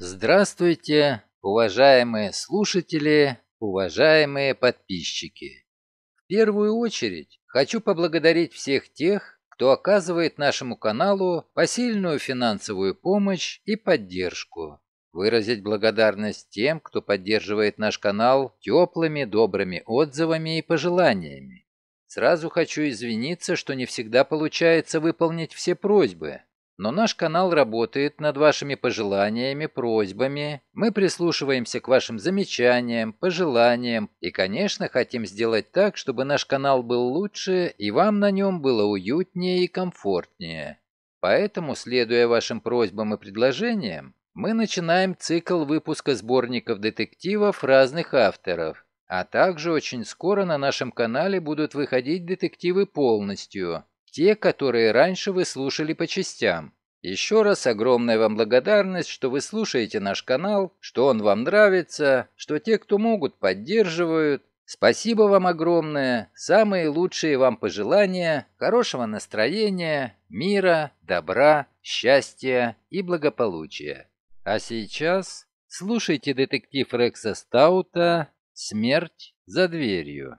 Здравствуйте, уважаемые слушатели, уважаемые подписчики. В первую очередь хочу поблагодарить всех тех, кто оказывает нашему каналу посильную финансовую помощь и поддержку. Выразить благодарность тем, кто поддерживает наш канал теплыми, добрыми отзывами и пожеланиями. Сразу хочу извиниться, что не всегда получается выполнить все просьбы, но наш канал работает над вашими пожеланиями, просьбами. Мы прислушиваемся к вашим замечаниям, пожеланиям и, конечно, хотим сделать так, чтобы наш канал был лучше и вам на нем было уютнее и комфортнее. Поэтому, следуя вашим просьбам и предложениям, мы начинаем цикл выпуска сборников детективов разных авторов. А также очень скоро на нашем канале будут выходить детективы полностью, те, которые раньше вы слушали по частям. Еще раз огромная вам благодарность, что вы слушаете наш канал, что он вам нравится, что те, кто могут, поддерживают. Спасибо вам огромное, самые лучшие вам пожелания, хорошего настроения, мира, добра, счастья и благополучия. А сейчас слушайте детектив Рекса Стаута «Смерть за дверью».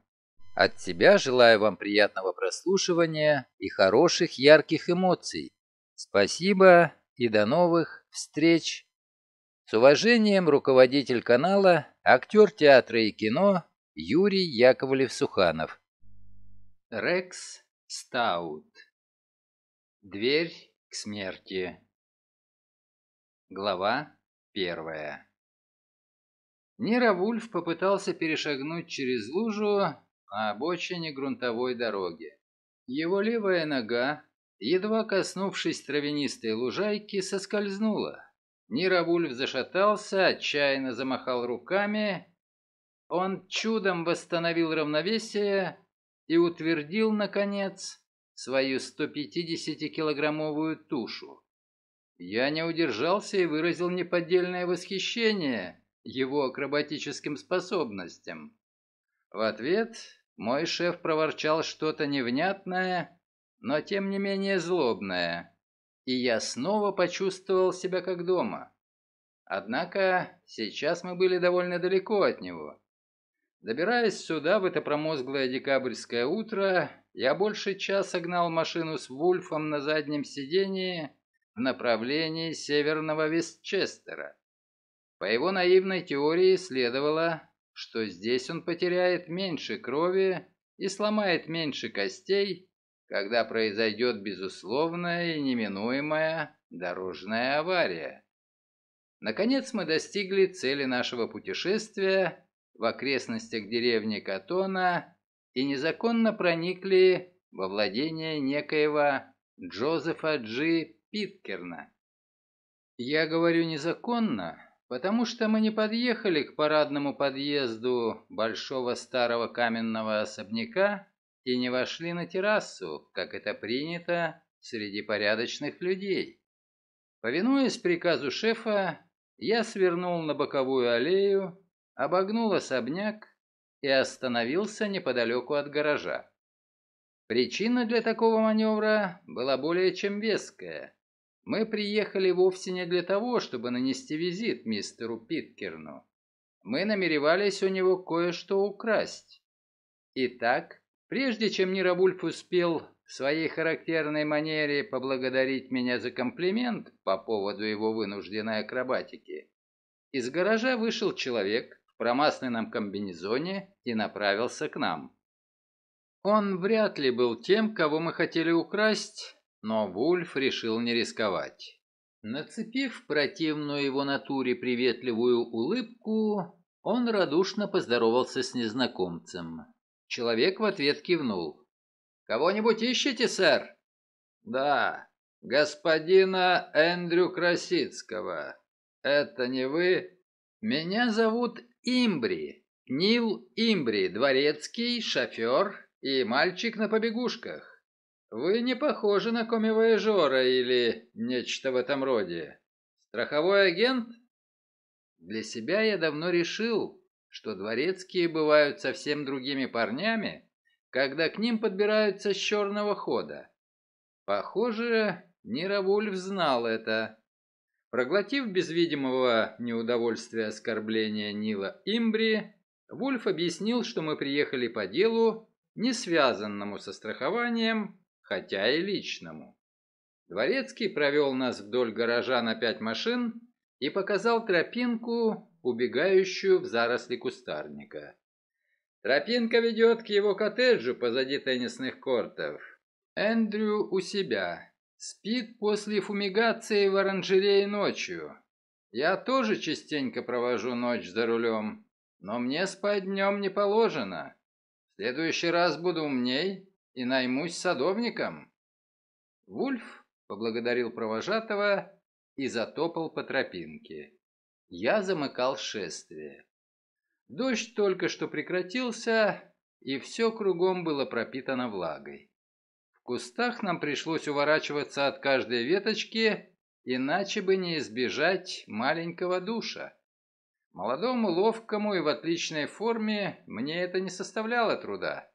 От себя желаю вам приятного прослушивания и хороших ярких эмоций. Спасибо и до новых встреч. С уважением, руководитель канала, актер театра и кино Юрий Яковлев-Суханов. Рекс Стаут. Дверь к смерти. Глава первая. Нера Вульф попытался перешагнуть через лужу, на обочине грунтовой дороги. Его левая нога, едва коснувшись травянистой лужайки, соскользнула. Нирабульф зашатался, отчаянно замахал руками. Он чудом восстановил равновесие и утвердил, наконец, свою 150-килограммовую тушу. Я не удержался и выразил неподдельное восхищение его акробатическим способностям. В ответ мой шеф проворчал что-то невнятное, но тем не менее злобное, и я снова почувствовал себя как дома. Однако сейчас мы были довольно далеко от него. Добираясь сюда в это промозглое декабрьское утро, я больше часа гнал машину с Вульфом на заднем сидении в направлении северного Вестчестера. По его наивной теории следовало, что здесь он потеряет меньше крови и сломает меньше костей, когда произойдет безусловная и неминуемая дорожная авария. Наконец мы достигли цели нашего путешествия в окрестностях деревни Катона и незаконно проникли во владение некоего Джозефа Джи Питкерна. Я говорю незаконно, потому что мы не подъехали к парадному подъезду большого старого каменного особняка и не вошли на террасу, как это принято среди порядочных людей. Повинуясь приказу шефа, я свернул на боковую аллею, обогнул особняк и остановился неподалеку от гаража. Причина для такого маневра была более чем веская. Мы приехали вовсе не для того, чтобы нанести визит мистеру Питкерну. Мы намеревались у него кое-что украсть. Итак, прежде чем Нирабульф успел в своей характерной манере поблагодарить меня за комплимент по поводу его вынужденной акробатики, из гаража вышел человек в промасленном комбинезоне и направился к нам. Он вряд ли был тем, кого мы хотели украсть, но Вульф решил не рисковать. Нацепив противную его натуре приветливую улыбку, он радушно поздоровался с незнакомцем. Человек в ответ кивнул. «Кого-нибудь ищете, сэр?» «Да, господина Эндрю Красицкого. Это не вы?» «Меня зовут Имбри. Нил Имбри, дворецкий, шофер и мальчик на побегушках. Вы не похожи на коми или нечто в этом роде. Страховой агент? Для себя я давно решил, что дворецкие бывают совсем другими парнями, когда к ним подбираются с черного хода. Похоже, Нировульф знал это. Проглотив без видимого неудовольствия оскорбления Нила Имбри, Вульф объяснил, что мы приехали по делу, не связанному со страхованием, хотя и личному. Дворецкий провел нас вдоль гаража на пять машин и показал тропинку, убегающую в заросли кустарника. Тропинка ведет к его коттеджу позади теннисных кортов. Эндрю у себя. Спит после фумигации в оранжерее ночью. Я тоже частенько провожу ночь за рулем, но мне спать днем не положено. В следующий раз буду умней и наймусь садовником». Вульф поблагодарил провожатого и затопал по тропинке. Я замыкал шествие. Дождь только что прекратился, и все кругом было пропитано влагой. В кустах нам пришлось уворачиваться от каждой веточки, иначе бы не избежать маленького душа. Молодому, ловкому и в отличной форме мне это не составляло труда.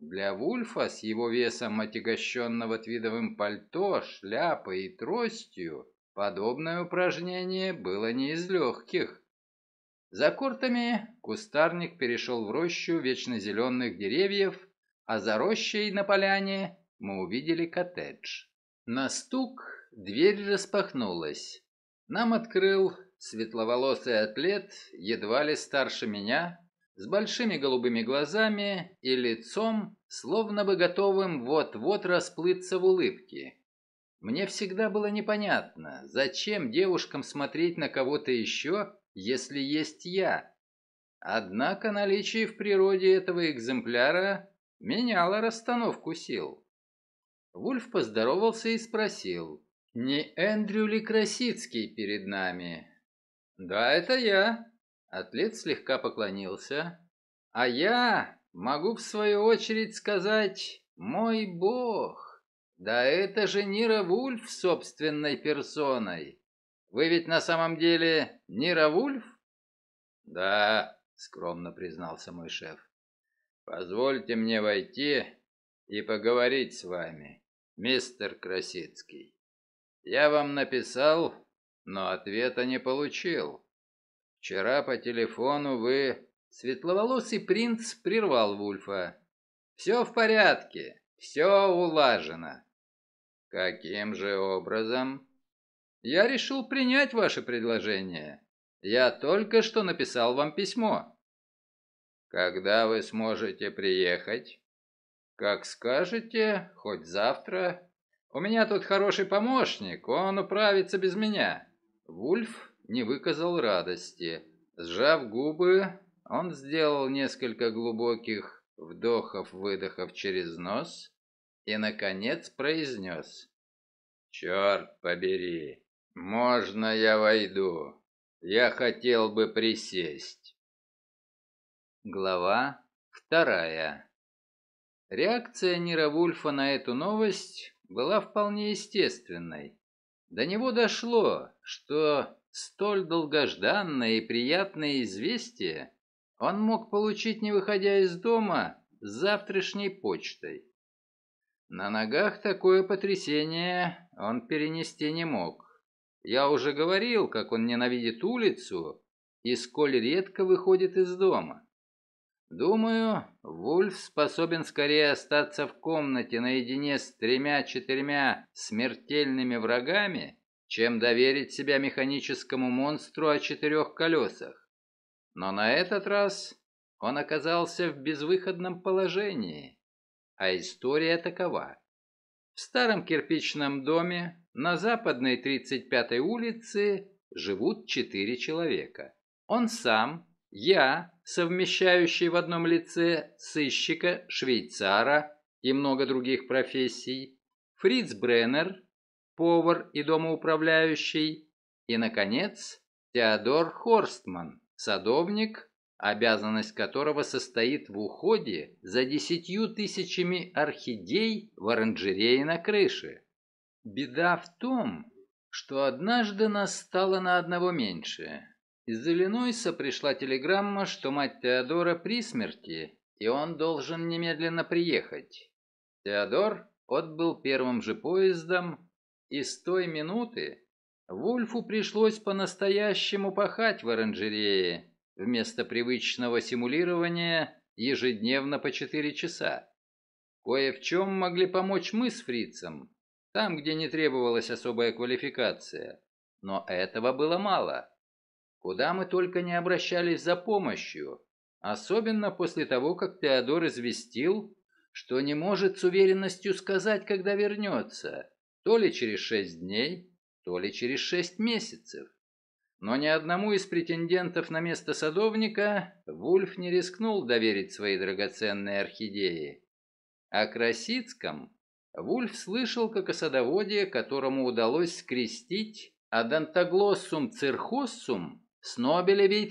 Для Вульфа с его весом, отягощенного твидовым пальто, шляпой и тростью, подобное упражнение было не из легких. За куртами кустарник перешел в рощу вечно зеленых деревьев, а за рощей на поляне мы увидели коттедж. На стук дверь распахнулась. Нам открыл светловолосый атлет, едва ли старше меня, с большими голубыми глазами и лицом, словно бы готовым вот-вот расплыться в улыбке. Мне всегда было непонятно, зачем девушкам смотреть на кого-то еще, если есть я. Однако наличие в природе этого экземпляра меняло расстановку сил. Вульф поздоровался и спросил, не Эндрю ли Красицкий перед нами? «Да, это я», Атлет слегка поклонился. «А я могу в свою очередь сказать, мой бог, да это же Нира Вульф собственной персоной. Вы ведь на самом деле Нира Вульф?» «Да», — скромно признался мой шеф. «Позвольте мне войти и поговорить с вами, мистер Красицкий. Я вам написал, но ответа не получил». «Вчера по телефону вы...» Светловолосый принц прервал Вульфа. «Все в порядке, все улажено». «Каким же образом?» «Я решил принять ваше предложение. Я только что написал вам письмо». «Когда вы сможете приехать?» «Как скажете, хоть завтра. У меня тут хороший помощник, он управится без меня». Вульф не выказал радости. Сжав губы, он сделал несколько глубоких вдохов-выдохов через нос и, наконец, произнес. «Черт побери! Можно я войду? Я хотел бы присесть!» Глава вторая Реакция Вульфа на эту новость была вполне естественной. До него дошло, что Столь долгожданное и приятное известие он мог получить, не выходя из дома, с завтрашней почтой. На ногах такое потрясение он перенести не мог. Я уже говорил, как он ненавидит улицу и сколь редко выходит из дома. Думаю, Вульф способен скорее остаться в комнате наедине с тремя-четырьмя смертельными врагами, чем доверить себя механическому монстру о четырех колесах. Но на этот раз он оказался в безвыходном положении. А история такова. В старом кирпичном доме на западной 35-й улице живут четыре человека. Он сам, я, совмещающий в одном лице сыщика, швейцара и много других профессий, Фриц Бреннер, повар и домоуправляющий, и, наконец, Теодор Хорстман, садовник, обязанность которого состоит в уходе за десятью тысячами орхидей в оранжерее на крыше. Беда в том, что однажды нас стало на одного меньше. Из Иллинойса пришла телеграмма, что мать Теодора при смерти, и он должен немедленно приехать. Теодор отбыл первым же поездом, и с той минуты Вульфу пришлось по-настоящему пахать в оранжерее вместо привычного симулирования ежедневно по 4 часа. Кое в чем могли помочь мы с фрицем, там, где не требовалась особая квалификация. Но этого было мало. Куда мы только не обращались за помощью, особенно после того, как Теодор известил, что не может с уверенностью сказать, когда вернется. То ли через шесть дней, то ли через шесть месяцев. Но ни одному из претендентов на место садовника Вульф не рискнул доверить свои драгоценные орхидеи. О а Красицком Вульф слышал как о садоводе, которому удалось скрестить адантоглоссум цирхоссум с нобеле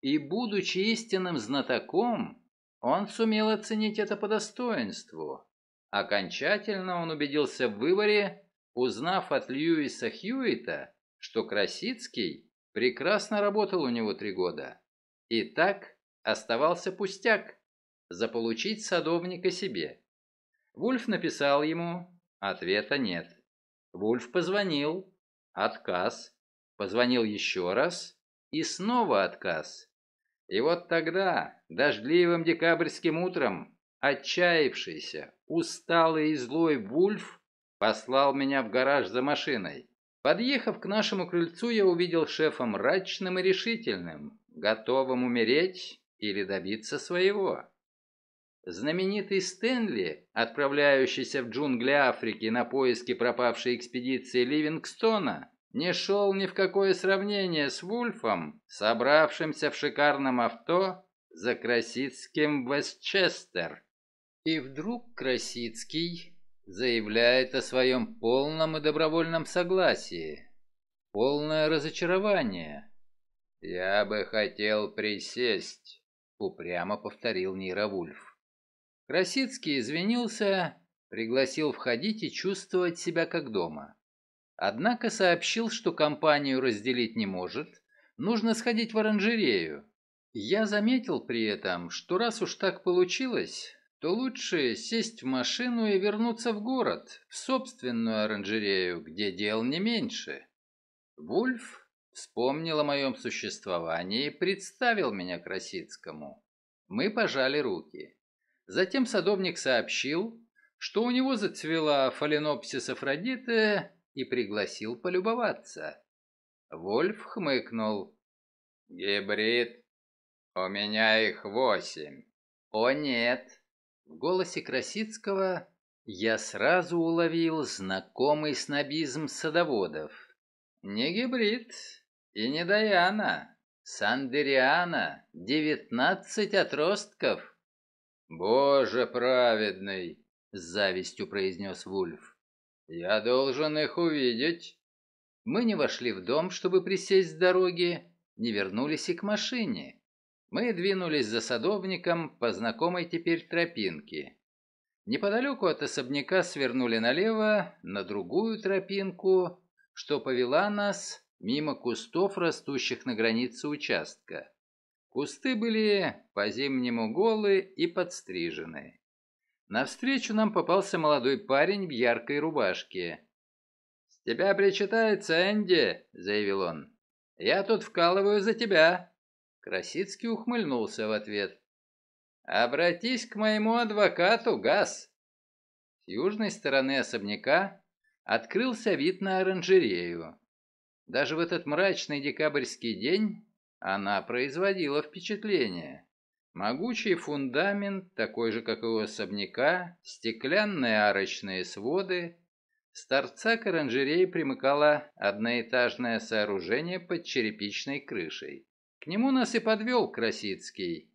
и, будучи истинным знатоком, он сумел оценить это по достоинству. Окончательно он убедился в выборе, узнав от Льюиса Хьюита, что Красицкий прекрасно работал у него три года. И так оставался пустяк – заполучить садовника себе. Вульф написал ему, ответа нет. Вульф позвонил, отказ, позвонил еще раз и снова отказ. И вот тогда, дождливым декабрьским утром, Отчаявшийся, усталый и злой Вульф послал меня в гараж за машиной. Подъехав к нашему крыльцу, я увидел шефа мрачным и решительным, готовым умереть или добиться своего. Знаменитый Стэнли, отправляющийся в джунгли Африки на поиски пропавшей экспедиции Ливингстона, не шел ни в какое сравнение с Вульфом, собравшимся в шикарном авто за красицким Вестчестер. И вдруг Красицкий заявляет о своем полном и добровольном согласии. Полное разочарование. «Я бы хотел присесть», — упрямо повторил Нейровульф. Красицкий извинился, пригласил входить и чувствовать себя как дома. Однако сообщил, что компанию разделить не может, нужно сходить в оранжерею. Я заметил при этом, что раз уж так получилось, то лучше сесть в машину и вернуться в город, в собственную оранжерею, где дел не меньше. Вульф вспомнил о моем существовании и представил меня Красицкому. Мы пожали руки. Затем садовник сообщил, что у него зацвела фаленопсис Афродиты и пригласил полюбоваться. Вольф хмыкнул. «Гибрид? У меня их восемь». «О нет, в голосе Красицкого я сразу уловил знакомый снобизм садоводов. Не гибрид и не Даяна, Сандериана, девятнадцать отростков. Боже праведный, с завистью произнес Вульф. Я должен их увидеть. Мы не вошли в дом, чтобы присесть с дороги, не вернулись и к машине. Мы двинулись за садовником по знакомой теперь тропинке. Неподалеку от особняка свернули налево на другую тропинку, что повела нас мимо кустов, растущих на границе участка. Кусты были по-зимнему голы и подстрижены. Навстречу нам попался молодой парень в яркой рубашке. «С тебя причитается, Энди», — заявил он. «Я тут вкалываю за тебя». Красицкий ухмыльнулся в ответ. «Обратись к моему адвокату, Газ!» С южной стороны особняка открылся вид на оранжерею. Даже в этот мрачный декабрьский день она производила впечатление. Могучий фундамент, такой же, как и у особняка, стеклянные арочные своды. С торца к оранжереи примыкало одноэтажное сооружение под черепичной крышей. К нему нас и подвел Красицкий.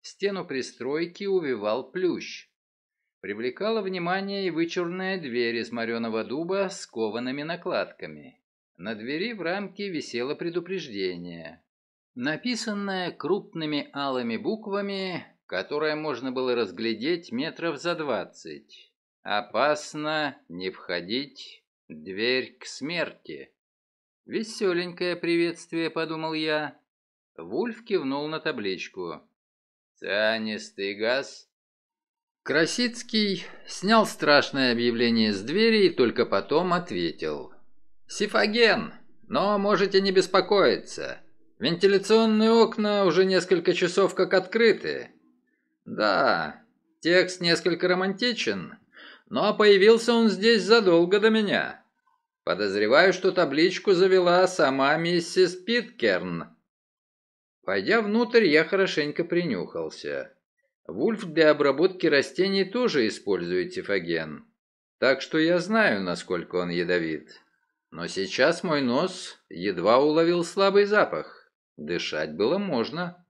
Стену пристройки увивал плющ. Привлекала внимание и вычурная дверь из мореного дуба с коваными накладками. На двери в рамке висело предупреждение, написанное крупными алыми буквами, которое можно было разглядеть метров за двадцать. «Опасно не входить, дверь к смерти». «Веселенькое приветствие», — подумал я. Вульф кивнул на табличку. «Цианистый газ?» Красицкий снял страшное объявление с двери и только потом ответил. «Сифаген, но можете не беспокоиться. Вентиляционные окна уже несколько часов как открыты. Да, текст несколько романтичен, но появился он здесь задолго до меня. Подозреваю, что табличку завела сама миссис Питкерн, Пойдя внутрь, я хорошенько принюхался. Вульф для обработки растений тоже использует тифаген, так что я знаю, насколько он ядовит. Но сейчас мой нос едва уловил слабый запах. Дышать было можно.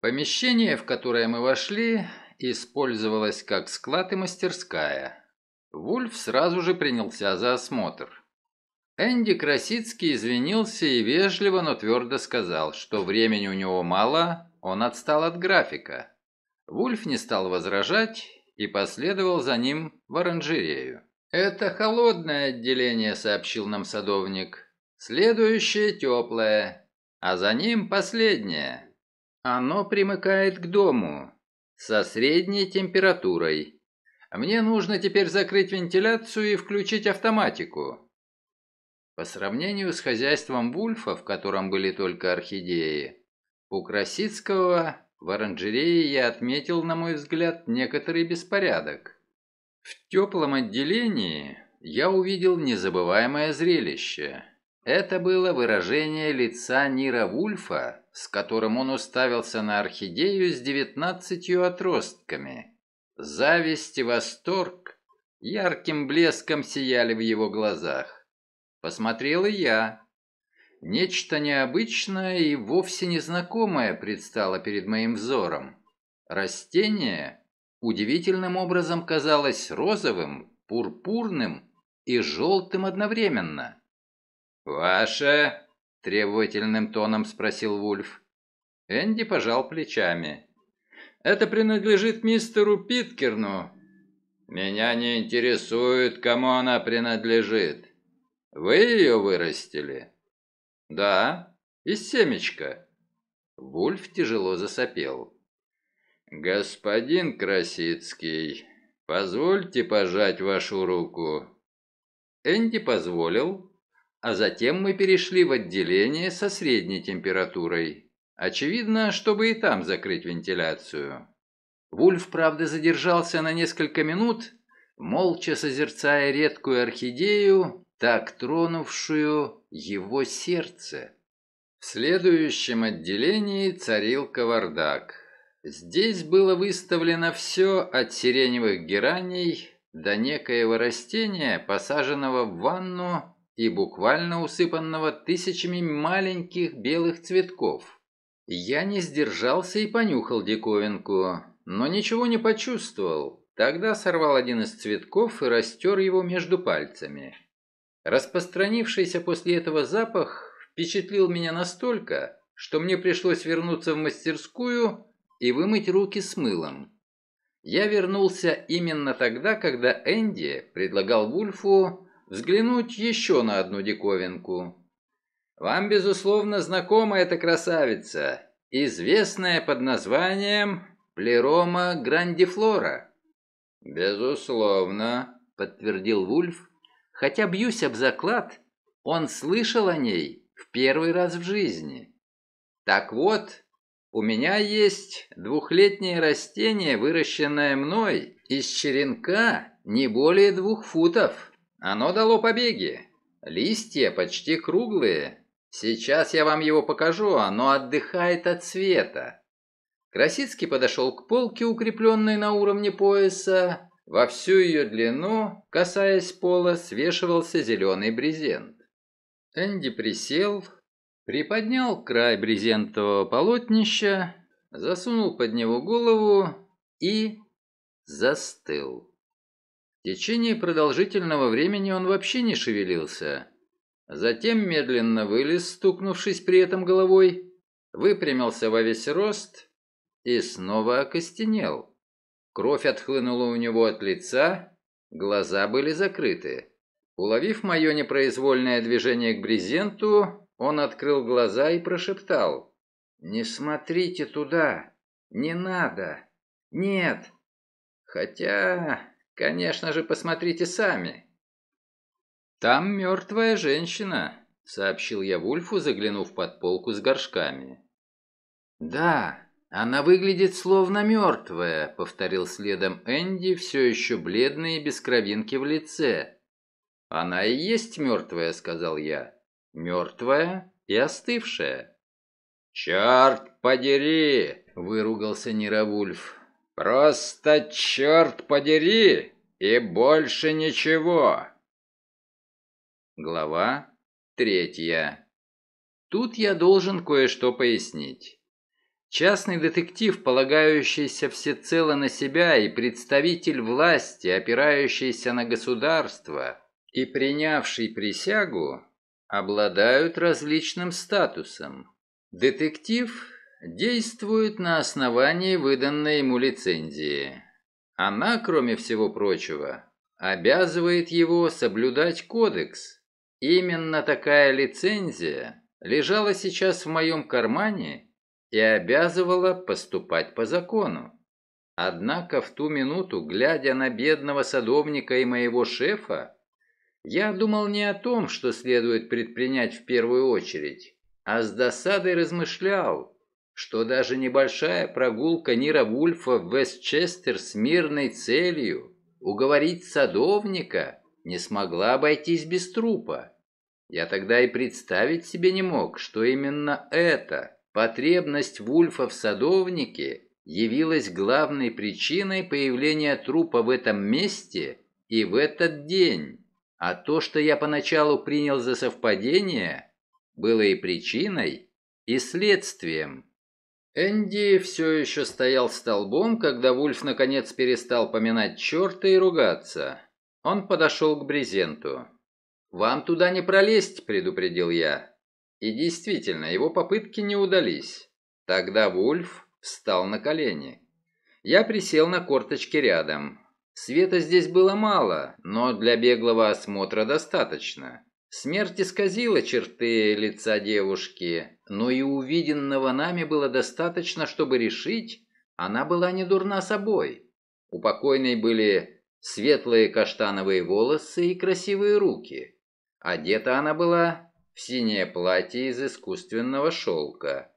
Помещение, в которое мы вошли, использовалось как склад и мастерская. Вульф сразу же принялся за осмотр. Энди Красицкий извинился и вежливо, но твердо сказал, что времени у него мало, он отстал от графика. Вульф не стал возражать и последовал за ним в оранжерею. «Это холодное отделение», — сообщил нам садовник. «Следующее теплое, а за ним последнее. Оно примыкает к дому, со средней температурой. Мне нужно теперь закрыть вентиляцию и включить автоматику». По сравнению с хозяйством Вульфа, в котором были только орхидеи, у Красицкого в оранжерее я отметил, на мой взгляд, некоторый беспорядок. В теплом отделении я увидел незабываемое зрелище. Это было выражение лица Нира Вульфа, с которым он уставился на орхидею с девятнадцатью отростками. Зависть и восторг ярким блеском сияли в его глазах. Посмотрел и я. Нечто необычное и вовсе незнакомое предстало перед моим взором. Растение удивительным образом казалось розовым, пурпурным и желтым одновременно. «Ваше?» – требовательным тоном спросил Вульф. Энди пожал плечами. «Это принадлежит мистеру Питкерну». «Меня не интересует, кому она принадлежит. Вы ее вырастили? Да, из семечка. Вульф тяжело засопел. Господин Красицкий, позвольте пожать вашу руку. Энди позволил, а затем мы перешли в отделение со средней температурой. Очевидно, чтобы и там закрыть вентиляцию. Вульф, правда, задержался на несколько минут, молча созерцая редкую орхидею так тронувшую его сердце. В следующем отделении царил кавардак. Здесь было выставлено все от сиреневых гераней до некоего растения, посаженного в ванну и буквально усыпанного тысячами маленьких белых цветков. Я не сдержался и понюхал диковинку, но ничего не почувствовал. Тогда сорвал один из цветков и растер его между пальцами. Распространившийся после этого запах впечатлил меня настолько, что мне пришлось вернуться в мастерскую и вымыть руки с мылом. Я вернулся именно тогда, когда Энди предлагал Вульфу взглянуть еще на одну диковинку. «Вам, безусловно, знакома эта красавица, известная под названием Плерома Грандифлора». «Безусловно», — подтвердил Вульф, хотя бьюсь об заклад, он слышал о ней в первый раз в жизни. Так вот, у меня есть двухлетнее растение, выращенное мной из черенка не более двух футов. Оно дало побеги. Листья почти круглые. Сейчас я вам его покажу, оно отдыхает от света. Красицкий подошел к полке, укрепленной на уровне пояса, во всю ее длину, касаясь пола, свешивался зеленый брезент. Энди присел, приподнял край брезентового полотнища, засунул под него голову и застыл. В течение продолжительного времени он вообще не шевелился. Затем медленно вылез, стукнувшись при этом головой, выпрямился во весь рост и снова окостенел. Кровь отхлынула у него от лица, глаза были закрыты. Уловив мое непроизвольное движение к брезенту, он открыл глаза и прошептал. «Не смотрите туда! Не надо! Нет! Хотя, конечно же, посмотрите сами!» «Там мертвая женщина», — сообщил я Вульфу, заглянув под полку с горшками. «Да, «Она выглядит словно мертвая», — повторил следом Энди, все еще бледный и без кровинки в лице. «Она и есть мертвая», — сказал я. «Мертвая и остывшая». «Черт подери!» — выругался Неравульф. «Просто черт подери! И больше ничего!» Глава третья. Тут я должен кое-что пояснить. Частный детектив, полагающийся всецело на себя, и представитель власти, опирающийся на государство, и принявший присягу, обладают различным статусом. Детектив действует на основании выданной ему лицензии. Она, кроме всего прочего, обязывает его соблюдать кодекс. Именно такая лицензия лежала сейчас в моем кармане и обязывала поступать по закону. Однако в ту минуту, глядя на бедного садовника и моего шефа, я думал не о том, что следует предпринять в первую очередь, а с досадой размышлял, что даже небольшая прогулка Нира Вульфа в Вестчестер с мирной целью уговорить садовника не смогла обойтись без трупа. Я тогда и представить себе не мог, что именно это Потребность Вульфа в садовнике явилась главной причиной появления трупа в этом месте и в этот день, а то, что я поначалу принял за совпадение, было и причиной, и следствием. Энди все еще стоял столбом, когда Вульф наконец перестал поминать черта и ругаться. Он подошел к брезенту. «Вам туда не пролезть», — предупредил я. И действительно, его попытки не удались. Тогда Вульф встал на колени. Я присел на корточки рядом. Света здесь было мало, но для беглого осмотра достаточно. Смерть исказила черты лица девушки, но и увиденного нами было достаточно, чтобы решить, она была не дурна собой. У покойной были светлые каштановые волосы и красивые руки. Одета она была в синее платье из искусственного шелка.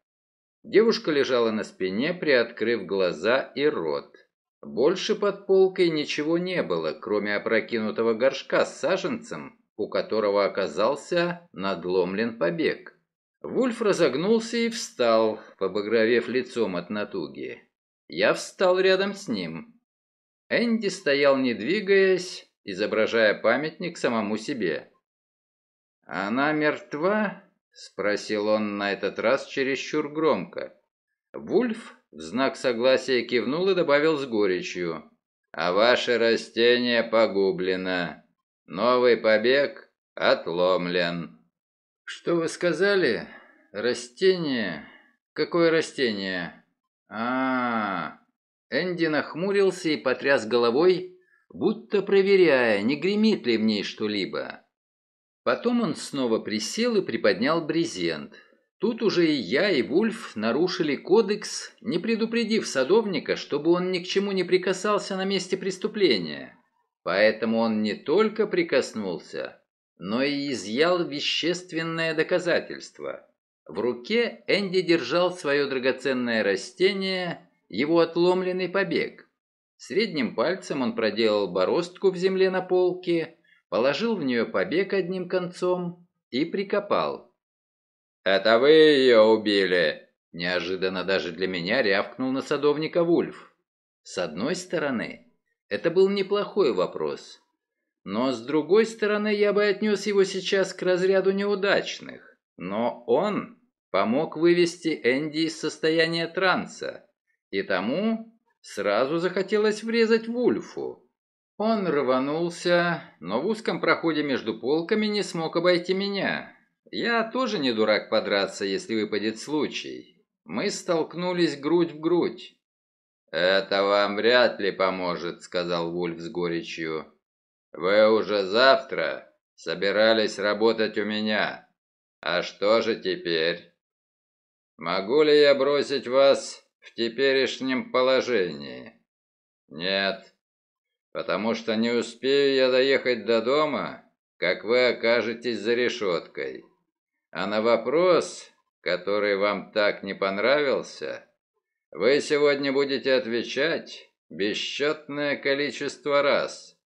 Девушка лежала на спине, приоткрыв глаза и рот. Больше под полкой ничего не было, кроме опрокинутого горшка с саженцем, у которого оказался надломлен побег. Вульф разогнулся и встал, побагровев лицом от натуги. Я встал рядом с ним. Энди стоял, не двигаясь, изображая памятник самому себе. «Она мертва?» — спросил он на этот раз чересчур громко. Вульф в знак согласия кивнул и добавил с горечью. «А ваше растение погублено. Новый побег отломлен». «Что вы сказали? Растение? Какое растение?» «А-а-а!» Энди нахмурился и потряс головой, будто проверяя, не гремит ли в ней что-либо. Потом он снова присел и приподнял брезент. Тут уже и я, и Вульф нарушили кодекс, не предупредив садовника, чтобы он ни к чему не прикасался на месте преступления. Поэтому он не только прикоснулся, но и изъял вещественное доказательство. В руке Энди держал свое драгоценное растение, его отломленный побег. Средним пальцем он проделал бороздку в земле на полке, положил в нее побег одним концом и прикопал. «Это вы ее убили!» – неожиданно даже для меня рявкнул на садовника Вульф. С одной стороны, это был неплохой вопрос. Но с другой стороны, я бы отнес его сейчас к разряду неудачных. Но он помог вывести Энди из состояния транса. И тому сразу захотелось врезать Вульфу. Он рванулся, но в узком проходе между полками не смог обойти меня. Я тоже не дурак подраться, если выпадет случай. Мы столкнулись грудь в грудь. «Это вам вряд ли поможет», — сказал Вольф с горечью. «Вы уже завтра собирались работать у меня. А что же теперь? Могу ли я бросить вас в теперешнем положении?» «Нет, потому что не успею я доехать до дома, как вы окажетесь за решеткой. А на вопрос, который вам так не понравился, вы сегодня будете отвечать бесчетное количество раз.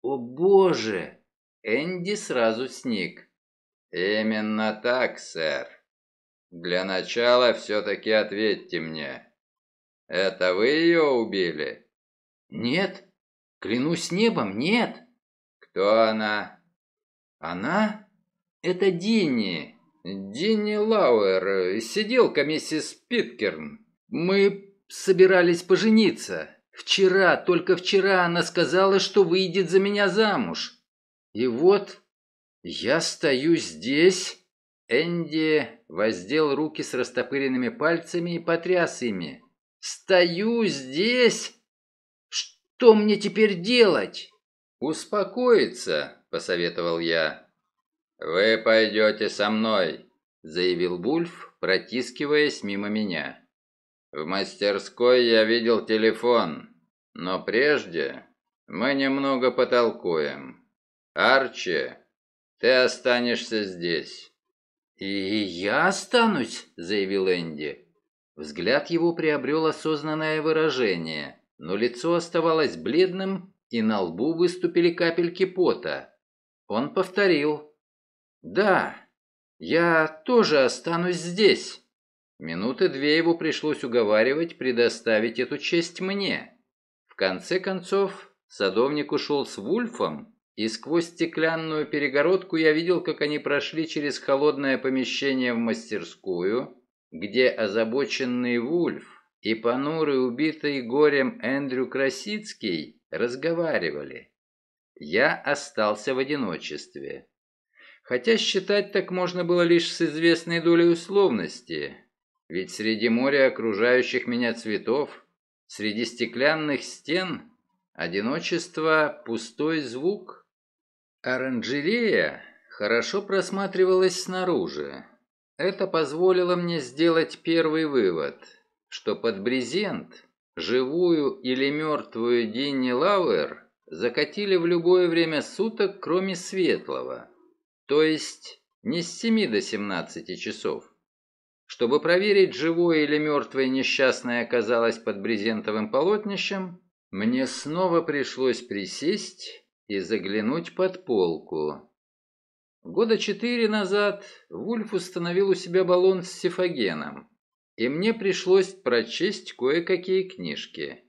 О боже! Энди сразу сник. Именно так, сэр. Для начала все-таки ответьте мне. Это вы ее убили? Нет, Клянусь небом, нет. Кто она? Она? Это Динни. Динни Лауэр, сиделка миссис Питкерн. Мы собирались пожениться. Вчера, только вчера она сказала, что выйдет за меня замуж. И вот я стою здесь. Энди воздел руки с растопыренными пальцами и потряс ими. Стою здесь что мне теперь делать?» «Успокоиться», — посоветовал я. «Вы пойдете со мной», — заявил Бульф, протискиваясь мимо меня. «В мастерской я видел телефон, но прежде мы немного потолкуем. Арчи, ты останешься здесь». «И я останусь», — заявил Энди. Взгляд его приобрел осознанное выражение — но лицо оставалось бледным, и на лбу выступили капельки пота. Он повторил. «Да, я тоже останусь здесь». Минуты две его пришлось уговаривать предоставить эту честь мне. В конце концов, садовник ушел с Вульфом, и сквозь стеклянную перегородку я видел, как они прошли через холодное помещение в мастерскую, где озабоченный Вульф и понурый, убитый горем Эндрю Красицкий разговаривали. Я остался в одиночестве. Хотя считать так можно было лишь с известной долей условности, ведь среди моря окружающих меня цветов, среди стеклянных стен, одиночество — пустой звук. Оранжерея хорошо просматривалась снаружи. Это позволило мне сделать первый вывод — что под брезент живую или мертвую Динни Лауэр закатили в любое время суток, кроме светлого, то есть не с 7 до 17 часов. Чтобы проверить, живое или мертвое несчастное оказалось под брезентовым полотнищем, мне снова пришлось присесть и заглянуть под полку. Года четыре назад Вульф установил у себя баллон с сифагеном и мне пришлось прочесть кое-какие книжки.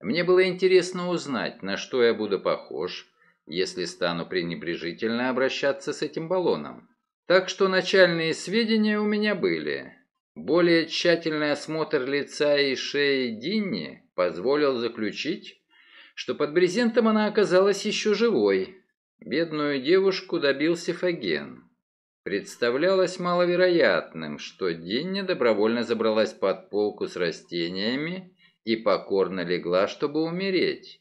Мне было интересно узнать, на что я буду похож, если стану пренебрежительно обращаться с этим баллоном. Так что начальные сведения у меня были. Более тщательный осмотр лица и шеи Динни позволил заключить, что под брезентом она оказалась еще живой. Бедную девушку добился Фаген. Представлялось маловероятным, что Динни добровольно забралась под полку с растениями и покорно легла, чтобы умереть.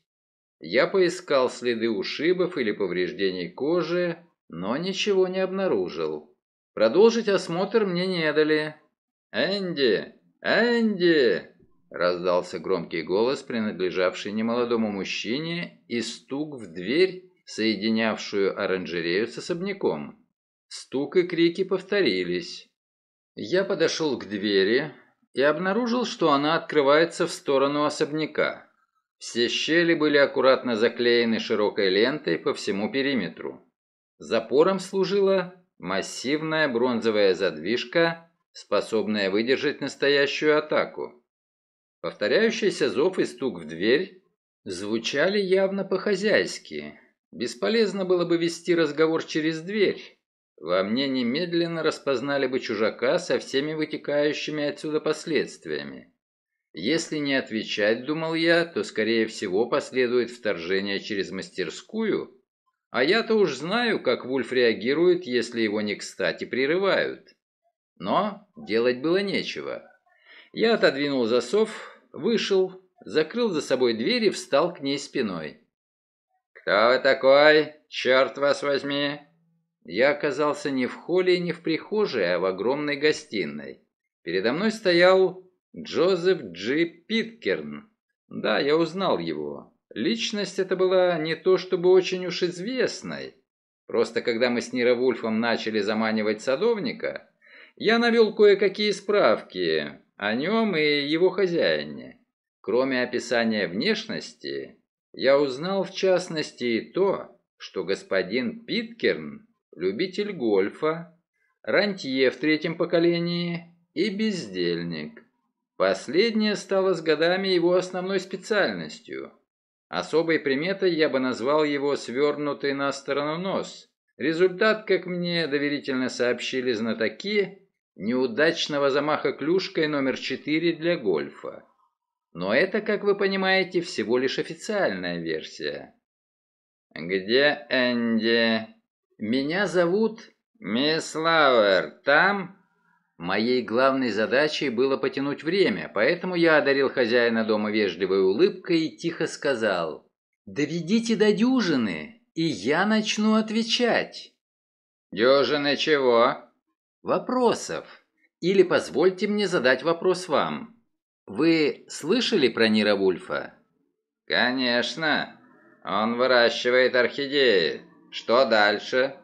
Я поискал следы ушибов или повреждений кожи, но ничего не обнаружил. Продолжить осмотр мне не дали. «Энди! Энди!» Раздался громкий голос, принадлежавший немолодому мужчине, и стук в дверь, соединявшую оранжерею с особняком. Стук и крики повторились. Я подошел к двери и обнаружил, что она открывается в сторону особняка. Все щели были аккуратно заклеены широкой лентой по всему периметру. Запором служила массивная бронзовая задвижка, способная выдержать настоящую атаку. Повторяющийся зов и стук в дверь звучали явно по-хозяйски. Бесполезно было бы вести разговор через дверь, во мне немедленно распознали бы чужака со всеми вытекающими отсюда последствиями. Если не отвечать, думал я, то, скорее всего, последует вторжение через мастерскую, а я-то уж знаю, как Вульф реагирует, если его не кстати прерывают. Но делать было нечего. Я отодвинул засов, вышел, закрыл за собой дверь и встал к ней спиной. «Кто вы такой? Черт вас возьми!» Я оказался не в холле и не в прихожей, а в огромной гостиной. Передо мной стоял Джозеф Джи Питкерн. Да, я узнал его. Личность это была не то чтобы очень уж известной. Просто когда мы с Ниро Вульфом начали заманивать садовника, я навел кое-какие справки о нем и его хозяине. Кроме описания внешности, я узнал в частности и то, что господин Питкерн любитель гольфа, рантье в третьем поколении и бездельник. Последнее стало с годами его основной специальностью. Особой приметой я бы назвал его свернутый на сторону нос. Результат, как мне доверительно сообщили знатоки, неудачного замаха клюшкой номер 4 для гольфа. Но это, как вы понимаете, всего лишь официальная версия. «Где Энди?» «Меня зовут...» «Мисс Лауэр, там...» Моей главной задачей было потянуть время, поэтому я одарил хозяина дома вежливой улыбкой и тихо сказал «Доведите до дюжины, и я начну отвечать». «Дюжины чего?» «Вопросов. Или позвольте мне задать вопрос вам. Вы слышали про Нира Вульфа?» «Конечно. Он выращивает орхидеи». Что дальше?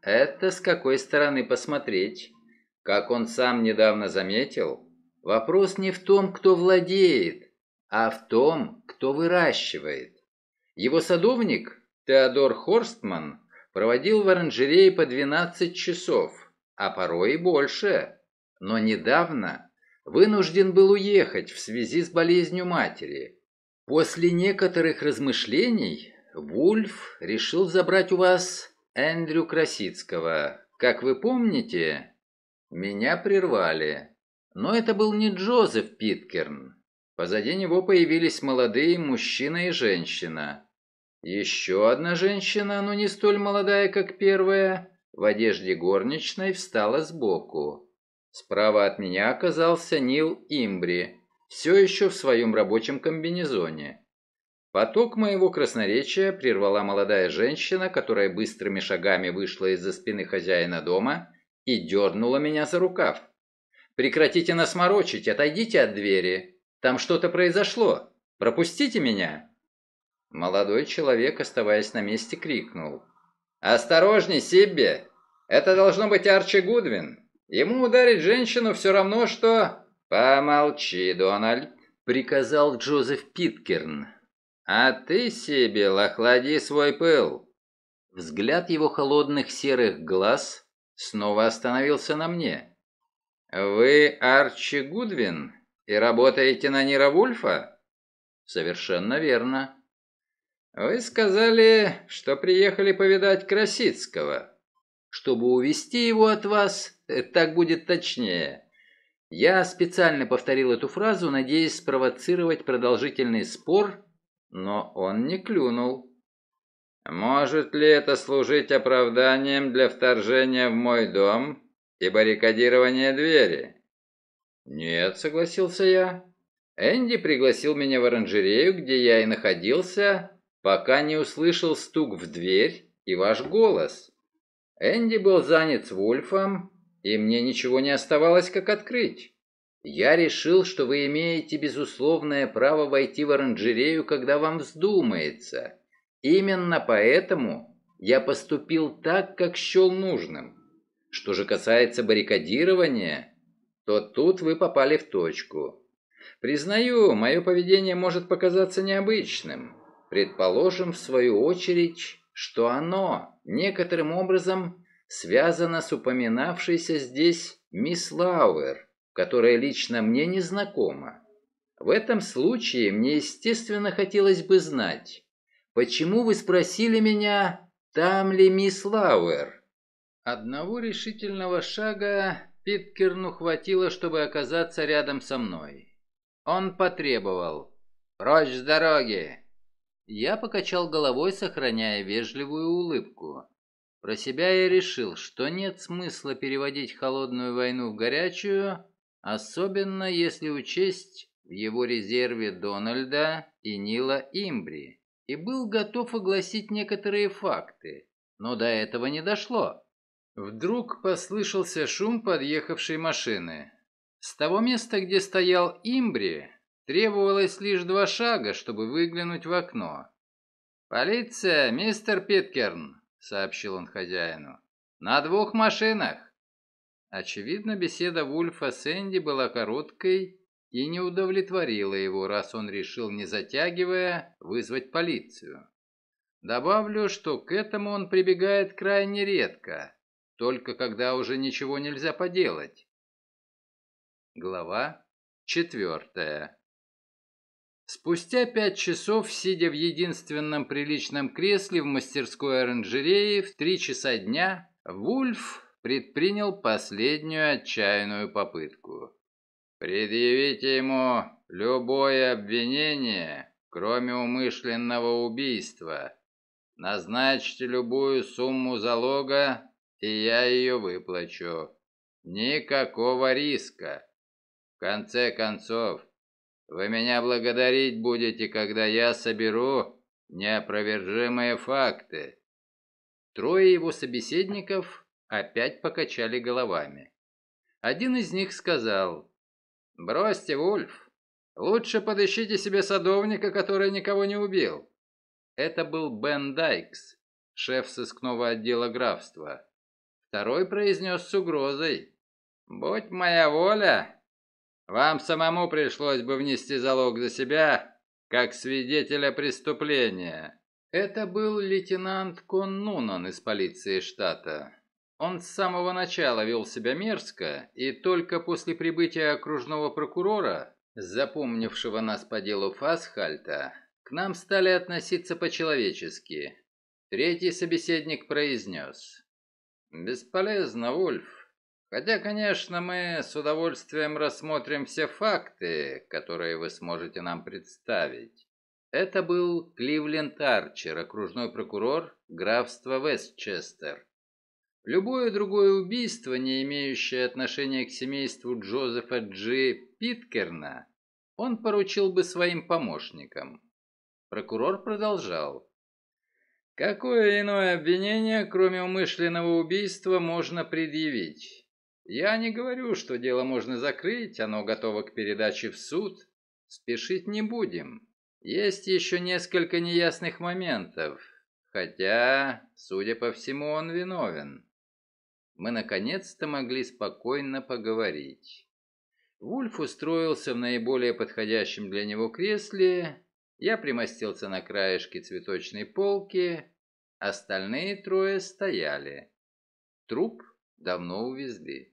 Это с какой стороны посмотреть? Как он сам недавно заметил, вопрос не в том, кто владеет, а в том, кто выращивает. Его садовник, Теодор Хорстман, проводил в оранжерее по 12 часов, а порой и больше. Но недавно вынужден был уехать в связи с болезнью матери. После некоторых размышлений Вульф решил забрать у вас Эндрю Красицкого. Как вы помните, меня прервали. Но это был не Джозеф Питкерн. Позади него появились молодые мужчина и женщина. Еще одна женщина, но не столь молодая, как первая, в одежде горничной встала сбоку. Справа от меня оказался Нил Имбри, все еще в своем рабочем комбинезоне. Поток моего красноречия прервала молодая женщина, которая быстрыми шагами вышла из-за спины хозяина дома и дернула меня за рукав. «Прекратите нас морочить, отойдите от двери. Там что-то произошло. Пропустите меня!» Молодой человек, оставаясь на месте, крикнул. «Осторожней, Сибби! Это должно быть Арчи Гудвин. Ему ударить женщину все равно, что...» «Помолчи, Дональд», — приказал Джозеф Питкерн. «А ты, Сибил, охлади свой пыл!» Взгляд его холодных серых глаз снова остановился на мне. «Вы Арчи Гудвин и работаете на Нира Вульфа?» «Совершенно верно». «Вы сказали, что приехали повидать Красицкого, чтобы увести его от вас, э, так будет точнее». Я специально повторил эту фразу, надеясь спровоцировать продолжительный спор но он не клюнул. Может ли это служить оправданием для вторжения в мой дом и баррикадирования двери? Нет, согласился я. Энди пригласил меня в оранжерею, где я и находился, пока не услышал стук в дверь и ваш голос. Энди был занят с Вульфом, и мне ничего не оставалось, как открыть. Я решил, что вы имеете безусловное право войти в оранжерею, когда вам вздумается. Именно поэтому я поступил так, как счел нужным. Что же касается баррикадирования, то тут вы попали в точку. Признаю, мое поведение может показаться необычным. Предположим, в свою очередь, что оно некоторым образом связано с упоминавшейся здесь мисс Лауэр которое лично мне не знакомо. В этом случае мне, естественно, хотелось бы знать, почему вы спросили меня, там ли мисс Лауэр? Одного решительного шага Питкерну хватило, чтобы оказаться рядом со мной. Он потребовал «Прочь с дороги!» Я покачал головой, сохраняя вежливую улыбку. Про себя я решил, что нет смысла переводить холодную войну в горячую, Особенно если учесть в его резерве Дональда и Нила Имбри. И был готов огласить некоторые факты, но до этого не дошло. Вдруг послышался шум подъехавшей машины. С того места, где стоял Имбри, требовалось лишь два шага, чтобы выглянуть в окно. «Полиция, мистер Питкерн», — сообщил он хозяину. «На двух машинах. Очевидно, беседа Вульфа с Энди была короткой и не удовлетворила его, раз он решил, не затягивая, вызвать полицию. Добавлю, что к этому он прибегает крайне редко, только когда уже ничего нельзя поделать. Глава четвертая. Спустя пять часов, сидя в единственном приличном кресле в мастерской оранжереи в три часа дня, Вульф предпринял последнюю отчаянную попытку. «Предъявите ему любое обвинение, кроме умышленного убийства. Назначьте любую сумму залога, и я ее выплачу. Никакого риска. В конце концов, вы меня благодарить будете, когда я соберу неопровержимые факты». Трое его собеседников Опять покачали головами. Один из них сказал, «Бросьте, Вульф, лучше подыщите себе садовника, который никого не убил». Это был Бен Дайкс, шеф сыскного отдела графства. Второй произнес с угрозой, «Будь моя воля, вам самому пришлось бы внести залог за себя, как свидетеля преступления». Это был лейтенант Коннунан из полиции штата. Он с самого начала вел себя мерзко, и только после прибытия окружного прокурора, запомнившего нас по делу Фасхальта, к нам стали относиться по-человечески. Третий собеседник произнес. «Бесполезно, Вульф. Хотя, конечно, мы с удовольствием рассмотрим все факты, которые вы сможете нам представить». Это был Кливленд Арчер, окружной прокурор графства Вестчестер. Любое другое убийство, не имеющее отношения к семейству Джозефа Джи Питкерна, он поручил бы своим помощникам. Прокурор продолжал. Какое иное обвинение, кроме умышленного убийства, можно предъявить? Я не говорю, что дело можно закрыть, оно готово к передаче в суд. Спешить не будем. Есть еще несколько неясных моментов. Хотя, судя по всему, он виновен мы наконец-то могли спокойно поговорить. Вульф устроился в наиболее подходящем для него кресле, я примостился на краешке цветочной полки, остальные трое стояли. Труп давно увезли.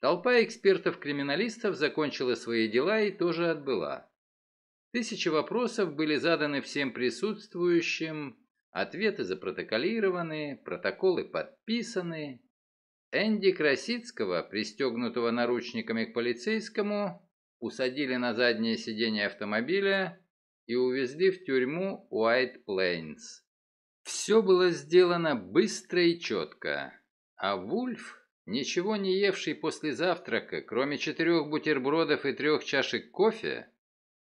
Толпа экспертов-криминалистов закончила свои дела и тоже отбыла. Тысячи вопросов были заданы всем присутствующим, ответы запротоколированы, протоколы подписаны, Энди Красицкого, пристегнутого наручниками к полицейскому, усадили на заднее сиденье автомобиля и увезли в тюрьму Уайт Плейнс. Все было сделано быстро и четко, а Вульф, ничего не евший после завтрака, кроме четырех бутербродов и трех чашек кофе,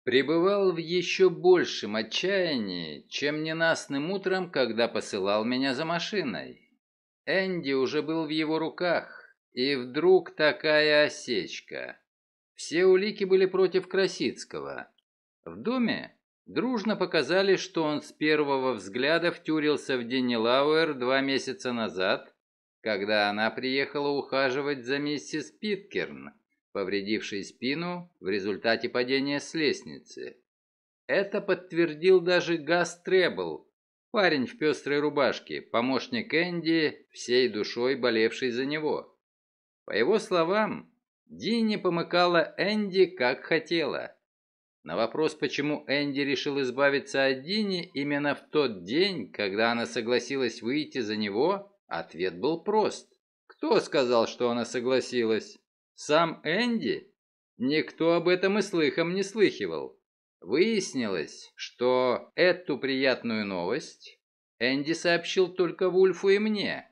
пребывал в еще большем отчаянии, чем ненастным утром, когда посылал меня за машиной. Энди уже был в его руках, и вдруг такая осечка. Все улики были против Красицкого. В доме дружно показали, что он с первого взгляда втюрился в Денни Лауэр два месяца назад, когда она приехала ухаживать за миссис Питкерн, повредившей спину в результате падения с лестницы. Это подтвердил даже Гас Требл, Парень в пестрой рубашке, помощник Энди, всей душой болевший за него. По его словам, Дини помыкала Энди как хотела. На вопрос, почему Энди решил избавиться от Дини именно в тот день, когда она согласилась выйти за него, ответ был прост. Кто сказал, что она согласилась? Сам Энди? Никто об этом и слыхом не слыхивал. Выяснилось, что эту приятную новость Энди сообщил только Вульфу и мне.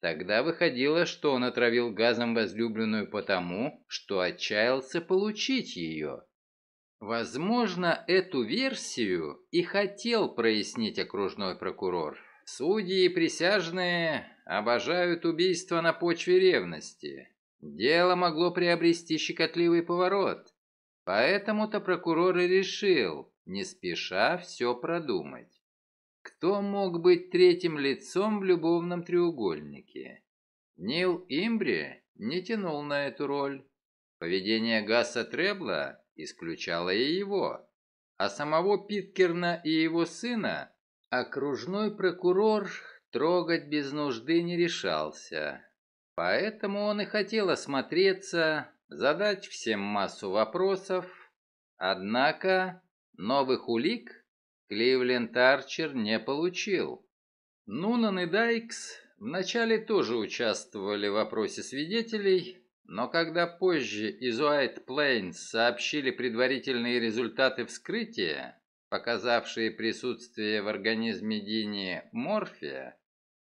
Тогда выходило, что он отравил газом возлюбленную потому, что отчаялся получить ее. Возможно, эту версию и хотел прояснить окружной прокурор. Судьи и присяжные обожают убийство на почве ревности. Дело могло приобрести щекотливый поворот. Поэтому-то прокурор и решил, не спеша, все продумать. Кто мог быть третьим лицом в любовном треугольнике? Нил Имбри не тянул на эту роль. Поведение Гасса Требла исключало и его. А самого Питкерна и его сына окружной прокурор трогать без нужды не решался. Поэтому он и хотел осмотреться, задать всем массу вопросов, однако новых улик Кливленд Арчер не получил. Нунан и Дайкс вначале тоже участвовали в опросе свидетелей, но когда позже из Уайт Плейнс сообщили предварительные результаты вскрытия, показавшие присутствие в организме Дини морфия,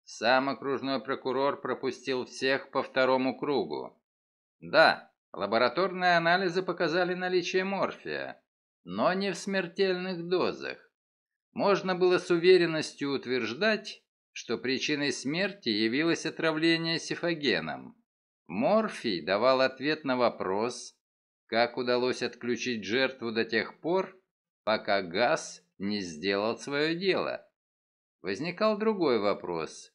сам окружной прокурор пропустил всех по второму кругу. Да, Лабораторные анализы показали наличие морфия, но не в смертельных дозах. Можно было с уверенностью утверждать, что причиной смерти явилось отравление сифагеном. Морфий давал ответ на вопрос, как удалось отключить жертву до тех пор, пока газ не сделал свое дело. Возникал другой вопрос.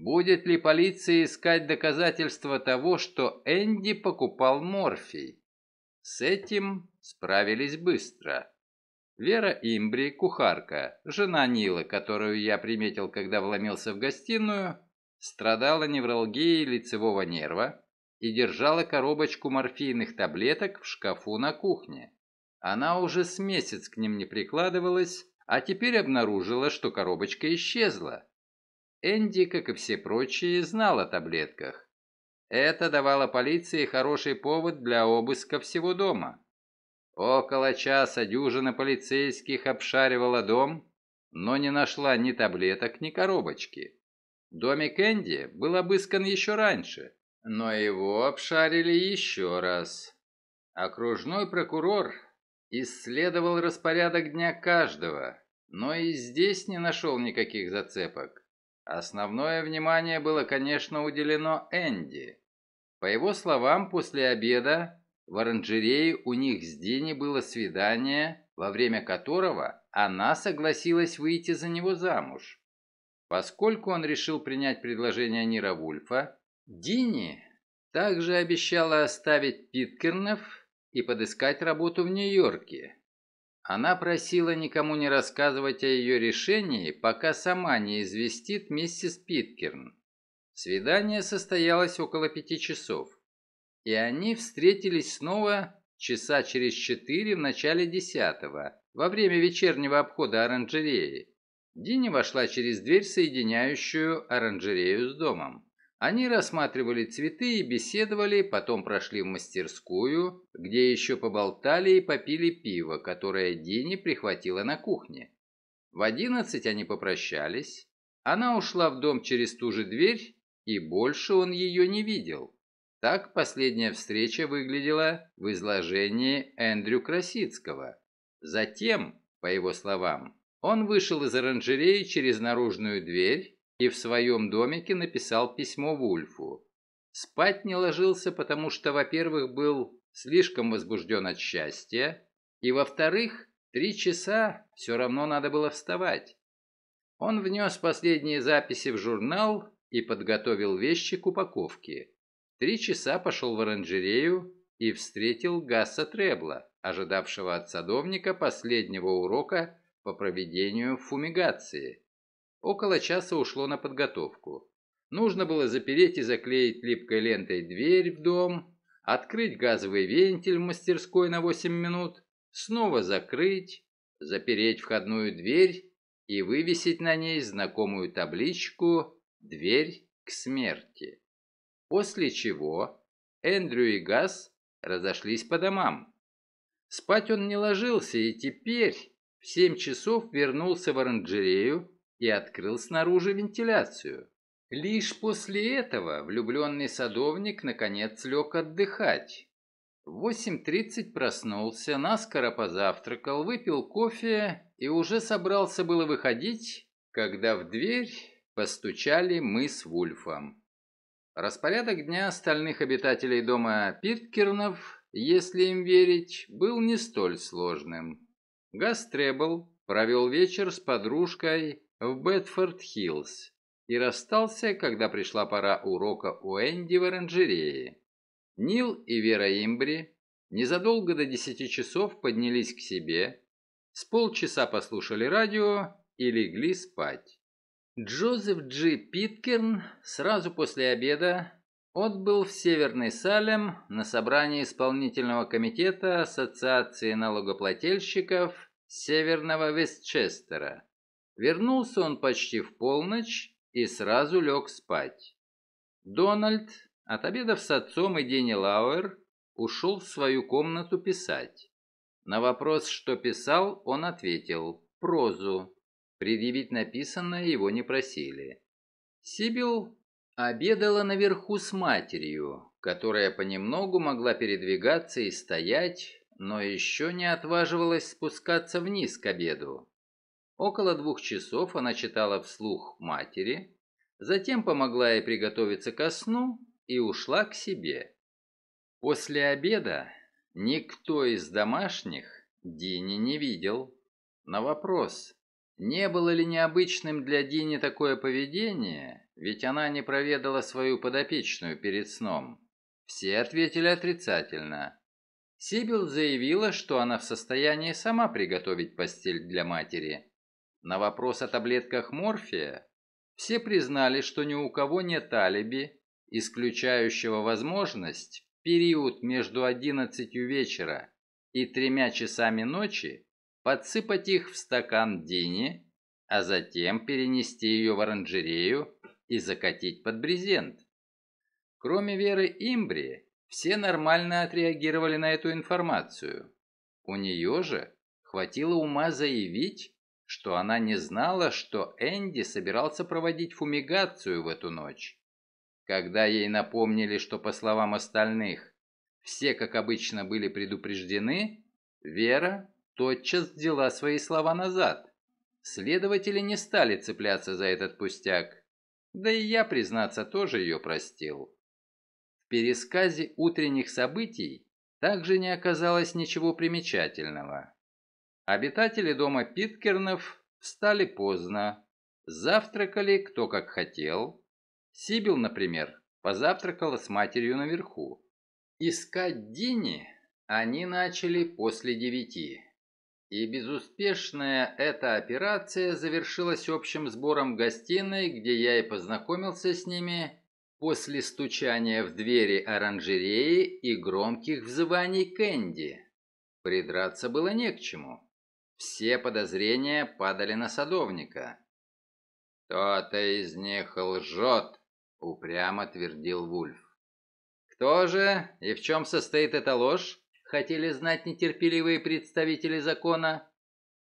Будет ли полиция искать доказательства того, что Энди покупал морфий? С этим справились быстро. Вера Имбри, кухарка, жена Нила, которую я приметил, когда вломился в гостиную, страдала невралгией лицевого нерва и держала коробочку морфийных таблеток в шкафу на кухне. Она уже с месяц к ним не прикладывалась, а теперь обнаружила, что коробочка исчезла. Энди, как и все прочие, знал о таблетках. Это давало полиции хороший повод для обыска всего дома. Около часа дюжина полицейских обшаривала дом, но не нашла ни таблеток, ни коробочки. Домик Энди был обыскан еще раньше, но его обшарили еще раз. Окружной прокурор исследовал распорядок дня каждого, но и здесь не нашел никаких зацепок. Основное внимание было, конечно, уделено Энди. По его словам, после обеда в оранжерее у них с Дини было свидание, во время которого она согласилась выйти за него замуж. Поскольку он решил принять предложение Нира Вульфа, Дини также обещала оставить Питкернов и подыскать работу в Нью-Йорке. Она просила никому не рассказывать о ее решении, пока сама не известит миссис Питкерн. Свидание состоялось около пяти часов. И они встретились снова часа через четыре в начале десятого, во время вечернего обхода оранжереи. Дини вошла через дверь, соединяющую оранжерею с домом. Они рассматривали цветы и беседовали, потом прошли в мастерскую, где еще поболтали и попили пиво, которое Дини прихватила на кухне. В одиннадцать они попрощались. Она ушла в дом через ту же дверь, и больше он ее не видел. Так последняя встреча выглядела в изложении Эндрю Красицкого. Затем, по его словам, он вышел из оранжереи через наружную дверь, и в своем домике написал письмо Вульфу. Спать не ложился, потому что, во-первых, был слишком возбужден от счастья, и, во-вторых, три часа все равно надо было вставать. Он внес последние записи в журнал и подготовил вещи к упаковке. Три часа пошел в оранжерею и встретил Гасса Требла, ожидавшего от садовника последнего урока по проведению фумигации. Около часа ушло на подготовку. Нужно было запереть и заклеить липкой лентой дверь в дом, открыть газовый вентиль в мастерской на 8 минут, снова закрыть, запереть входную дверь и вывесить на ней знакомую табличку «Дверь к смерти». После чего Эндрю и Газ разошлись по домам. Спать он не ложился и теперь в 7 часов вернулся в оранжерею, и открыл снаружи вентиляцию. Лишь после этого влюбленный садовник наконец лег отдыхать. В 8.30 проснулся, наскоро позавтракал, выпил кофе и уже собрался было выходить, когда в дверь постучали мы с Вульфом. Распорядок дня остальных обитателей дома Питкернов, если им верить, был не столь сложным. Гастребл провел вечер с подружкой в Бетфорд-Хиллз и расстался, когда пришла пора урока у Энди в оранжерее. Нил и Вера Имбри незадолго до десяти часов поднялись к себе, с полчаса послушали радио и легли спать. Джозеф Джи Питкерн сразу после обеда отбыл в Северный Салем на собрание исполнительного комитета Ассоциации налогоплательщиков Северного Вестчестера. Вернулся он почти в полночь и сразу лег спать. Дональд, отобедав с отцом и Дени Лауэр, ушел в свою комнату писать. На вопрос, что писал, он ответил «прозу». Предъявить написанное его не просили. Сибил обедала наверху с матерью, которая понемногу могла передвигаться и стоять, но еще не отваживалась спускаться вниз к обеду. Около двух часов она читала вслух матери, затем помогла ей приготовиться ко сну и ушла к себе. После обеда никто из домашних Дини не видел. На вопрос, не было ли необычным для Дини такое поведение, ведь она не проведала свою подопечную перед сном, все ответили отрицательно. Сибил заявила, что она в состоянии сама приготовить постель для матери – на вопрос о таблетках морфия все признали, что ни у кого нет алиби, исключающего возможность период между 11 вечера и тремя часами ночи подсыпать их в стакан Дини, а затем перенести ее в оранжерею и закатить под брезент. Кроме Веры Имбри, все нормально отреагировали на эту информацию. У нее же хватило ума заявить, что она не знала, что Энди собирался проводить фумигацию в эту ночь. Когда ей напомнили, что, по словам остальных, все, как обычно, были предупреждены, Вера тотчас взяла свои слова назад. Следователи не стали цепляться за этот пустяк. Да и я, признаться, тоже ее простил. В пересказе утренних событий также не оказалось ничего примечательного. Обитатели дома Питкернов встали поздно, завтракали кто как хотел. Сибил, например, позавтракала с матерью наверху. Искать Дини они начали после девяти. И безуспешная эта операция завершилась общим сбором в гостиной, где я и познакомился с ними после стучания в двери оранжереи и громких взываний Кэнди. Придраться было не к чему. Все подозрения падали на садовника. «Кто-то из них лжет», — упрямо твердил Вульф. «Кто же и в чем состоит эта ложь?» — хотели знать нетерпеливые представители закона.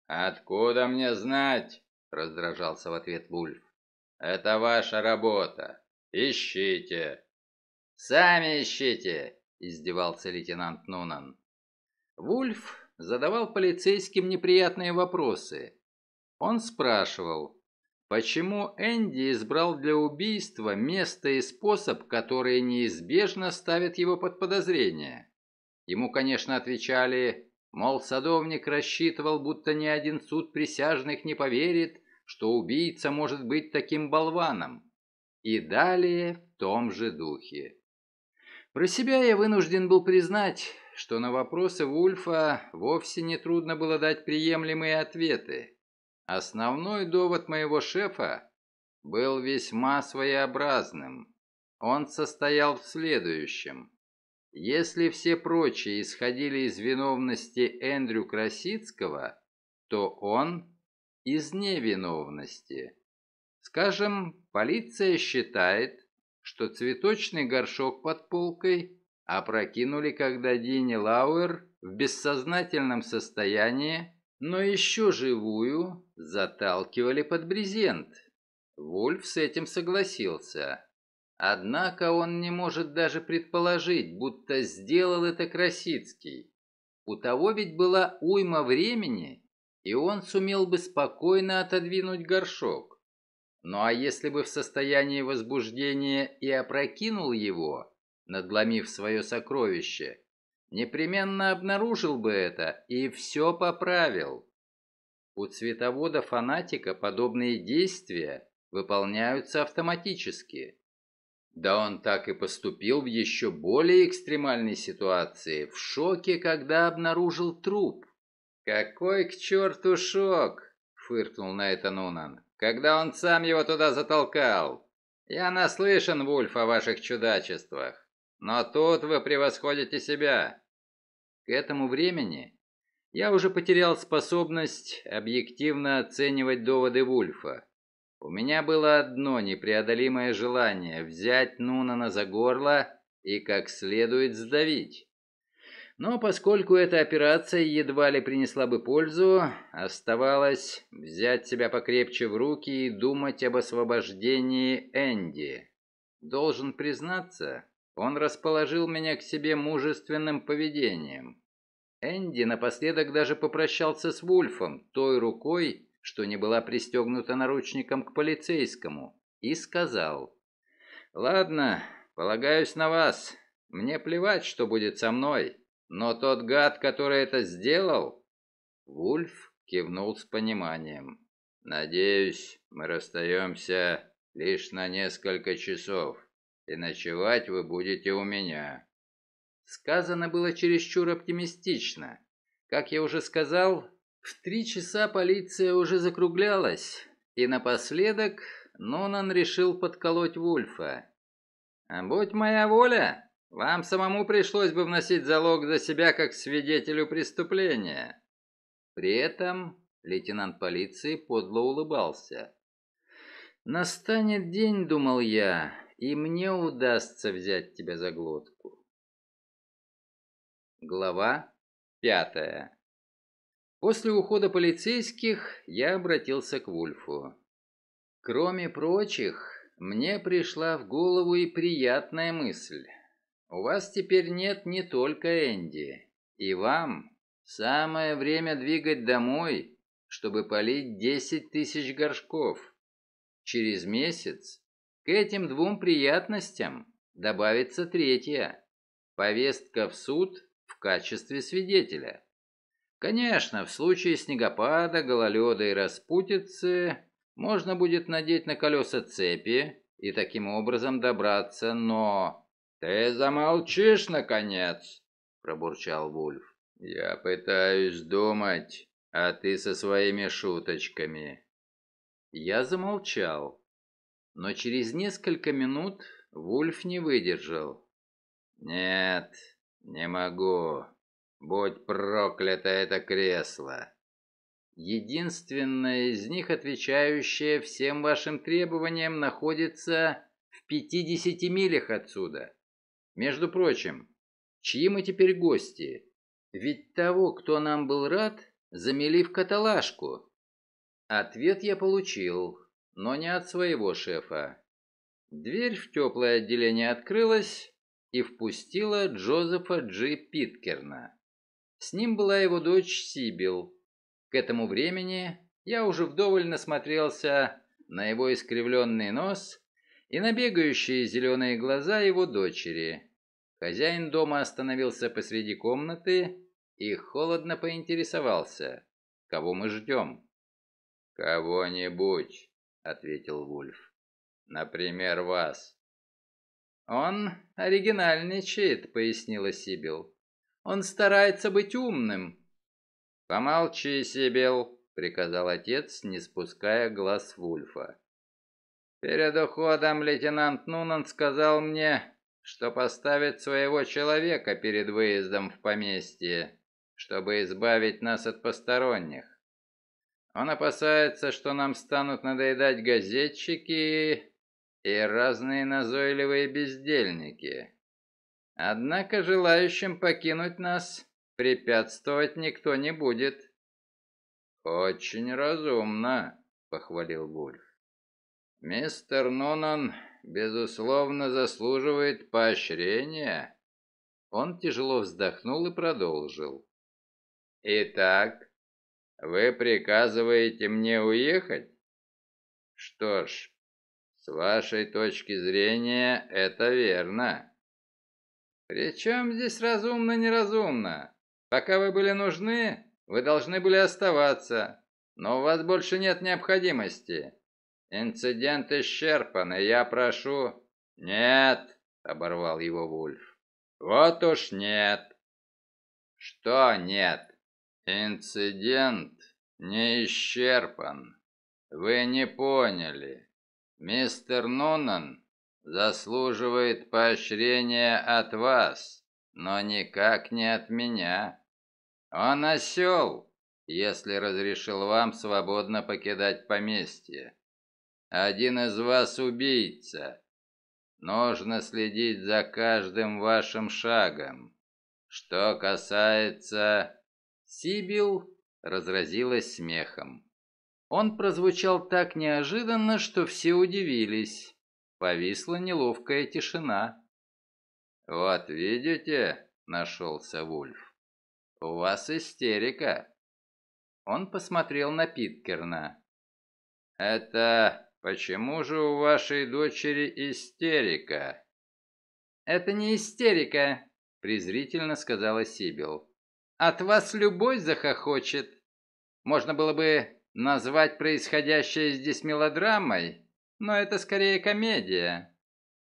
«Откуда мне знать?» — раздражался в ответ Вульф. «Это ваша работа. Ищите». «Сами ищите», — издевался лейтенант Нунан. Вульф задавал полицейским неприятные вопросы. Он спрашивал, почему Энди избрал для убийства место и способ, которые неизбежно ставят его под подозрение. Ему, конечно, отвечали, мол, садовник рассчитывал, будто ни один суд присяжных не поверит, что убийца может быть таким болваном. И далее в том же духе. Про себя я вынужден был признать, что на вопросы Вульфа вовсе не трудно было дать приемлемые ответы. Основной довод моего шефа был весьма своеобразным. Он состоял в следующем. Если все прочие исходили из виновности Эндрю Красицкого, то он из невиновности. Скажем, полиция считает, что цветочный горшок под полкой Опрокинули, когда Дини Лауэр в бессознательном состоянии, но еще живую, заталкивали под брезент. Вольф с этим согласился. Однако он не может даже предположить, будто сделал это Красицкий. У того ведь была уйма времени, и он сумел бы спокойно отодвинуть горшок. Ну а если бы в состоянии возбуждения и опрокинул его, надломив свое сокровище, непременно обнаружил бы это и все поправил. У цветовода-фанатика подобные действия выполняются автоматически. Да он так и поступил в еще более экстремальной ситуации, в шоке, когда обнаружил труп. «Какой к черту шок!» — фыркнул на это Нунан. «Когда он сам его туда затолкал! Я наслышан, Вульф, о ваших чудачествах. Но тут вы превосходите себя. К этому времени я уже потерял способность объективно оценивать доводы Вульфа. У меня было одно непреодолимое желание взять Нунана за горло и как следует сдавить. Но поскольку эта операция едва ли принесла бы пользу, оставалось взять себя покрепче в руки и думать об освобождении Энди. Должен признаться, он расположил меня к себе мужественным поведением. Энди напоследок даже попрощался с Вульфом, той рукой, что не была пристегнута наручником к полицейскому, и сказал, «Ладно, полагаюсь на вас. Мне плевать, что будет со мной, но тот гад, который это сделал...» Вульф кивнул с пониманием. «Надеюсь, мы расстаемся лишь на несколько часов и ночевать вы будете у меня». Сказано было чересчур оптимистично. Как я уже сказал, в три часа полиция уже закруглялась, и напоследок Нонан решил подколоть Вульфа. «Будь моя воля, вам самому пришлось бы вносить залог за себя как свидетелю преступления». При этом лейтенант полиции подло улыбался. «Настанет день, — думал я, и мне удастся взять тебя за глотку. Глава пятая. После ухода полицейских я обратился к Вульфу. Кроме прочих, мне пришла в голову и приятная мысль. У вас теперь нет не только Энди. И вам самое время двигать домой, чтобы полить 10 тысяч горшков. Через месяц к этим двум приятностям добавится третья – повестка в суд в качестве свидетеля. Конечно, в случае снегопада, гололеда и распутицы можно будет надеть на колеса цепи и таким образом добраться, но... «Ты замолчишь, наконец!» – пробурчал Вульф. «Я пытаюсь думать, а ты со своими шуточками». Я замолчал. Но через несколько минут Вульф не выдержал. «Нет, не могу. Будь проклято это кресло!» Единственное из них, отвечающее всем вашим требованиям, находится в пятидесяти милях отсюда. Между прочим, чьи мы теперь гости? Ведь того, кто нам был рад, замели в каталажку. Ответ я получил но не от своего шефа. Дверь в теплое отделение открылась и впустила Джозефа Джи Питкерна. С ним была его дочь Сибил. К этому времени я уже вдоволь насмотрелся на его искривленный нос и на бегающие зеленые глаза его дочери. Хозяин дома остановился посреди комнаты и холодно поинтересовался, кого мы ждем. «Кого-нибудь», ответил Вульф. Например, вас. Он оригинальничает, пояснила Сибил. Он старается быть умным. Помолчи, Сибил, приказал отец, не спуская глаз Вульфа. Перед уходом лейтенант Нунан сказал мне, что поставит своего человека перед выездом в поместье, чтобы избавить нас от посторонних. Он опасается, что нам станут надоедать газетчики и разные назойливые бездельники. Однако желающим покинуть нас препятствовать никто не будет. Очень разумно, похвалил Вульф. Мистер Нонан, безусловно, заслуживает поощрения. Он тяжело вздохнул и продолжил. Итак, вы приказываете мне уехать? Что ж, с вашей точки зрения это верно. При чем здесь разумно-неразумно? Пока вы были нужны, вы должны были оставаться, но у вас больше нет необходимости. Инцидент исчерпан, и я прошу... Нет, оборвал его Вульф. Вот уж нет. Что нет? «Инцидент не исчерпан. Вы не поняли. Мистер Нунан заслуживает поощрения от вас, но никак не от меня. Он осел, если разрешил вам свободно покидать поместье. Один из вас убийца. Нужно следить за каждым вашим шагом. Что касается Сибил разразилась смехом. Он прозвучал так неожиданно, что все удивились. Повисла неловкая тишина. «Вот видите», — нашелся Вульф, — «у вас истерика». Он посмотрел на Питкерна. «Это почему же у вашей дочери истерика?» «Это не истерика», — презрительно сказала Сибил. От вас любой захохочет. Можно было бы назвать происходящее здесь мелодрамой, но это скорее комедия.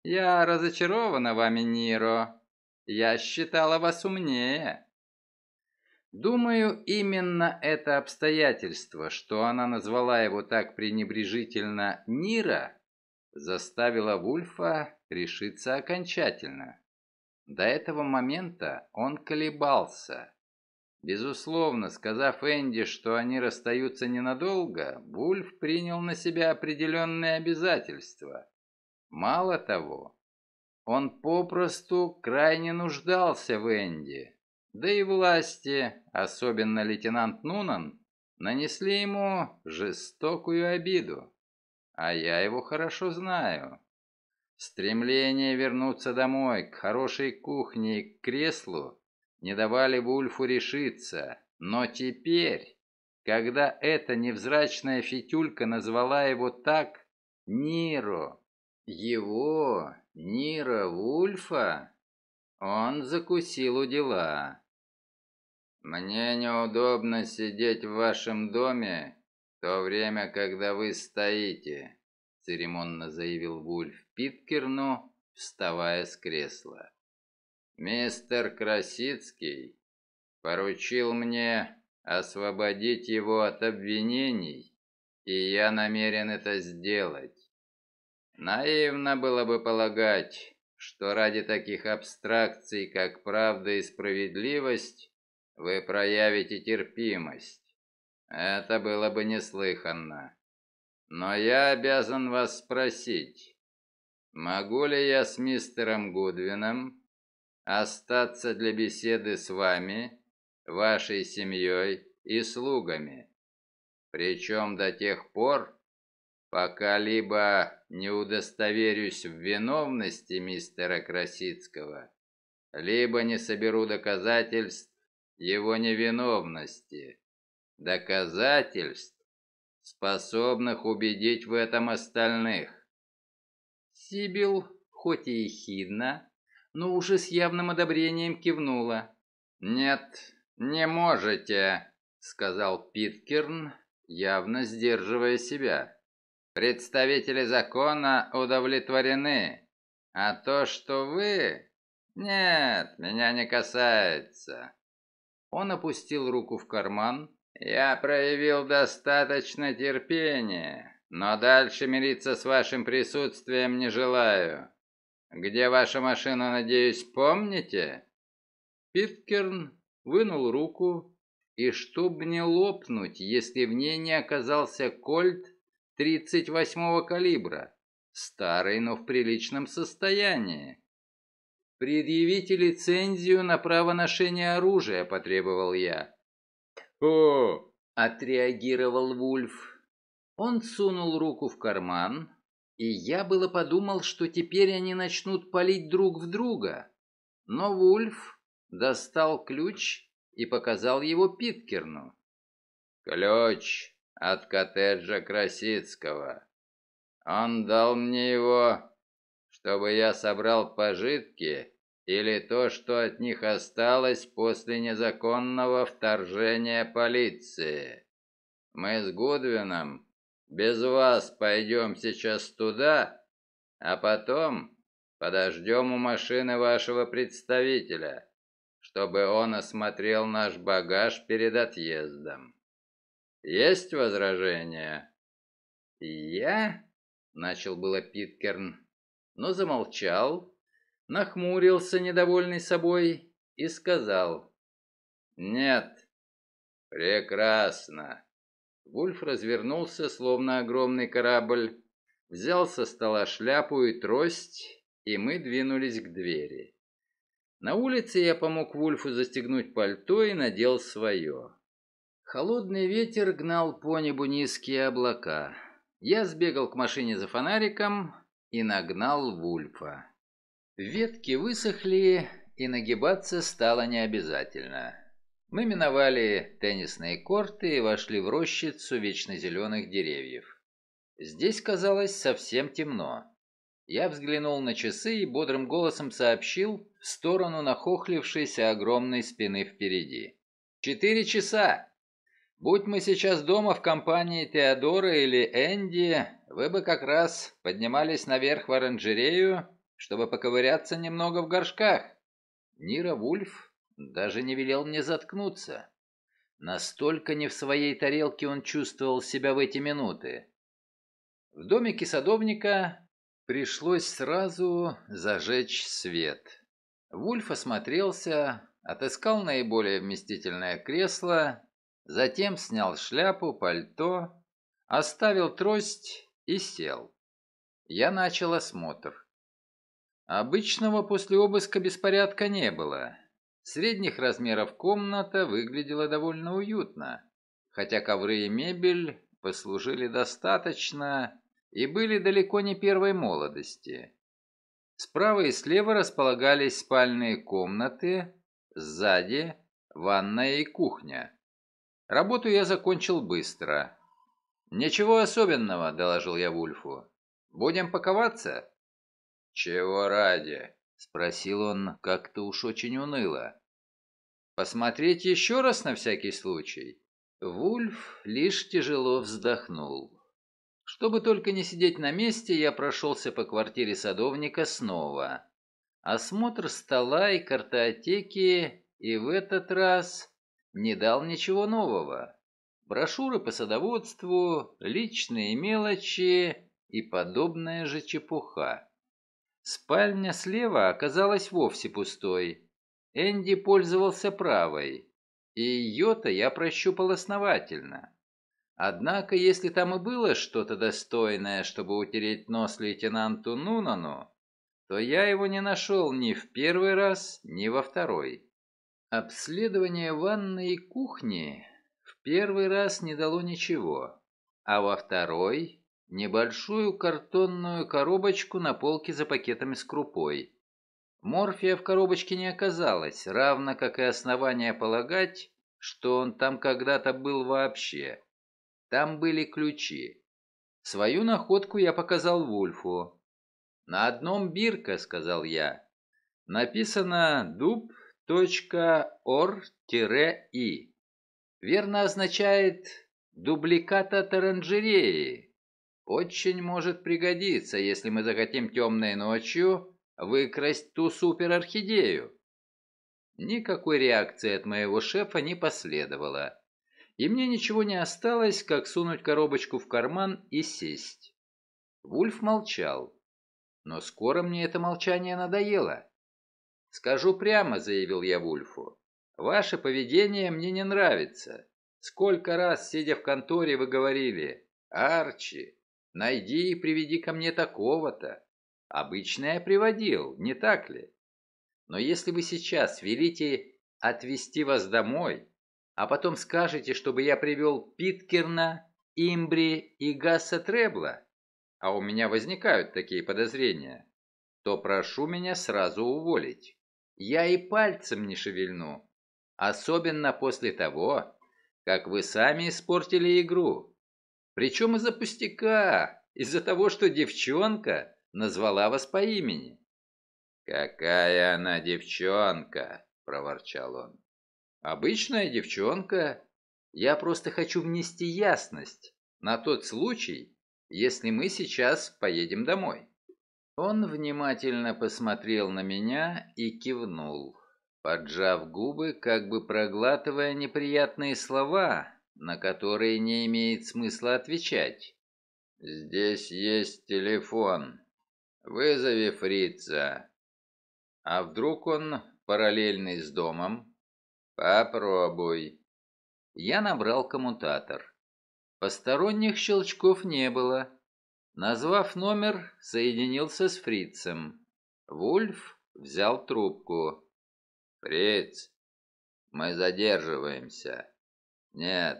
Я разочарована вами, Ниро. Я считала вас умнее. Думаю, именно это обстоятельство, что она назвала его так пренебрежительно Нира, заставило Вульфа решиться окончательно. До этого момента он колебался, Безусловно, сказав Энди, что они расстаются ненадолго, Вульф принял на себя определенные обязательства. Мало того, он попросту крайне нуждался в Энди. Да и власти, особенно лейтенант Нунан, нанесли ему жестокую обиду. А я его хорошо знаю. Стремление вернуться домой, к хорошей кухне и к креслу – не давали Вульфу решиться. Но теперь, когда эта невзрачная фитюлька назвала его так, Ниро, его, Нира Вульфа, он закусил у дела. «Мне неудобно сидеть в вашем доме в то время, когда вы стоите», церемонно заявил Вульф Питкерну, вставая с кресла. Мистер Красицкий поручил мне освободить его от обвинений, и я намерен это сделать. Наивно было бы полагать, что ради таких абстракций, как правда и справедливость, вы проявите терпимость. Это было бы неслыханно. Но я обязан вас спросить, могу ли я с мистером Гудвином остаться для беседы с вами, вашей семьей и слугами. Причем до тех пор, пока либо не удостоверюсь в виновности мистера Красицкого, либо не соберу доказательств его невиновности. Доказательств, способных убедить в этом остальных. Сибил, хоть и ехидно, но уже с явным одобрением кивнула. «Нет, не можете», — сказал Питкерн, явно сдерживая себя. «Представители закона удовлетворены, а то, что вы...» «Нет, меня не касается». Он опустил руку в карман. «Я проявил достаточно терпения, но дальше мириться с вашим присутствием не желаю. «Где ваша машина, надеюсь, помните?» Питкерн вынул руку, и чтоб не лопнуть, если в ней не оказался кольт 38-го калибра, старый, но в приличном состоянии. «Предъявите лицензию на право ношения оружия», — потребовал я. «О!» — отреагировал Вульф. Он сунул руку в карман, и я было подумал, что теперь они начнут палить друг в друга. Но Вульф достал ключ и показал его Питкерну. «Ключ от коттеджа Красицкого. Он дал мне его, чтобы я собрал пожитки или то, что от них осталось после незаконного вторжения полиции. Мы с Гудвином без вас пойдем сейчас туда, а потом подождем у машины вашего представителя, чтобы он осмотрел наш багаж перед отъездом. Есть возражения?» «Я?» — начал было Питкерн, но замолчал, нахмурился, недовольный собой, и сказал. «Нет, прекрасно. Вульф развернулся, словно огромный корабль, взял со стола шляпу и трость, и мы двинулись к двери. На улице я помог Вульфу застегнуть пальто и надел свое. Холодный ветер гнал по небу низкие облака. Я сбегал к машине за фонариком и нагнал Вульфа. Ветки высохли, и нагибаться стало необязательно. Мы миновали теннисные корты и вошли в рощицу вечно зеленых деревьев. Здесь казалось совсем темно. Я взглянул на часы и бодрым голосом сообщил в сторону нахохлившейся огромной спины впереди. «Четыре часа!» Будь мы сейчас дома в компании Теодора или Энди, вы бы как раз поднимались наверх в оранжерею, чтобы поковыряться немного в горшках. Нира Вульф даже не велел мне заткнуться. Настолько не в своей тарелке он чувствовал себя в эти минуты. В домике садовника пришлось сразу зажечь свет. Вульф осмотрелся, отыскал наиболее вместительное кресло, затем снял шляпу, пальто, оставил трость и сел. Я начал осмотр. Обычного после обыска беспорядка не было. Средних размеров комната выглядела довольно уютно, хотя ковры и мебель послужили достаточно и были далеко не первой молодости. Справа и слева располагались спальные комнаты, сзади – ванная и кухня. Работу я закончил быстро. «Ничего особенного», – доложил я Вульфу. «Будем паковаться?» «Чего ради?» – спросил он как-то уж очень уныло. Посмотреть еще раз на всякий случай?» Вульф лишь тяжело вздохнул. Чтобы только не сидеть на месте, я прошелся по квартире садовника снова. Осмотр стола и картотеки и в этот раз не дал ничего нового. Брошюры по садоводству, личные мелочи и подобная же чепуха. Спальня слева оказалась вовсе пустой. Энди пользовался правой, и ее-то я прощупал основательно. Однако, если там и было что-то достойное, чтобы утереть нос лейтенанту Нунану, то я его не нашел ни в первый раз, ни во второй. Обследование ванной и кухни в первый раз не дало ничего, а во второй — небольшую картонную коробочку на полке за пакетами с крупой — Морфия в коробочке не оказалось, равно как и основания полагать, что он там когда-то был вообще. Там были ключи. Свою находку я показал Вульфу. «На одном бирка», — сказал я. «Написано дуб.ор-и». Верно означает «дубликата оранжереи». Очень может пригодиться, если мы захотим темной ночью Выкрасть ту суперорхидею. Никакой реакции от моего шефа не последовало. И мне ничего не осталось, как сунуть коробочку в карман и сесть. Вульф молчал. Но скоро мне это молчание надоело. «Скажу прямо», — заявил я Вульфу. «Ваше поведение мне не нравится. Сколько раз, сидя в конторе, вы говорили, «Арчи, найди и приведи ко мне такого-то. Обычно я приводил, не так ли? Но если вы сейчас велите отвезти вас домой, а потом скажете, чтобы я привел Питкерна, Имбри и Гасса Требла, а у меня возникают такие подозрения, то прошу меня сразу уволить. Я и пальцем не шевельну, особенно после того, как вы сами испортили игру. Причем из-за пустяка, из-за того, что девчонка назвала вас по имени». «Какая она девчонка!» — проворчал он. «Обычная девчонка. Я просто хочу внести ясность на тот случай, если мы сейчас поедем домой». Он внимательно посмотрел на меня и кивнул, поджав губы, как бы проглатывая неприятные слова, на которые не имеет смысла отвечать. «Здесь есть телефон», «Вызови фрица». «А вдруг он параллельный с домом?» «Попробуй». Я набрал коммутатор. Посторонних щелчков не было. Назвав номер, соединился с фрицем. Вульф взял трубку. «Фриц, мы задерживаемся». «Нет,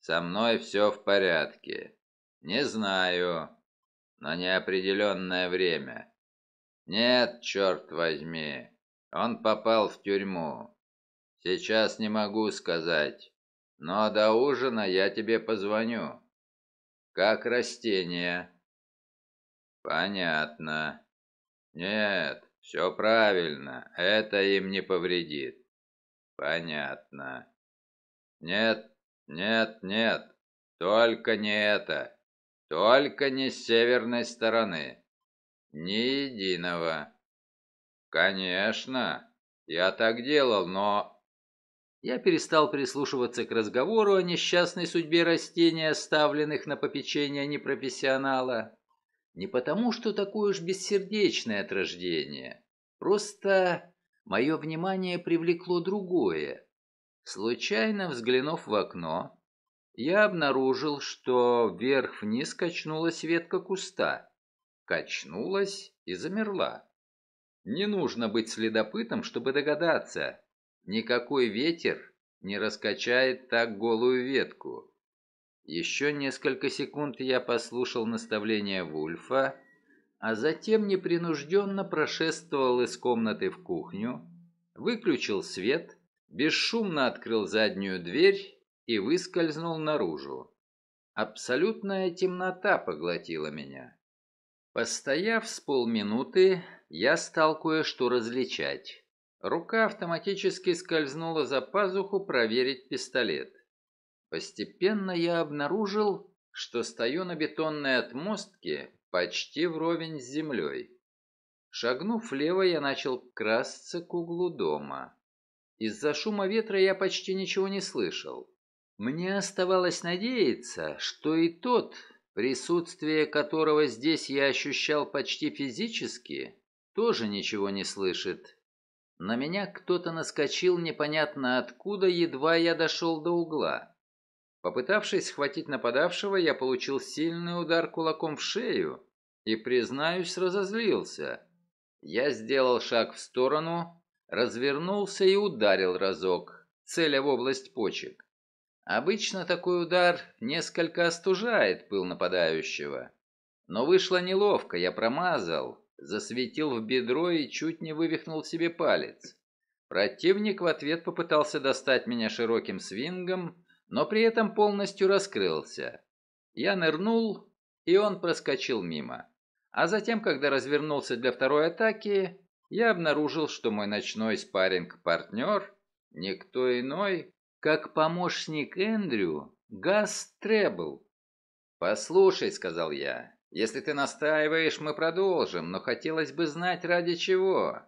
со мной все в порядке». «Не знаю на неопределенное время. Нет, черт возьми, он попал в тюрьму. Сейчас не могу сказать, но до ужина я тебе позвоню. Как растение. Понятно. Нет, все правильно, это им не повредит. Понятно. Нет, нет, нет, только не это. Только не с северной стороны. Ни единого. Конечно, я так делал, но... Я перестал прислушиваться к разговору о несчастной судьбе растений, оставленных на попечение непрофессионала. Не потому, что такое уж бессердечное от рождения. Просто мое внимание привлекло другое. Случайно взглянув в окно, я обнаружил, что вверх-вниз качнулась ветка куста. Качнулась и замерла. Не нужно быть следопытом, чтобы догадаться. Никакой ветер не раскачает так голую ветку. Еще несколько секунд я послушал наставления Вульфа, а затем непринужденно прошествовал из комнаты в кухню, выключил свет, бесшумно открыл заднюю дверь и выскользнул наружу. Абсолютная темнота поглотила меня. Постояв с полминуты, я стал кое-что различать. Рука автоматически скользнула за пазуху проверить пистолет. Постепенно я обнаружил, что стою на бетонной отмостке почти вровень с землей. Шагнув влево, я начал красться к углу дома. Из-за шума ветра я почти ничего не слышал. Мне оставалось надеяться, что и тот, присутствие которого здесь я ощущал почти физически, тоже ничего не слышит. На меня кто-то наскочил непонятно откуда, едва я дошел до угла. Попытавшись схватить нападавшего, я получил сильный удар кулаком в шею и, признаюсь, разозлился. Я сделал шаг в сторону, развернулся и ударил разок, целя в область почек. Обычно такой удар несколько остужает пыл нападающего. Но вышло неловко, я промазал, засветил в бедро и чуть не вывихнул себе палец. Противник в ответ попытался достать меня широким свингом, но при этом полностью раскрылся. Я нырнул, и он проскочил мимо. А затем, когда развернулся для второй атаки, я обнаружил, что мой ночной спарринг-партнер никто иной, как помощник Эндрю Газ Требл. «Послушай», — сказал я, — «если ты настаиваешь, мы продолжим, но хотелось бы знать, ради чего.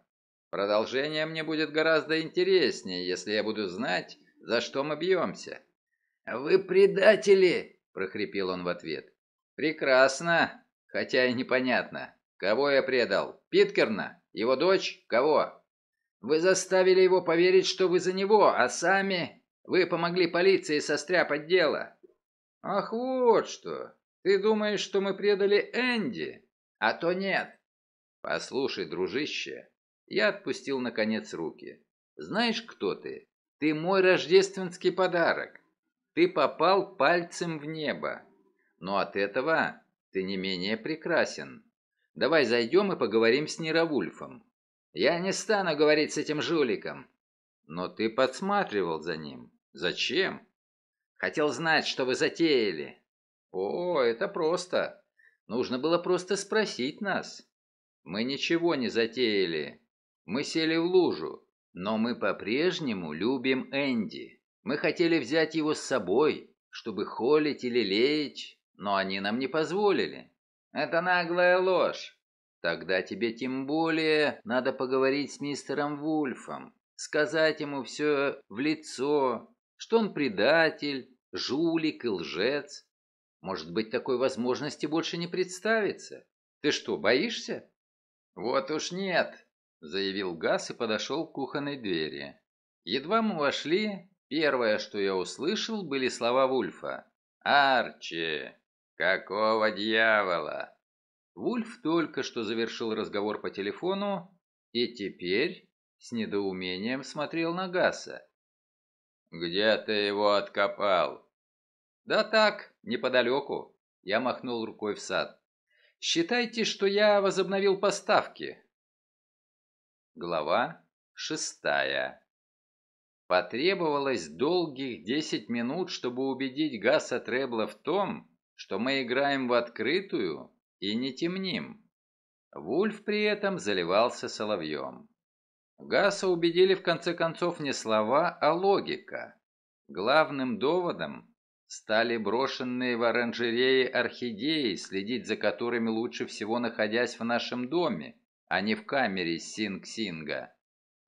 Продолжение мне будет гораздо интереснее, если я буду знать, за что мы бьемся». «Вы предатели!» — прохрипел он в ответ. «Прекрасно, хотя и непонятно. Кого я предал? Питкерна? Его дочь? Кого?» «Вы заставили его поверить, что вы за него, а сами...» Вы помогли полиции состряпать дело». «Ах, вот что! Ты думаешь, что мы предали Энди? А то нет!» «Послушай, дружище!» Я отпустил, наконец, руки. «Знаешь, кто ты? Ты мой рождественский подарок. Ты попал пальцем в небо. Но от этого ты не менее прекрасен. Давай зайдем и поговорим с Нировульфом. Я не стану говорить с этим жуликом. Но ты подсматривал за ним. Зачем? Хотел знать, что вы затеяли. О, это просто. Нужно было просто спросить нас. Мы ничего не затеяли. Мы сели в лужу, но мы по-прежнему любим Энди. Мы хотели взять его с собой, чтобы холить или леять, но они нам не позволили. Это наглая ложь. Тогда тебе тем более надо поговорить с мистером Вульфом, сказать ему все в лицо, что он предатель, жулик и лжец. Может быть, такой возможности больше не представится. Ты что, боишься? Вот уж нет, заявил Газ и подошел к кухонной двери. Едва мы вошли, первое, что я услышал, были слова Вульфа. «Арчи! Какого дьявола?» Вульф только что завершил разговор по телефону и теперь с недоумением смотрел на Гаса. «Где ты его откопал?» «Да так, неподалеку». Я махнул рукой в сад. «Считайте, что я возобновил поставки». Глава шестая. Потребовалось долгих десять минут, чтобы убедить Гаса Требла в том, что мы играем в открытую и не темним. Вульф при этом заливался соловьем. Гаса убедили в конце концов не слова, а логика. Главным доводом стали брошенные в оранжерее орхидеи, следить за которыми лучше всего находясь в нашем доме, а не в камере Синг-Синга.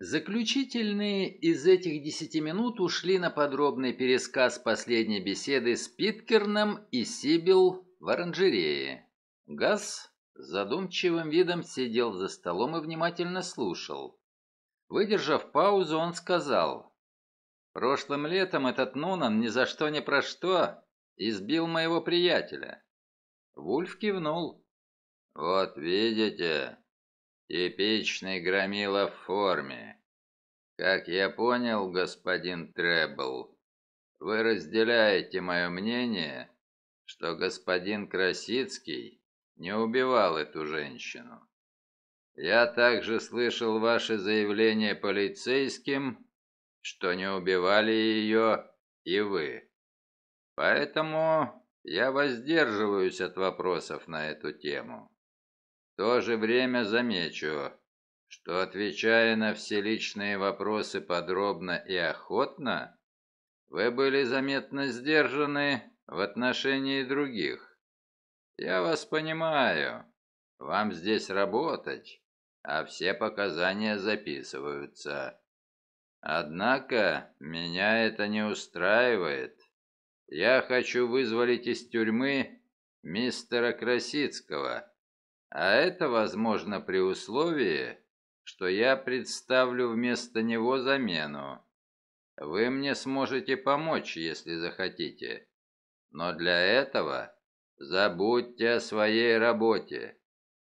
Заключительные из этих десяти минут ушли на подробный пересказ последней беседы с Питкерном и Сибил в оранжерее. Газ задумчивым видом сидел за столом и внимательно слушал. Выдержав паузу, он сказал. «Прошлым летом этот Нунан ни за что ни про что избил моего приятеля». Вульф кивнул. «Вот видите, типичный громила в форме. Как я понял, господин Требл, вы разделяете мое мнение, что господин Красицкий не убивал эту женщину». Я также слышал ваше заявление полицейским, что не убивали ее и вы. Поэтому я воздерживаюсь от вопросов на эту тему. В то же время замечу, что отвечая на все личные вопросы подробно и охотно, вы были заметно сдержаны в отношении других. Я вас понимаю. Вам здесь работать а все показания записываются. Однако меня это не устраивает. Я хочу вызволить из тюрьмы мистера Красицкого, а это возможно при условии, что я представлю вместо него замену. Вы мне сможете помочь, если захотите. Но для этого забудьте о своей работе.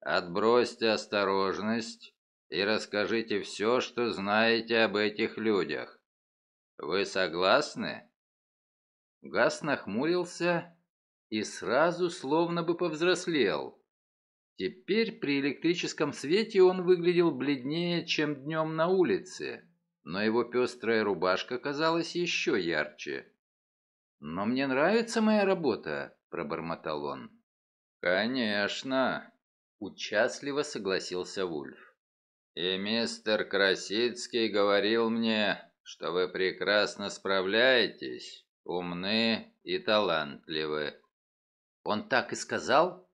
Отбросьте осторожность и расскажите все, что знаете об этих людях. Вы согласны?» Гас нахмурился и сразу словно бы повзрослел. Теперь при электрическом свете он выглядел бледнее, чем днем на улице, но его пестрая рубашка казалась еще ярче. «Но мне нравится моя работа», — пробормотал он. «Конечно», Участливо согласился Вульф. «И мистер Красицкий говорил мне, что вы прекрасно справляетесь, умны и талантливы». «Он так и сказал?»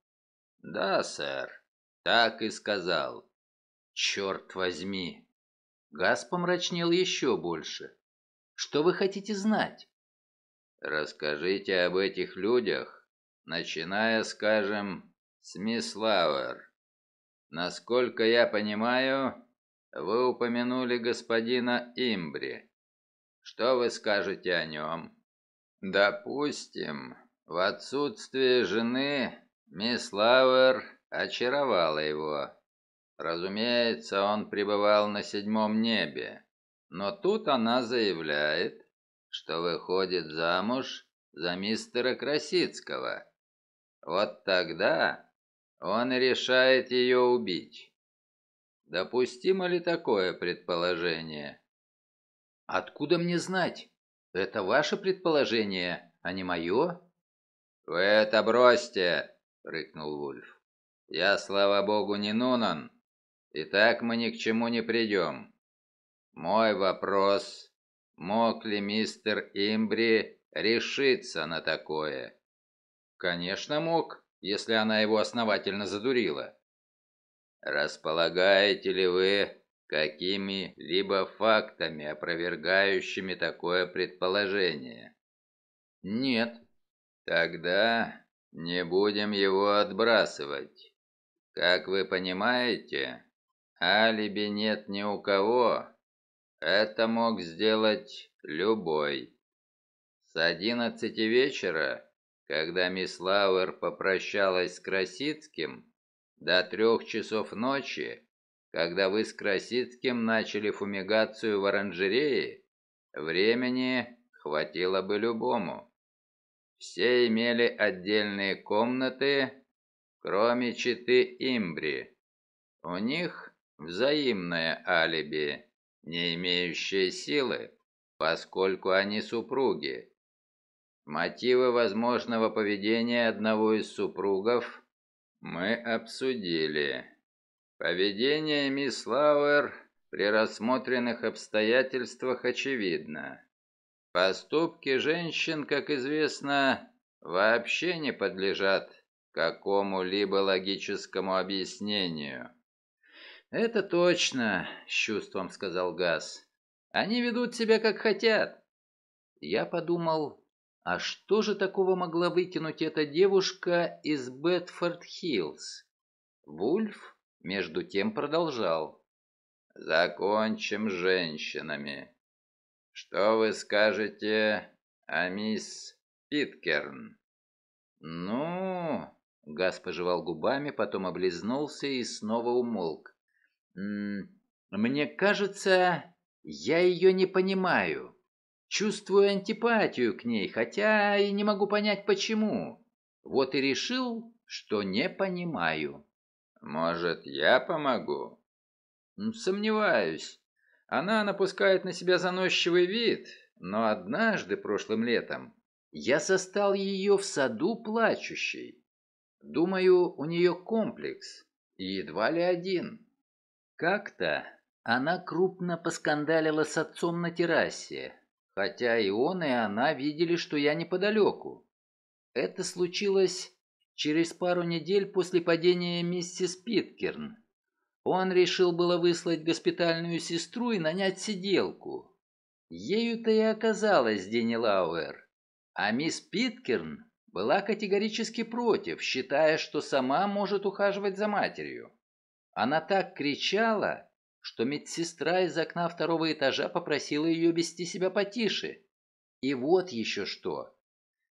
«Да, сэр, так и сказал». «Черт возьми!» Газ помрачнел еще больше. «Что вы хотите знать?» «Расскажите об этих людях, начиная, скажем, Смис Лауэр, насколько я понимаю, вы упомянули господина Имбри. Что вы скажете о нем? Допустим, в отсутствие жены мисс Лауэр очаровала его. Разумеется, он пребывал на седьмом небе. Но тут она заявляет, что выходит замуж за мистера Красицкого. Вот тогда он решает ее убить. Допустимо ли такое предположение? Откуда мне знать? Это ваше предположение, а не мое? Вы это бросьте, рыкнул Вульф. Я, слава богу, не Нунан. И так мы ни к чему не придем. Мой вопрос, мог ли мистер Имбри решиться на такое? Конечно, мог, если она его основательно задурила. Располагаете ли вы какими-либо фактами, опровергающими такое предположение? Нет. Тогда не будем его отбрасывать. Как вы понимаете, алиби нет ни у кого. Это мог сделать любой. С одиннадцати вечера когда мисс Лауэр попрощалась с Красицким, до трех часов ночи, когда вы с Красицким начали фумигацию в оранжерее, времени хватило бы любому. Все имели отдельные комнаты, кроме читы Имбри. У них взаимное алиби, не имеющее силы, поскольку они супруги. Мотивы возможного поведения одного из супругов мы обсудили. Поведение мисс Лауэр при рассмотренных обстоятельствах очевидно. Поступки женщин, как известно, вообще не подлежат какому-либо логическому объяснению. «Это точно», — с чувством сказал Газ. «Они ведут себя, как хотят». Я подумал, а что же такого могла выкинуть эта девушка из Бетфорд-Хиллз? Вульф, между тем, продолжал. «Закончим женщинами. Что вы скажете о мисс Питкерн?» «Ну...» — Гас пожевал губами, потом облизнулся и снова умолк. «М -м, «Мне кажется, я ее не понимаю». Чувствую антипатию к ней, хотя и не могу понять почему. Вот и решил, что не понимаю. Может, я помогу? Сомневаюсь. Она напускает на себя заносчивый вид, но однажды прошлым летом я застал ее в саду плачущей. Думаю, у нее комплекс, и едва ли один. Как-то она крупно поскандалила с отцом на террасе, Хотя и он, и она видели, что я неподалеку. Это случилось через пару недель после падения миссис Питкерн. Он решил было выслать госпитальную сестру и нанять сиделку. Ею-то и оказалась Дени Лауэр. А мисс Питкерн была категорически против, считая, что сама может ухаживать за матерью. Она так кричала, что медсестра из окна второго этажа попросила ее вести себя потише. И вот еще что.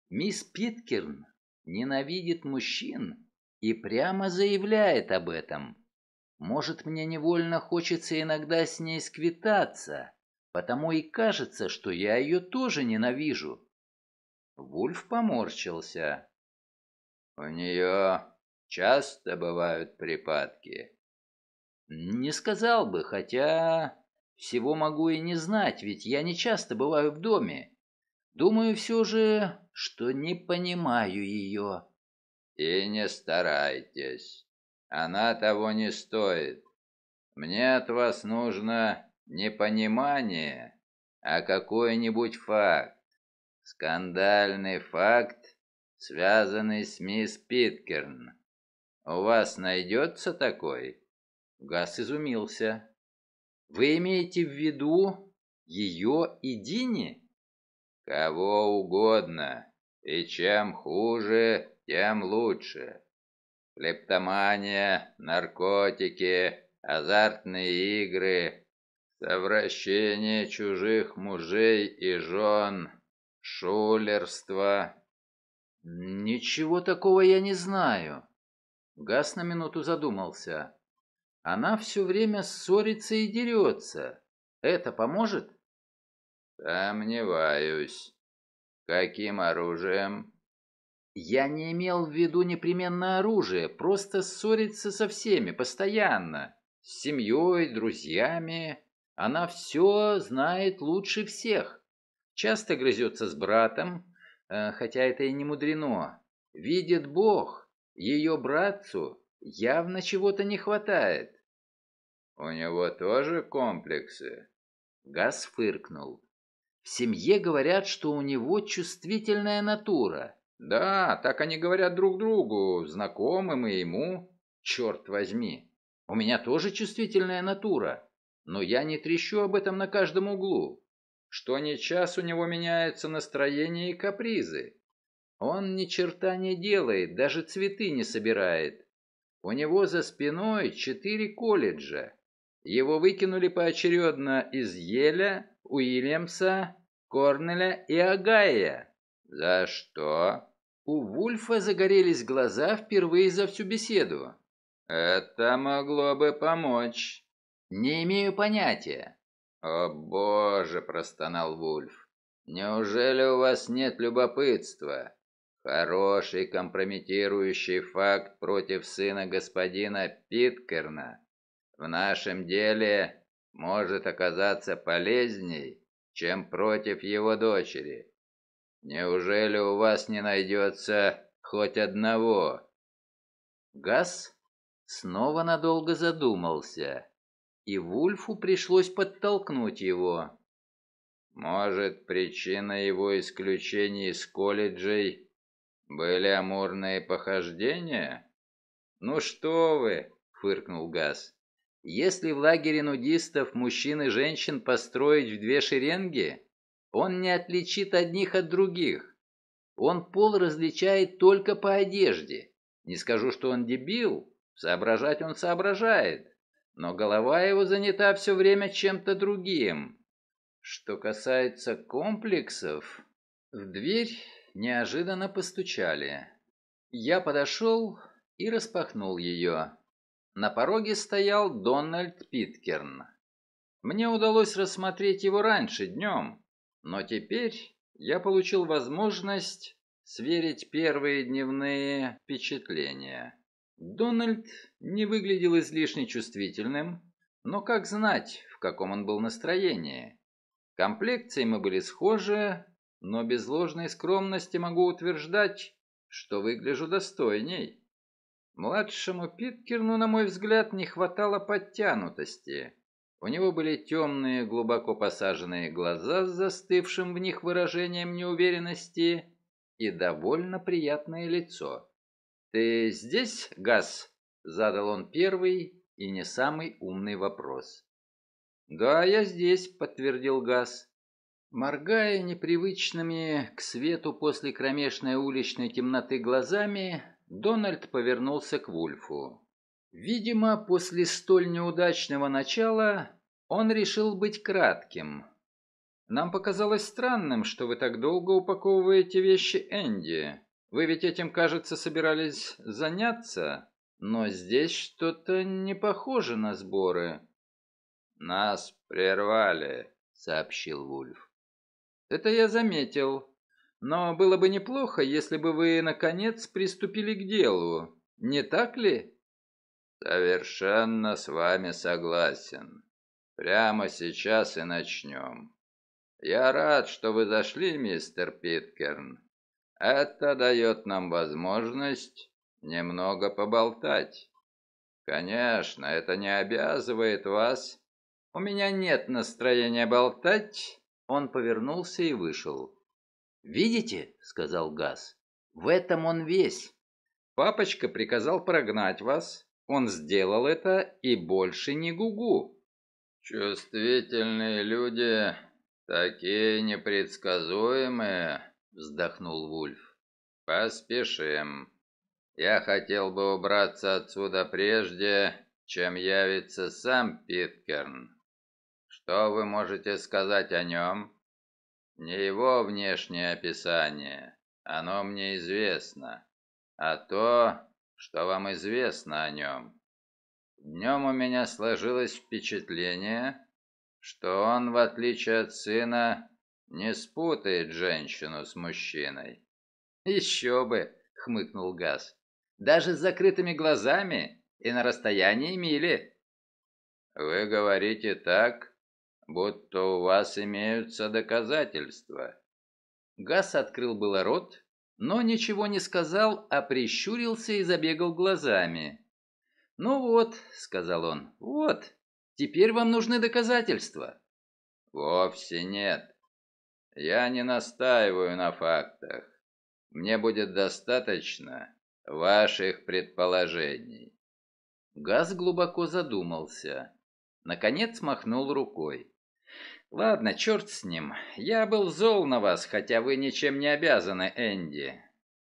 Мисс Питкерн ненавидит мужчин и прямо заявляет об этом. Может, мне невольно хочется иногда с ней сквитаться, потому и кажется, что я ее тоже ненавижу. Вульф поморщился. У нее часто бывают припадки. «Не сказал бы, хотя... Всего могу и не знать, ведь я не часто бываю в доме. Думаю все же, что не понимаю ее». «И не старайтесь. Она того не стоит. Мне от вас нужно не понимание, а какой-нибудь факт. Скандальный факт, связанный с мисс Питкерн. У вас найдется такой?» Гас изумился. «Вы имеете в виду ее и Дини?» «Кого угодно. И чем хуже, тем лучше. Клептомания, наркотики, азартные игры, совращение чужих мужей и жен, шулерство». «Ничего такого я не знаю». Гас на минуту задумался. Она все время ссорится и дерется. Это поможет? Сомневаюсь. Каким оружием? Я не имел в виду непременно оружие, просто ссорится со всеми, постоянно. С семьей, друзьями. Она все знает лучше всех. Часто грызется с братом, э, хотя это и не мудрено. Видит Бог, ее братцу явно чего-то не хватает. У него тоже комплексы? Газ фыркнул. В семье говорят, что у него чувствительная натура. Да, так они говорят друг другу, знакомым и ему. Черт возьми, у меня тоже чувствительная натура, но я не трещу об этом на каждом углу. Что ни час у него меняется настроение и капризы. Он ни черта не делает, даже цветы не собирает. У него за спиной четыре колледжа, его выкинули поочередно из Еля, Уильямса, Корнеля и Агая. За что? У Вульфа загорелись глаза впервые за всю беседу. Это могло бы помочь. Не имею понятия. О боже, простонал Вульф. Неужели у вас нет любопытства? Хороший компрометирующий факт против сына господина Питкерна в нашем деле может оказаться полезней, чем против его дочери. Неужели у вас не найдется хоть одного?» Газ снова надолго задумался, и Вульфу пришлось подтолкнуть его. «Может, причина его исключения из колледжей были амурные похождения?» «Ну что вы!» — фыркнул Газ. Если в лагере нудистов мужчин и женщин построить в две шеренги, он не отличит одних от других. Он пол различает только по одежде. Не скажу, что он дебил, соображать он соображает, но голова его занята все время чем-то другим. Что касается комплексов, в дверь неожиданно постучали. Я подошел и распахнул ее. На пороге стоял Дональд Питкерн. Мне удалось рассмотреть его раньше, днем, но теперь я получил возможность сверить первые дневные впечатления. Дональд не выглядел излишне чувствительным, но как знать, в каком он был настроении. Комплекции мы были схожи, но без ложной скромности могу утверждать, что выгляжу достойней. Младшему Питкерну, на мой взгляд, не хватало подтянутости. У него были темные, глубоко посаженные глаза с застывшим в них выражением неуверенности и довольно приятное лицо. «Ты здесь, Газ?» — задал он первый и не самый умный вопрос. «Да, я здесь», — подтвердил Газ. Моргая непривычными к свету после кромешной уличной темноты глазами, Дональд повернулся к Вульфу. Видимо, после столь неудачного начала он решил быть кратким. «Нам показалось странным, что вы так долго упаковываете вещи Энди. Вы ведь этим, кажется, собирались заняться, но здесь что-то не похоже на сборы». «Нас прервали», — сообщил Вульф. «Это я заметил. Но было бы неплохо, если бы вы, наконец, приступили к делу. Не так ли? Совершенно с вами согласен. Прямо сейчас и начнем. Я рад, что вы зашли, мистер Питкерн. Это дает нам возможность немного поболтать. Конечно, это не обязывает вас. У меня нет настроения болтать. Он повернулся и вышел. «Видите?» — сказал Газ. «В этом он весь. Папочка приказал прогнать вас. Он сделал это и больше не гугу». -гу. «Чувствительные люди такие непредсказуемые», — вздохнул Вульф. «Поспешим. Я хотел бы убраться отсюда прежде, чем явится сам Питкерн. Что вы можете сказать о нем?» Не его внешнее описание, оно мне известно, а то, что вам известно о нем. Днем у меня сложилось впечатление, что он, в отличие от сына, не спутает женщину с мужчиной. «Еще бы!» — хмыкнул Газ. «Даже с закрытыми глазами и на расстоянии мили!» «Вы говорите так, будто у вас имеются доказательства». Газ открыл было рот, но ничего не сказал, а прищурился и забегал глазами. «Ну вот», — сказал он, — «вот, теперь вам нужны доказательства». «Вовсе нет. Я не настаиваю на фактах. Мне будет достаточно ваших предположений». Газ глубоко задумался. Наконец махнул рукой. Ладно, черт с ним. Я был зол на вас, хотя вы ничем не обязаны, Энди.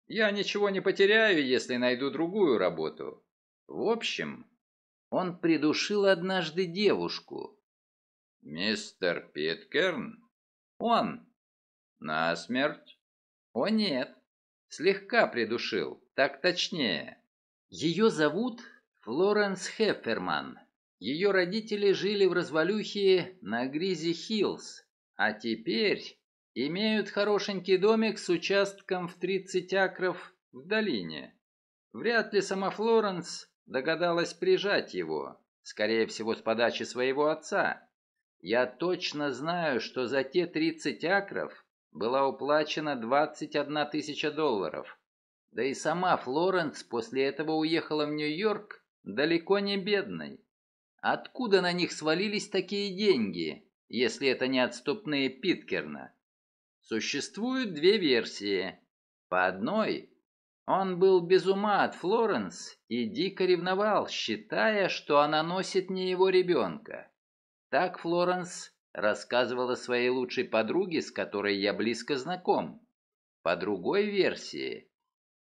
Я ничего не потеряю, если найду другую работу. В общем, он придушил однажды девушку. Мистер Питкерн? Он. На смерть? О нет. Слегка придушил, так точнее. Ее зовут Флоренс Хефферман. Ее родители жили в развалюхе на Гризи Хиллз, а теперь имеют хорошенький домик с участком в 30 акров в долине. Вряд ли сама Флоренс догадалась прижать его, скорее всего, с подачи своего отца. Я точно знаю, что за те 30 акров была уплачена 21 тысяча долларов. Да и сама Флоренс после этого уехала в Нью-Йорк далеко не бедной. Откуда на них свалились такие деньги, если это не отступные Питкерна? Существуют две версии. По одной, он был без ума от Флоренс и дико ревновал, считая, что она носит не его ребенка. Так Флоренс рассказывала своей лучшей подруге, с которой я близко знаком. По другой версии,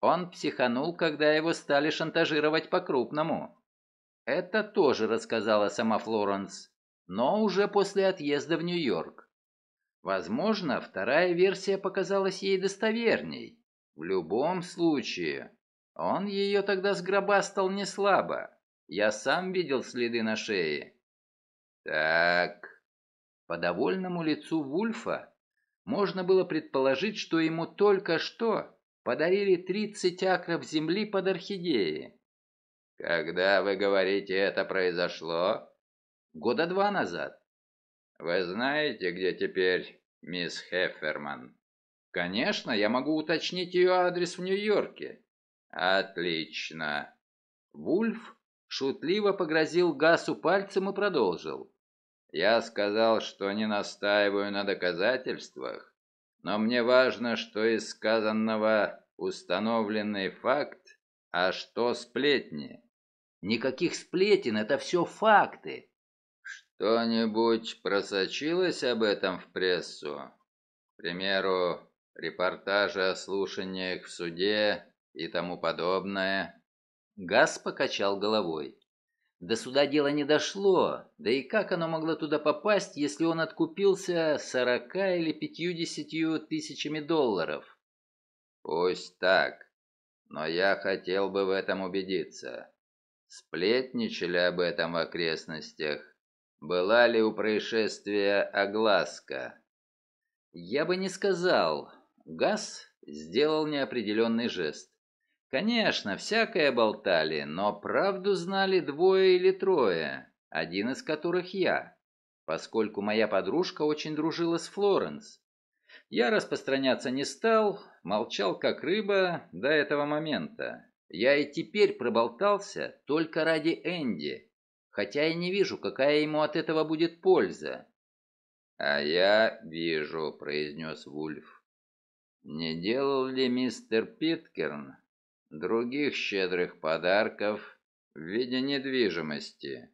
он психанул, когда его стали шантажировать по-крупному. Это тоже рассказала сама Флоренс, но уже после отъезда в Нью-Йорк. Возможно, вторая версия показалась ей достоверней. В любом случае, он ее тогда сгробастал не слабо. Я сам видел следы на шее. Так. По довольному лицу Вульфа можно было предположить, что ему только что подарили 30 акров земли под орхидеи. Когда вы говорите, это произошло? Года два назад. Вы знаете, где теперь мисс Хефферман? Конечно, я могу уточнить ее адрес в Нью-Йорке. Отлично. Вульф шутливо погрозил Гасу пальцем и продолжил. Я сказал, что не настаиваю на доказательствах, но мне важно, что из сказанного установленный факт, а что сплетни. Никаких сплетен, это все факты. Что-нибудь просочилось об этом в прессу? К примеру, репортажи о слушаниях в суде и тому подобное? Газ покачал головой. До суда дело не дошло, да и как оно могло туда попасть, если он откупился сорока или пятьюдесятью тысячами долларов? Пусть так, но я хотел бы в этом убедиться. Сплетничали об этом в окрестностях. Была ли у происшествия огласка? Я бы не сказал. Газ сделал неопределенный жест. Конечно, всякое болтали, но правду знали двое или трое, один из которых я, поскольку моя подружка очень дружила с Флоренс. Я распространяться не стал, молчал как рыба до этого момента. Я и теперь проболтался только ради Энди, хотя и не вижу, какая ему от этого будет польза. «А я вижу», — произнес Вульф. «Не делал ли мистер Питкерн других щедрых подарков в виде недвижимости?»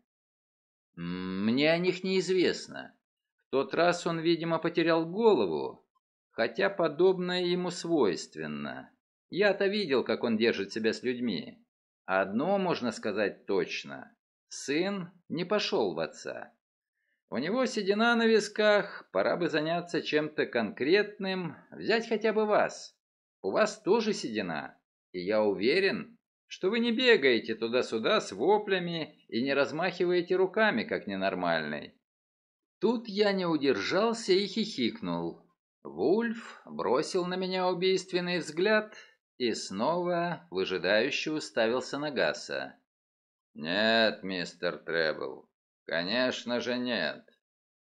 «Мне о них неизвестно. В тот раз он, видимо, потерял голову, хотя подобное ему свойственно. Я-то видел, как он держит себя с людьми. Одно можно сказать точно. Сын не пошел в отца. У него седина на висках, пора бы заняться чем-то конкретным, взять хотя бы вас. У вас тоже седина, и я уверен, что вы не бегаете туда-сюда с воплями и не размахиваете руками, как ненормальный. Тут я не удержался и хихикнул. Вульф бросил на меня убийственный взгляд, и снова выжидающий уставился на Гасса. «Нет, мистер Требл, конечно же нет.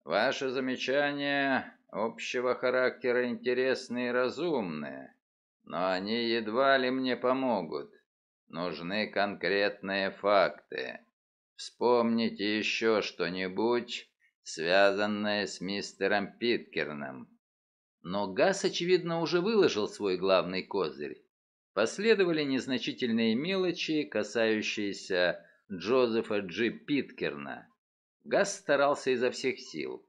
Ваши замечания общего характера интересны и разумны, но они едва ли мне помогут. Нужны конкретные факты. Вспомните еще что-нибудь, связанное с мистером Питкерном». Но Гасс, очевидно, уже выложил свой главный козырь. Последовали незначительные мелочи, касающиеся Джозефа Джи Питкерна. Газ старался изо всех сил,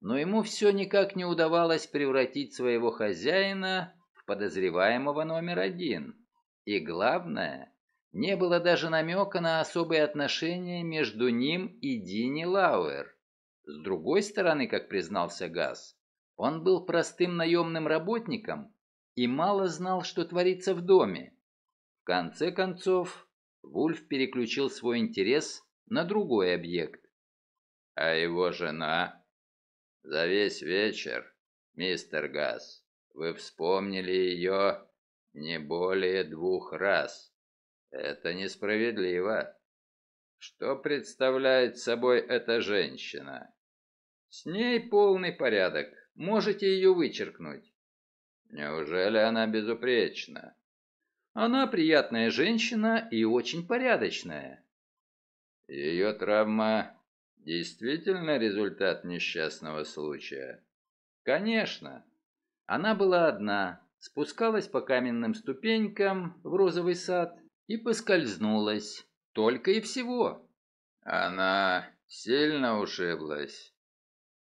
но ему все никак не удавалось превратить своего хозяина в подозреваемого номер один. И главное, не было даже намека на особые отношения между ним и Дини Лауэр. С другой стороны, как признался Газ, он был простым наемным работником, и мало знал, что творится в доме. В конце концов, Вульф переключил свой интерес на другой объект. А его жена? За весь вечер, мистер Гасс, вы вспомнили ее не более двух раз. Это несправедливо. Что представляет собой эта женщина? С ней полный порядок. Можете ее вычеркнуть. Неужели она безупречна? Она приятная женщина и очень порядочная. Ее травма действительно результат несчастного случая? Конечно. Она была одна, спускалась по каменным ступенькам в розовый сад и поскользнулась. Только и всего. Она сильно ушиблась.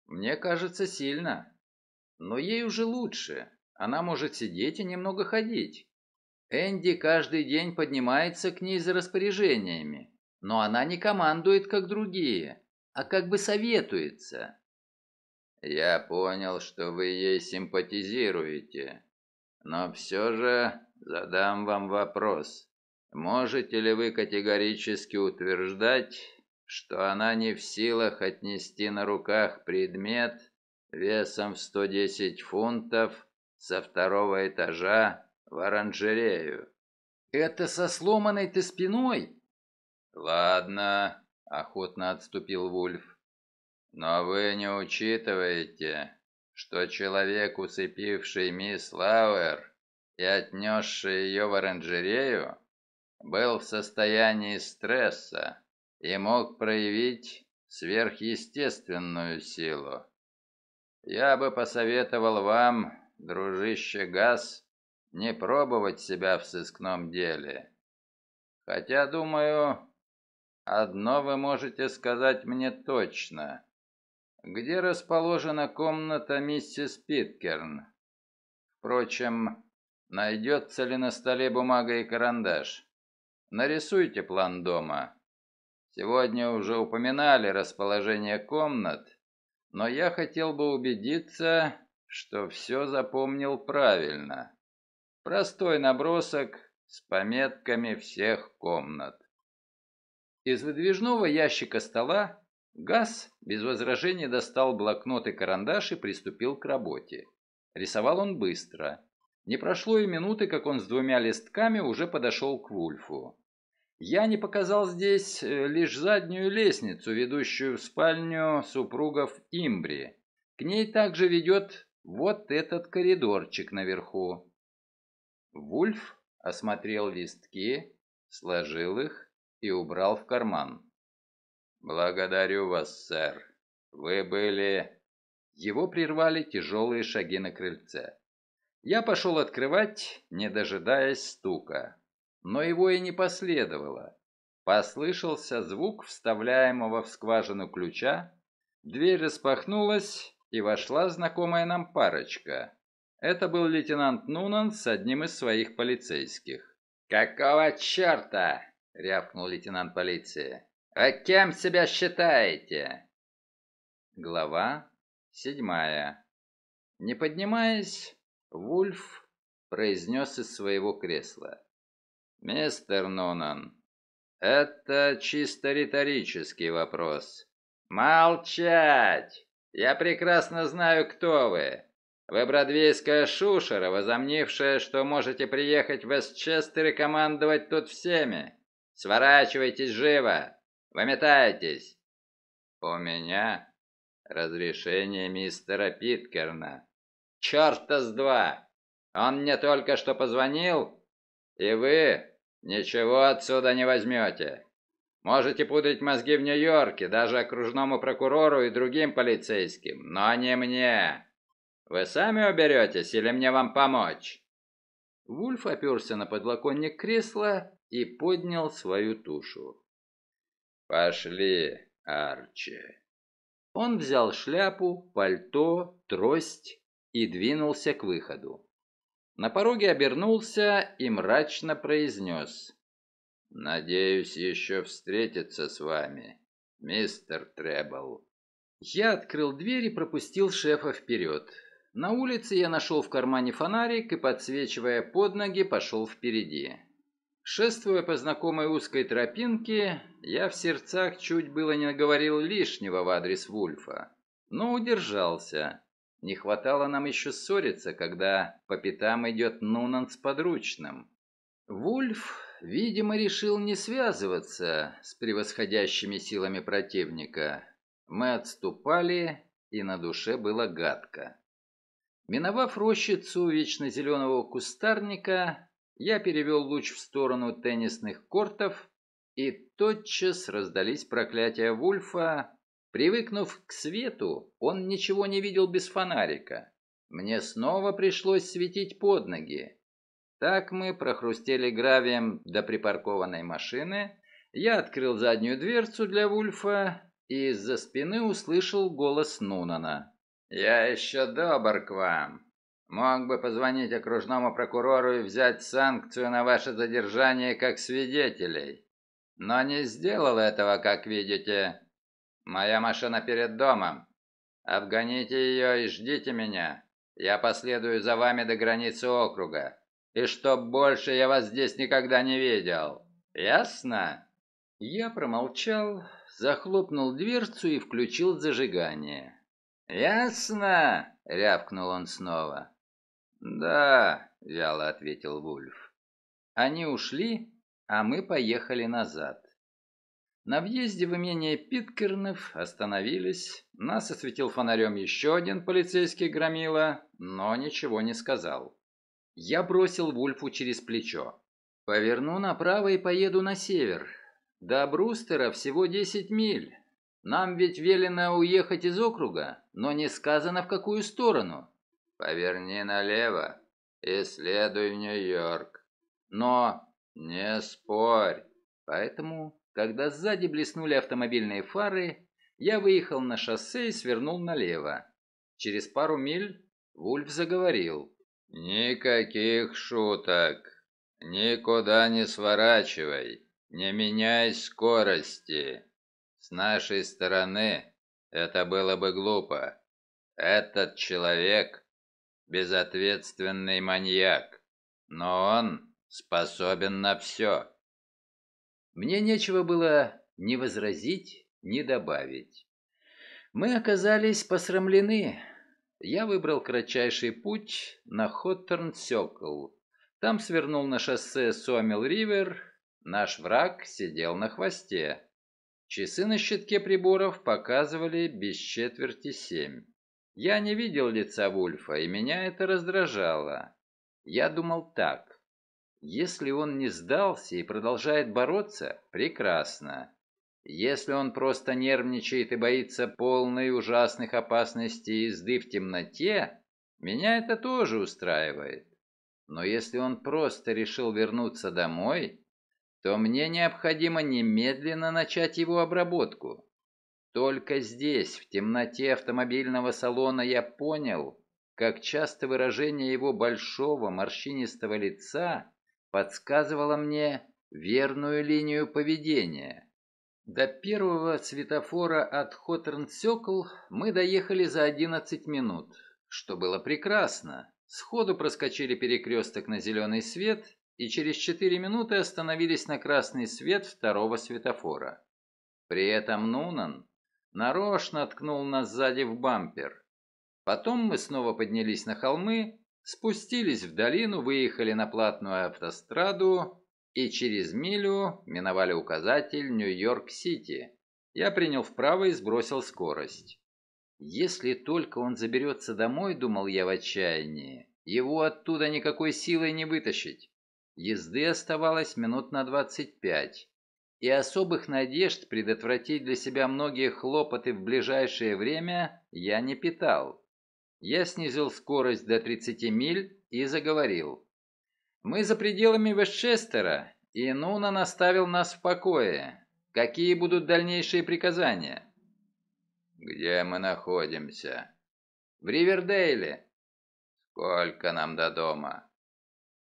Мне кажется, сильно. Но ей уже лучше. Она может сидеть и немного ходить. Энди каждый день поднимается к ней за распоряжениями, но она не командует, как другие, а как бы советуется. Я понял, что вы ей симпатизируете, но все же задам вам вопрос. Можете ли вы категорически утверждать, что она не в силах отнести на руках предмет весом в 110 фунтов, со второго этажа в оранжерею. Это со сломанной ты спиной? Ладно, охотно отступил Вульф. Но вы не учитываете, что человек, усыпивший мисс Лауэр и отнесший ее в оранжерею, был в состоянии стресса и мог проявить сверхъестественную силу. Я бы посоветовал вам дружище Газ, не пробовать себя в сыскном деле. Хотя, думаю, одно вы можете сказать мне точно. Где расположена комната миссис Питкерн? Впрочем, найдется ли на столе бумага и карандаш? Нарисуйте план дома. Сегодня уже упоминали расположение комнат, но я хотел бы убедиться, что все запомнил правильно. Простой набросок с пометками всех комнат. Из выдвижного ящика стола Газ без возражений достал блокнот и карандаш и приступил к работе. Рисовал он быстро. Не прошло и минуты, как он с двумя листками уже подошел к Вульфу. Я не показал здесь э, лишь заднюю лестницу, ведущую в спальню супругов Имбри. К ней также ведет вот этот коридорчик наверху. Вульф осмотрел листки, сложил их и убрал в карман. «Благодарю вас, сэр. Вы были...» Его прервали тяжелые шаги на крыльце. Я пошел открывать, не дожидаясь стука. Но его и не последовало. Послышался звук вставляемого в скважину ключа, дверь распахнулась, и вошла знакомая нам парочка. Это был лейтенант Нунан с одним из своих полицейских. «Какого черта?» — рявкнул лейтенант полиции. «А кем себя считаете?» Глава седьмая. Не поднимаясь, Вульф произнес из своего кресла. «Мистер Нунан, это чисто риторический вопрос». «Молчать!» Я прекрасно знаю, кто вы. Вы бродвейская шушера, возомнившая, что можете приехать в Эсчестер и командовать тут всеми. Сворачивайтесь живо! Выметайтесь!» «У меня разрешение мистера Питкерна. Черта с два! Он мне только что позвонил, и вы ничего отсюда не возьмете!» Можете пудрить мозги в Нью-Йорке, даже окружному прокурору и другим полицейским, но не мне. Вы сами уберетесь или мне вам помочь?» Вульф оперся на подлоконник кресла и поднял свою тушу. «Пошли, Арчи». Он взял шляпу, пальто, трость и двинулся к выходу. На пороге обернулся и мрачно произнес. Надеюсь еще встретиться с вами, мистер Требл. Я открыл дверь и пропустил шефа вперед. На улице я нашел в кармане фонарик и, подсвечивая под ноги, пошел впереди. Шествуя по знакомой узкой тропинке, я в сердцах чуть было не наговорил лишнего в адрес Вульфа, но удержался. Не хватало нам еще ссориться, когда по пятам идет Нунан с подручным. Вульф видимо, решил не связываться с превосходящими силами противника. Мы отступали, и на душе было гадко. Миновав рощицу вечно зеленого кустарника, я перевел луч в сторону теннисных кортов, и тотчас раздались проклятия Вульфа. Привыкнув к свету, он ничего не видел без фонарика. Мне снова пришлось светить под ноги. Так мы прохрустели гравием до припаркованной машины. Я открыл заднюю дверцу для Вульфа и из-за спины услышал голос Нунана. «Я еще добр к вам. Мог бы позвонить окружному прокурору и взять санкцию на ваше задержание как свидетелей. Но не сделал этого, как видите. Моя машина перед домом. Обгоните ее и ждите меня. Я последую за вами до границы округа и чтоб больше я вас здесь никогда не видел. Ясно?» Я промолчал, захлопнул дверцу и включил зажигание. «Ясно!» — рявкнул он снова. «Да», — вяло ответил Вульф. Они ушли, а мы поехали назад. На въезде в имение Питкернов остановились. Нас осветил фонарем еще один полицейский громила, но ничего не сказал. Я бросил Вульфу через плечо. «Поверну направо и поеду на север. До Брустера всего 10 миль. Нам ведь велено уехать из округа, но не сказано в какую сторону». «Поверни налево и следуй в Нью-Йорк. Но не спорь». Поэтому, когда сзади блеснули автомобильные фары, я выехал на шоссе и свернул налево. Через пару миль Вульф заговорил. «Никаких шуток. Никуда не сворачивай. Не меняй скорости. С нашей стороны это было бы глупо. Этот человек — безответственный маньяк, но он способен на все». Мне нечего было ни возразить, ни добавить. Мы оказались посрамлены я выбрал кратчайший путь на Хоттерн Сёкл. Там свернул на шоссе Суамил-Ривер. Наш враг сидел на хвосте. Часы на щитке приборов показывали без четверти семь. Я не видел лица Вульфа, и меня это раздражало. Я думал так. Если он не сдался и продолжает бороться, прекрасно. Если он просто нервничает и боится полной ужасных опасностей и езды в темноте, меня это тоже устраивает. Но если он просто решил вернуться домой, то мне необходимо немедленно начать его обработку. Только здесь, в темноте автомобильного салона, я понял, как часто выражение его большого морщинистого лица подсказывало мне верную линию поведения. До первого светофора от Хоторн-Сёкл мы доехали за 11 минут, что было прекрасно. Сходу проскочили перекресток на зеленый свет и через 4 минуты остановились на красный свет второго светофора. При этом Нунан нарочно ткнул нас сзади в бампер. Потом мы снова поднялись на холмы, спустились в долину, выехали на платную автостраду и через милю миновали указатель Нью-Йорк-Сити. Я принял вправо и сбросил скорость. Если только он заберется домой, думал я в отчаянии, его оттуда никакой силой не вытащить. Езды оставалось минут на двадцать пять. и особых надежд предотвратить для себя многие хлопоты в ближайшее время я не питал. Я снизил скорость до 30 миль и заговорил. Мы за пределами Вестчестера, и Нунан наставил нас в покое. Какие будут дальнейшие приказания? Где мы находимся? В Ривердейле. Сколько нам до дома?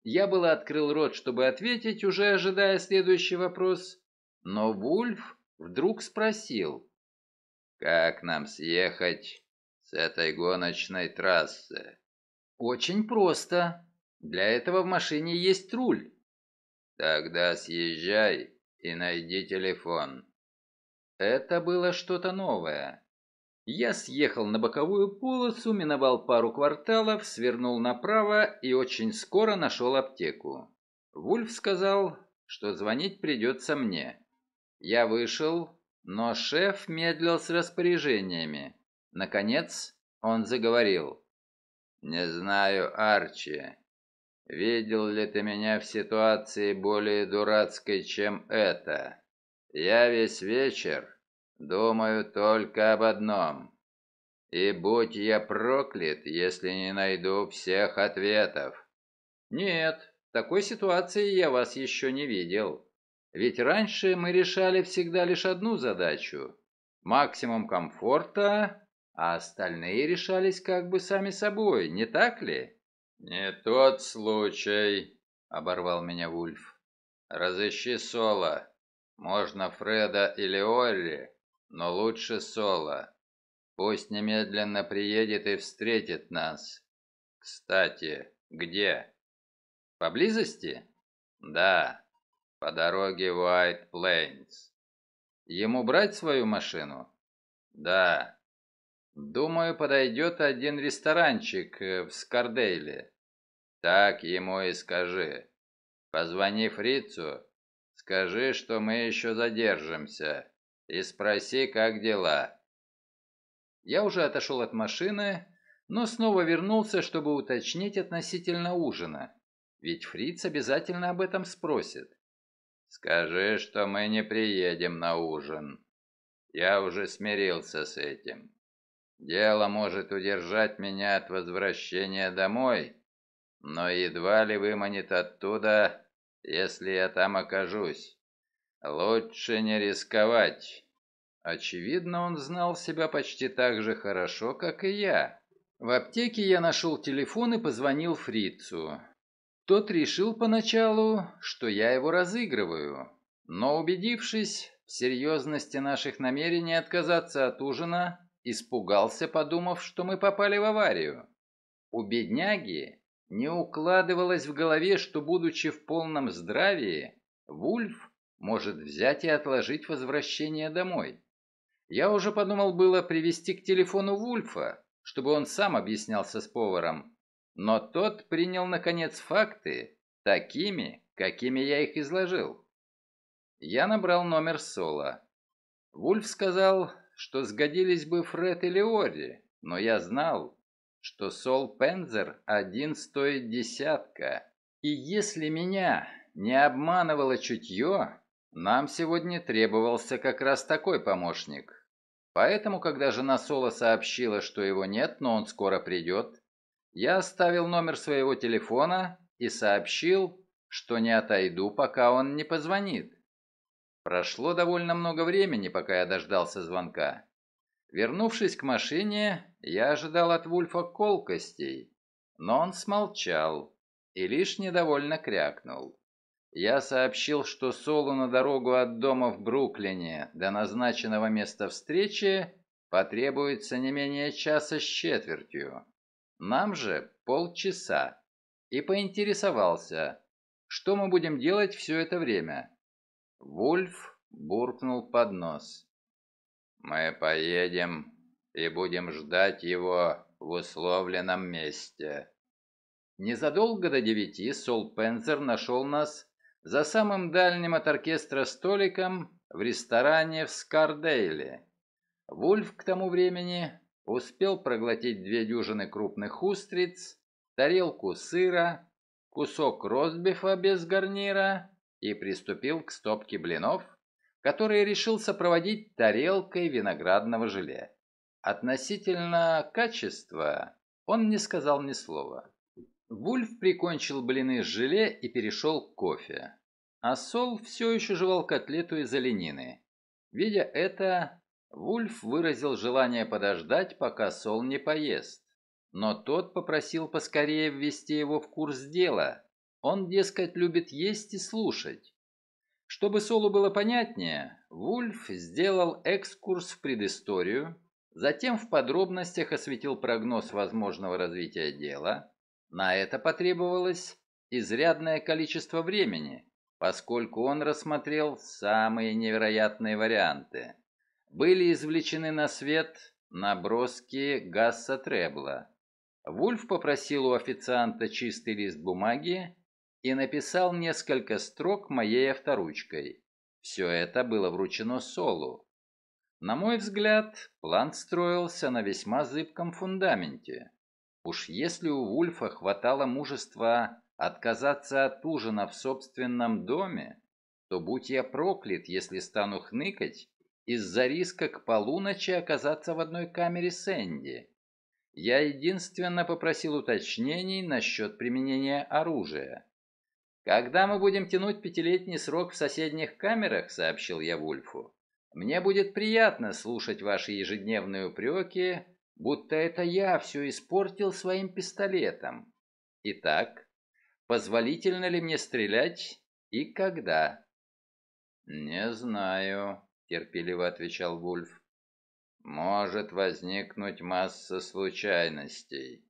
Я было открыл рот, чтобы ответить, уже ожидая следующий вопрос, но Вульф вдруг спросил. Как нам съехать с этой гоночной трассы? Очень просто. Для этого в машине есть руль. Тогда съезжай и найди телефон. Это было что-то новое. Я съехал на боковую полосу, миновал пару кварталов, свернул направо и очень скоро нашел аптеку. Вульф сказал, что звонить придется мне. Я вышел, но шеф медлил с распоряжениями. Наконец он заговорил. «Не знаю, Арчи, Видел ли ты меня в ситуации более дурацкой, чем эта? Я весь вечер думаю только об одном. И будь я проклят, если не найду всех ответов. Нет, такой ситуации я вас еще не видел. Ведь раньше мы решали всегда лишь одну задачу. Максимум комфорта, а остальные решались как бы сами собой, не так ли? «Не тот случай», — оборвал меня Вульф. «Разыщи Соло. Можно Фреда или Олли, но лучше Соло. Пусть немедленно приедет и встретит нас. Кстати, где?» «Поблизости?» «Да, по дороге в Уайт Плейнс». «Ему брать свою машину?» «Да, Думаю, подойдет один ресторанчик э, в Скардейле. Так ему и скажи. Позвони фрицу, скажи, что мы еще задержимся, и спроси, как дела. Я уже отошел от машины, но снова вернулся, чтобы уточнить относительно ужина. Ведь фриц обязательно об этом спросит. Скажи, что мы не приедем на ужин. Я уже смирился с этим. Дело может удержать меня от возвращения домой, но едва ли выманит оттуда, если я там окажусь. Лучше не рисковать. Очевидно, он знал себя почти так же хорошо, как и я. В аптеке я нашел телефон и позвонил Фрицу. Тот решил поначалу, что я его разыгрываю, но убедившись в серьезности наших намерений отказаться от ужина, Испугался, подумав, что мы попали в аварию. У бедняги не укладывалось в голове, что, будучи в полном здравии, Вульф может взять и отложить возвращение домой. Я уже подумал было привести к телефону Вульфа, чтобы он сам объяснялся с поваром, но тот принял, наконец, факты такими, какими я их изложил. Я набрал номер Сола. Вульф сказал, что сгодились бы Фред или Ори, но я знал, что Сол Пензер один стоит десятка. И если меня не обманывало чутье, нам сегодня требовался как раз такой помощник. Поэтому, когда жена Сола сообщила, что его нет, но он скоро придет, я оставил номер своего телефона и сообщил, что не отойду, пока он не позвонит. Прошло довольно много времени, пока я дождался звонка. Вернувшись к машине, я ожидал от Вульфа колкостей, но он смолчал и лишь недовольно крякнул. Я сообщил, что Солу на дорогу от дома в Бруклине до назначенного места встречи потребуется не менее часа с четвертью. Нам же полчаса. И поинтересовался, что мы будем делать все это время. Вульф буркнул под нос. «Мы поедем и будем ждать его в условленном месте». Незадолго до девяти Сол Пензер нашел нас за самым дальним от оркестра столиком в ресторане в Скардейле. Вульф к тому времени успел проглотить две дюжины крупных устриц, тарелку сыра, кусок розбифа без гарнира и приступил к стопке блинов, которые решил сопроводить тарелкой виноградного желе. Относительно качества он не сказал ни слова. Вульф прикончил блины с желе и перешел к кофе. А Сол все еще жевал котлету из оленины. Видя это, Вульф выразил желание подождать, пока Сол не поест. Но тот попросил поскорее ввести его в курс дела, он, дескать, любит есть и слушать. Чтобы Солу было понятнее, Вульф сделал экскурс в предысторию, затем в подробностях осветил прогноз возможного развития дела. На это потребовалось изрядное количество времени, поскольку он рассмотрел самые невероятные варианты. Были извлечены на свет наброски Гасса Требла. Вульф попросил у официанта чистый лист бумаги и написал несколько строк моей авторучкой. Все это было вручено Солу. На мой взгляд, план строился на весьма зыбком фундаменте. Уж если у Вульфа хватало мужества отказаться от ужина в собственном доме, то будь я проклят, если стану хныкать из-за риска к полуночи оказаться в одной камере с Энди. Я единственно попросил уточнений насчет применения оружия. «Когда мы будем тянуть пятилетний срок в соседних камерах», — сообщил я Вульфу, «мне будет приятно слушать ваши ежедневные упреки, будто это я все испортил своим пистолетом. Итак, позволительно ли мне стрелять и когда?» «Не знаю», — терпеливо отвечал Вульф. «Может возникнуть масса случайностей.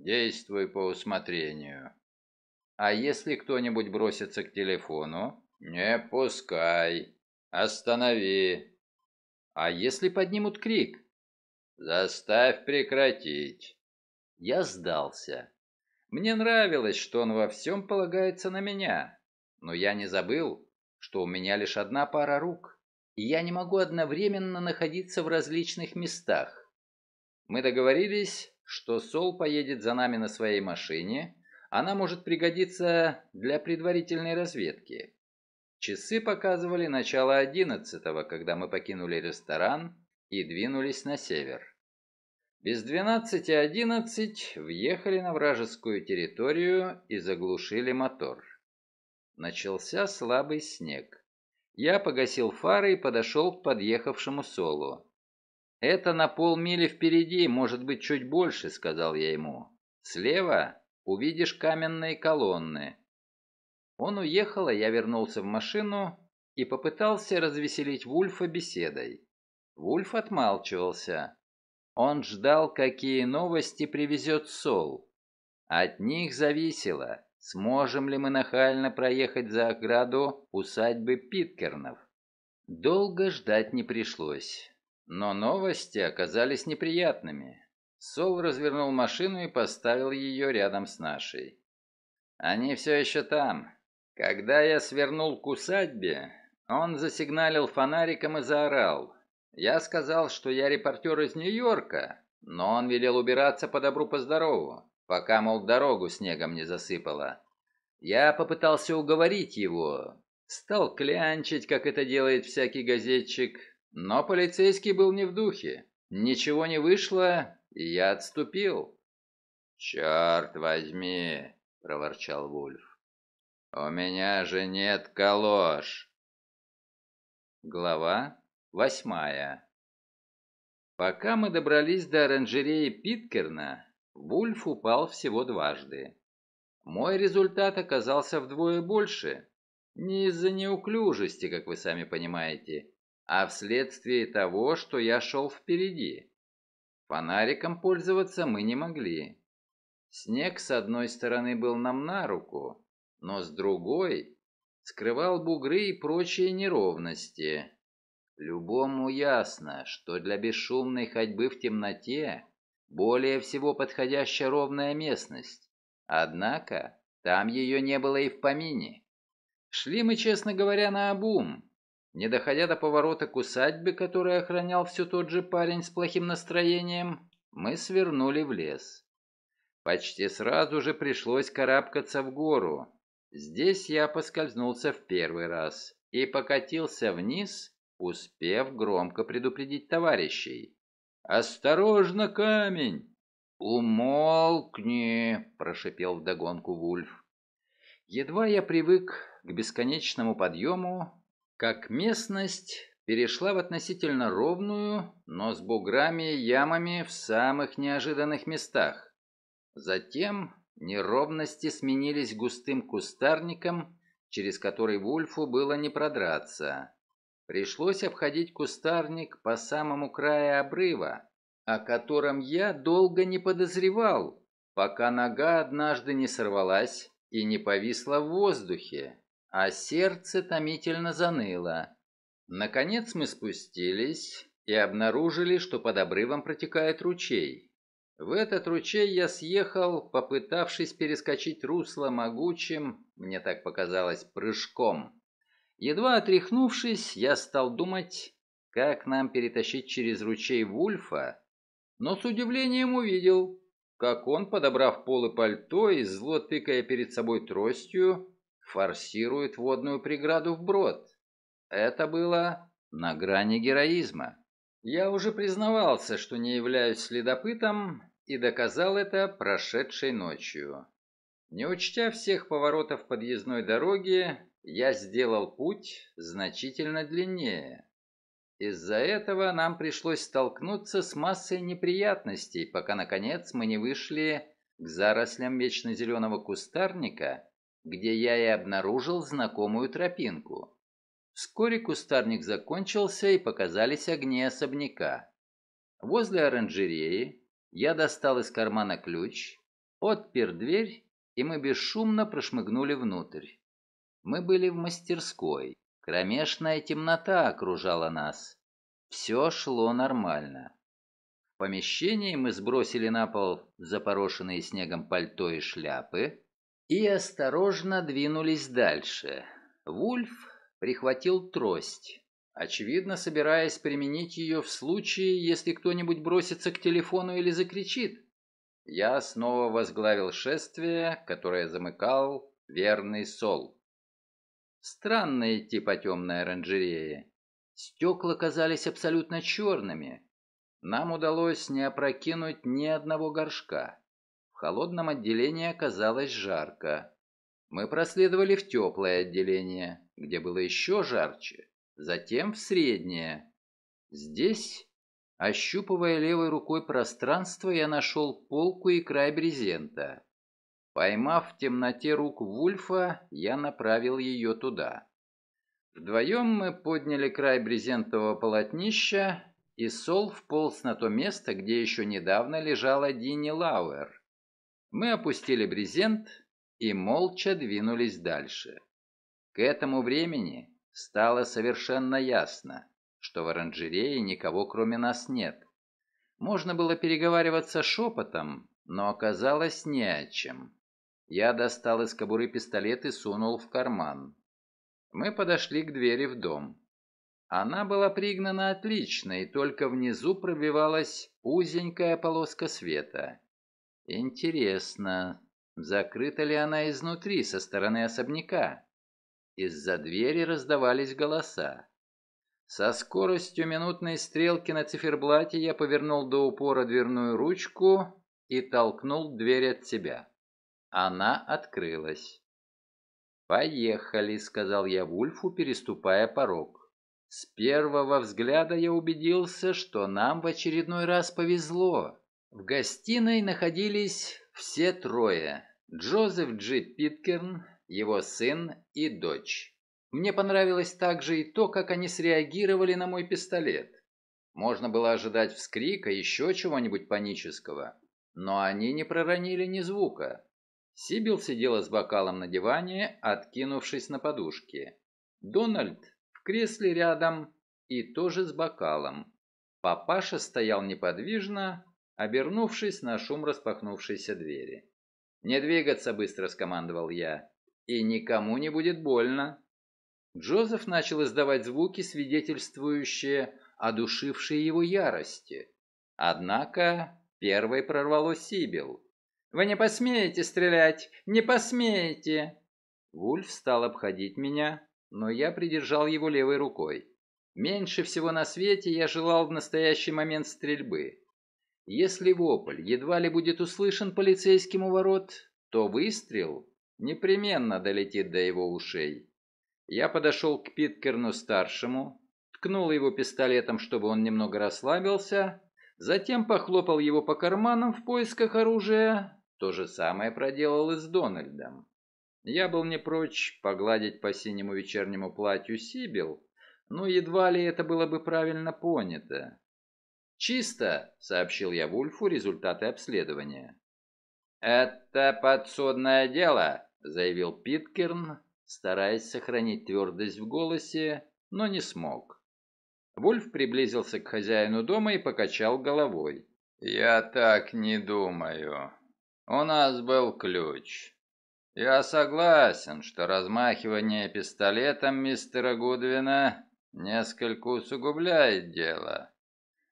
Действуй по усмотрению». А если кто-нибудь бросится к телефону? Не пускай. Останови. А если поднимут крик? Заставь прекратить. Я сдался. Мне нравилось, что он во всем полагается на меня. Но я не забыл, что у меня лишь одна пара рук, и я не могу одновременно находиться в различных местах. Мы договорились, что Сол поедет за нами на своей машине, она может пригодиться для предварительной разведки. Часы показывали начало одиннадцатого, когда мы покинули ресторан и двинулись на север. Без двенадцати одиннадцать въехали на вражескую территорию и заглушили мотор. Начался слабый снег. Я погасил фары и подошел к подъехавшему Солу. «Это на полмили впереди, может быть, чуть больше», — сказал я ему. «Слева Увидишь каменные колонны». Он уехал, а я вернулся в машину и попытался развеселить Вульфа беседой. Вульф отмалчивался. Он ждал, какие новости привезет Сол. От них зависело, сможем ли мы нахально проехать за ограду усадьбы Питкернов. Долго ждать не пришлось, но новости оказались неприятными. Сол развернул машину и поставил ее рядом с нашей. «Они все еще там. Когда я свернул к усадьбе, он засигналил фонариком и заорал. Я сказал, что я репортер из Нью-Йорка, но он велел убираться по добру-поздорову, пока, мол, дорогу снегом не засыпало. Я попытался уговорить его, стал клянчить, как это делает всякий газетчик, но полицейский был не в духе. Ничего не вышло, и я отступил. «Черт возьми!» — проворчал Вульф. «У меня же нет калош!» Глава восьмая Пока мы добрались до оранжереи Питкерна, Вульф упал всего дважды. Мой результат оказался вдвое больше. Не из-за неуклюжести, как вы сами понимаете, а вследствие того, что я шел впереди. Фонариком пользоваться мы не могли. Снег с одной стороны был нам на руку, но с другой скрывал бугры и прочие неровности. Любому ясно, что для бесшумной ходьбы в темноте более всего подходящая ровная местность. Однако там ее не было и в помине. Шли мы, честно говоря, на обум, не доходя до поворота к усадьбе, которую охранял все тот же парень с плохим настроением, мы свернули в лес. Почти сразу же пришлось карабкаться в гору. Здесь я поскользнулся в первый раз и покатился вниз, успев громко предупредить товарищей. «Осторожно, камень!» «Умолкни!» – прошипел вдогонку Вульф. Едва я привык к бесконечному подъему, как местность перешла в относительно ровную, но с буграми и ямами в самых неожиданных местах. Затем неровности сменились густым кустарником, через который Вульфу было не продраться. Пришлось обходить кустарник по самому краю обрыва, о котором я долго не подозревал, пока нога однажды не сорвалась и не повисла в воздухе а сердце томительно заныло. Наконец мы спустились и обнаружили, что под обрывом протекает ручей. В этот ручей я съехал, попытавшись перескочить русло могучим, мне так показалось, прыжком. Едва отряхнувшись, я стал думать, как нам перетащить через ручей Вульфа, но с удивлением увидел, как он, подобрав пол и пальто и зло тыкая перед собой тростью, форсирует водную преграду вброд. Это было на грани героизма. Я уже признавался, что не являюсь следопытом, и доказал это прошедшей ночью. Не учтя всех поворотов подъездной дороги, я сделал путь значительно длиннее. Из-за этого нам пришлось столкнуться с массой неприятностей, пока, наконец, мы не вышли к зарослям вечно кустарника где я и обнаружил знакомую тропинку. Вскоре кустарник закончился и показались огни особняка. Возле оранжереи я достал из кармана ключ, отпер дверь, и мы бесшумно прошмыгнули внутрь. Мы были в мастерской. Кромешная темнота окружала нас. Все шло нормально. В помещении мы сбросили на пол запорошенные снегом пальто и шляпы, и осторожно двинулись дальше. Вульф прихватил трость, очевидно, собираясь применить ее в случае, если кто-нибудь бросится к телефону или закричит. Я снова возглавил шествие, которое замыкал верный Сол. Странно идти по темной оранжерее. Стекла казались абсолютно черными. Нам удалось не опрокинуть ни одного горшка. В холодном отделении оказалось жарко. Мы проследовали в теплое отделение, где было еще жарче, затем в среднее. Здесь, ощупывая левой рукой пространство, я нашел полку и край брезента. Поймав в темноте руку Вульфа, я направил ее туда. Вдвоем мы подняли край брезентового полотнища, и Сол вполз на то место, где еще недавно лежала Динни Лауэр. Мы опустили брезент и молча двинулись дальше. К этому времени стало совершенно ясно, что в оранжерее никого кроме нас нет. Можно было переговариваться шепотом, но оказалось не о чем. Я достал из кобуры пистолет и сунул в карман. Мы подошли к двери в дом. Она была пригнана отлично, и только внизу пробивалась узенькая полоска света. Интересно, закрыта ли она изнутри, со стороны особняка? Из-за двери раздавались голоса. Со скоростью минутной стрелки на циферблате я повернул до упора дверную ручку и толкнул дверь от себя. Она открылась. «Поехали», — сказал я Вульфу, переступая порог. С первого взгляда я убедился, что нам в очередной раз повезло. В гостиной находились все трое. Джозеф Дж. Питкерн, его сын и дочь. Мне понравилось также и то, как они среагировали на мой пистолет. Можно было ожидать вскрика, и еще чего-нибудь панического, но они не проронили ни звука. Сибил сидела с бокалом на диване, откинувшись на подушке. Дональд в кресле рядом и тоже с бокалом. Папаша стоял неподвижно, обернувшись на шум распахнувшейся двери. «Не двигаться!» — быстро скомандовал я. «И никому не будет больно!» Джозеф начал издавать звуки, свидетельствующие о душившей его ярости. Однако первой прорвало Сибил. «Вы не посмеете стрелять! Не посмеете!» Вульф стал обходить меня, но я придержал его левой рукой. Меньше всего на свете я желал в настоящий момент стрельбы. Если вопль едва ли будет услышан полицейским у ворот, то выстрел непременно долетит до его ушей. Я подошел к Питкерну-старшему, ткнул его пистолетом, чтобы он немного расслабился, затем похлопал его по карманам в поисках оружия, то же самое проделал и с Дональдом. Я был не прочь погладить по синему вечернему платью Сибил, но едва ли это было бы правильно понято. «Чисто», — сообщил я Вульфу результаты обследования. «Это подсудное дело», — заявил Питкерн, стараясь сохранить твердость в голосе, но не смог. Вульф приблизился к хозяину дома и покачал головой. «Я так не думаю. У нас был ключ. Я согласен, что размахивание пистолетом мистера Гудвина несколько усугубляет дело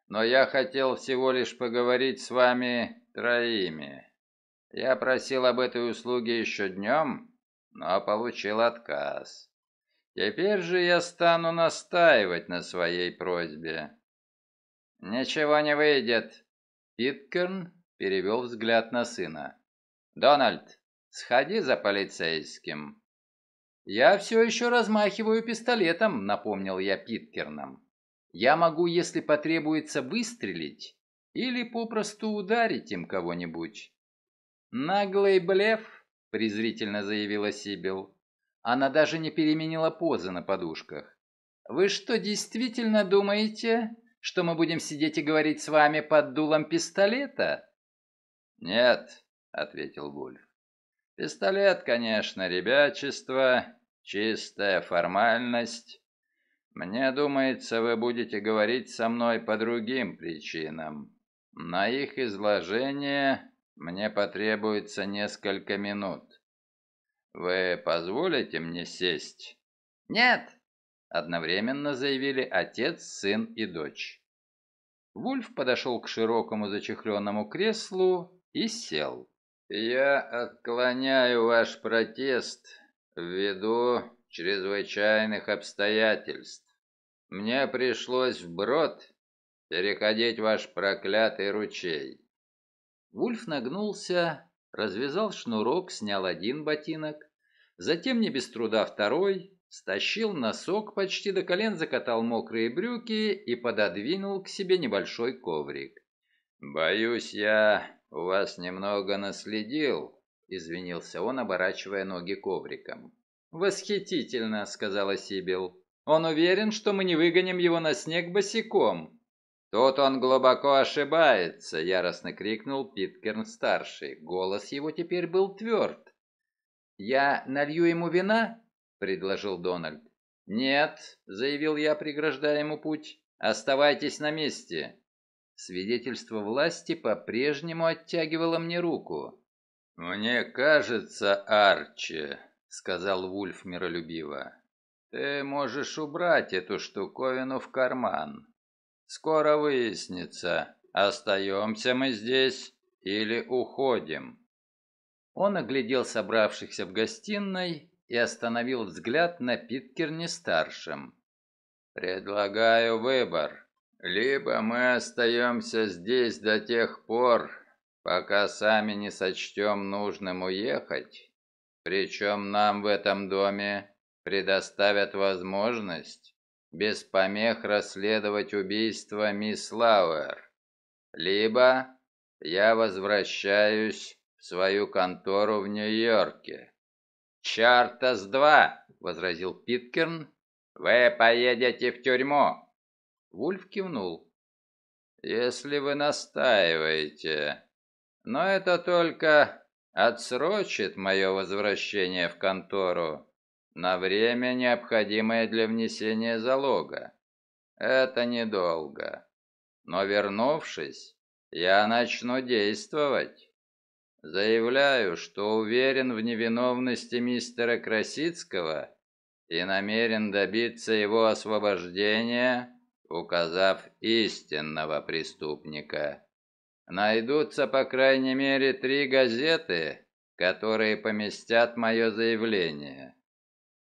но я хотел всего лишь поговорить с вами троими. Я просил об этой услуге еще днем, но получил отказ. Теперь же я стану настаивать на своей просьбе». «Ничего не выйдет», — Питкерн перевел взгляд на сына. «Дональд, сходи за полицейским». «Я все еще размахиваю пистолетом», — напомнил я Питкерном. Я могу, если потребуется, выстрелить или попросту ударить им кого-нибудь. Наглый блеф, презрительно заявила Сибил. Она даже не переменила позы на подушках. Вы что, действительно думаете, что мы будем сидеть и говорить с вами под дулом пистолета? Нет, ответил Вольф. Пистолет, конечно, ребячество, чистая формальность. Мне думается, вы будете говорить со мной по другим причинам. На их изложение мне потребуется несколько минут. Вы позволите мне сесть? Нет, одновременно заявили отец, сын и дочь. Вульф подошел к широкому зачехленному креслу и сел. «Я отклоняю ваш протест ввиду чрезвычайных обстоятельств мне пришлось вброд переходить ваш проклятый ручей. Вульф нагнулся, развязал шнурок, снял один ботинок, затем не без труда второй, стащил носок почти до колен, закатал мокрые брюки и пододвинул к себе небольшой коврик. «Боюсь, я у вас немного наследил», — извинился он, оборачивая ноги ковриком. «Восхитительно», — сказала Сибил. Он уверен, что мы не выгоним его на снег босиком. Тут он глубоко ошибается, яростно крикнул Питкерн-старший. Голос его теперь был тверд. Я налью ему вина? предложил Дональд. Нет, заявил я, преграждая ему путь. Оставайтесь на месте. Свидетельство власти по-прежнему оттягивало мне руку. «Мне кажется, Арчи», — сказал Вульф миролюбиво, ты можешь убрать эту штуковину в карман. Скоро выяснится, остаемся мы здесь или уходим. Он оглядел собравшихся в гостиной и остановил взгляд на Питкерне-старшем. «Предлагаю выбор. Либо мы остаемся здесь до тех пор, пока сами не сочтем нужным уехать, причем нам в этом доме предоставят возможность без помех расследовать убийство мисс Лауэр, либо я возвращаюсь в свою контору в Нью-Йорке. «Чарта с два!» — возразил Питкерн. «Вы поедете в тюрьму!» Вульф кивнул. «Если вы настаиваете. Но это только отсрочит мое возвращение в контору на время, необходимое для внесения залога. Это недолго. Но вернувшись, я начну действовать. Заявляю, что уверен в невиновности мистера Красицкого и намерен добиться его освобождения, указав истинного преступника. Найдутся по крайней мере три газеты, которые поместят мое заявление.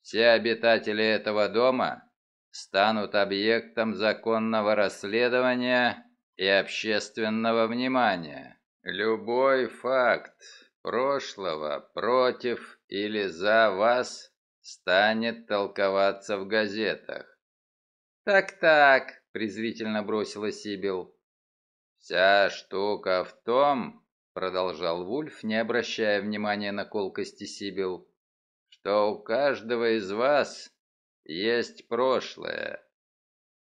Все обитатели этого дома станут объектом законного расследования и общественного внимания. Любой факт прошлого против или за вас станет толковаться в газетах. «Так-так», — презрительно бросила Сибил. «Вся штука в том», — продолжал Вульф, не обращая внимания на колкости Сибил, что у каждого из вас есть прошлое.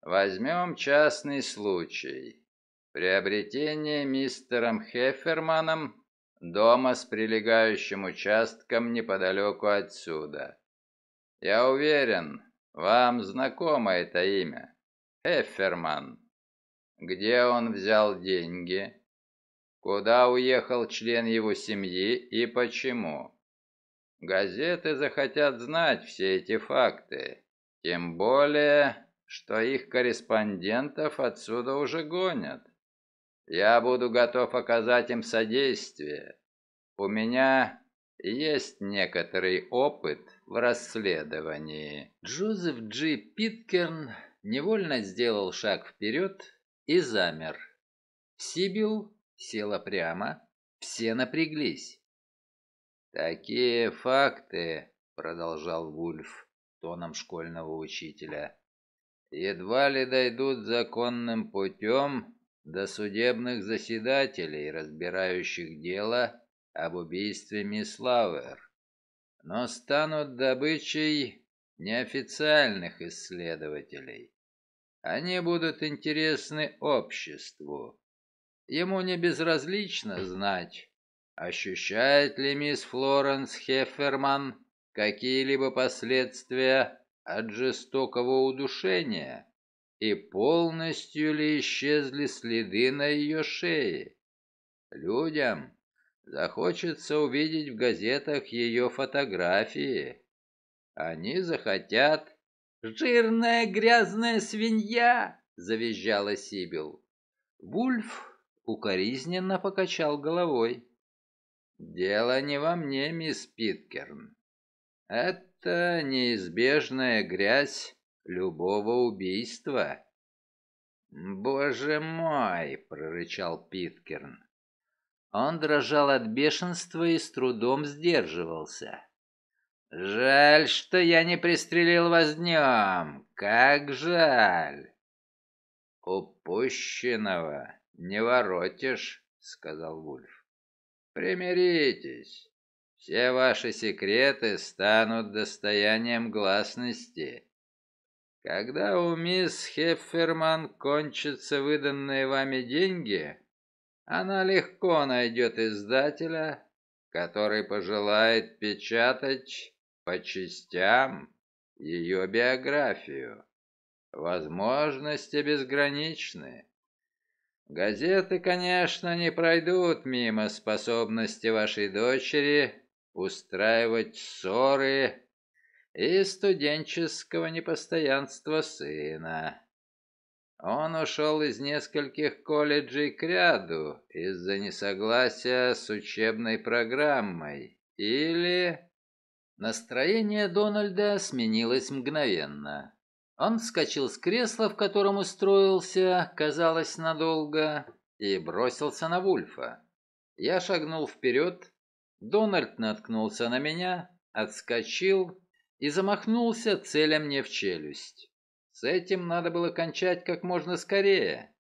Возьмем частный случай. Приобретение мистером Хефферманом дома с прилегающим участком неподалеку отсюда. Я уверен, вам знакомо это имя. Хефферман. Где он взял деньги? Куда уехал член его семьи и почему? Газеты захотят знать все эти факты, тем более, что их корреспондентов отсюда уже гонят. Я буду готов оказать им содействие. У меня есть некоторый опыт в расследовании. Джозеф Джи Питкерн невольно сделал шаг вперед и замер. Сибил села прямо, все напряглись. «Такие факты», — продолжал Вульф тоном школьного учителя, «едва ли дойдут законным путем до судебных заседателей, разбирающих дело об убийстве мисс Лауэр, но станут добычей неофициальных исследователей. Они будут интересны обществу. Ему не безразлично знать, Ощущает ли мисс Флоренс Хефферман какие-либо последствия от жестокого удушения? И полностью ли исчезли следы на ее шее? Людям захочется увидеть в газетах ее фотографии. Они захотят... «Жирная грязная свинья!» — завизжала Сибил. Вульф укоризненно покачал головой. Дело не во мне, мисс Питкерн. Это неизбежная грязь любого убийства. «Боже мой!» — прорычал Питкерн. Он дрожал от бешенства и с трудом сдерживался. «Жаль, что я не пристрелил вас днем. Как жаль!» «Упущенного не воротишь», — сказал Вульф. Примиритесь. Все ваши секреты станут достоянием гласности. Когда у мисс Хефферман кончатся выданные вами деньги, она легко найдет издателя, который пожелает печатать по частям ее биографию. Возможности безграничны. Газеты, конечно, не пройдут мимо способности вашей дочери устраивать ссоры и студенческого непостоянства сына. Он ушел из нескольких колледжей к ряду из-за несогласия с учебной программой. Или... Настроение Дональда сменилось мгновенно. Он вскочил с кресла, в котором устроился, казалось, надолго, и бросился на Вульфа. Я шагнул вперед, Дональд наткнулся на меня, отскочил и замахнулся, целя мне в челюсть. С этим надо было кончать как можно скорее.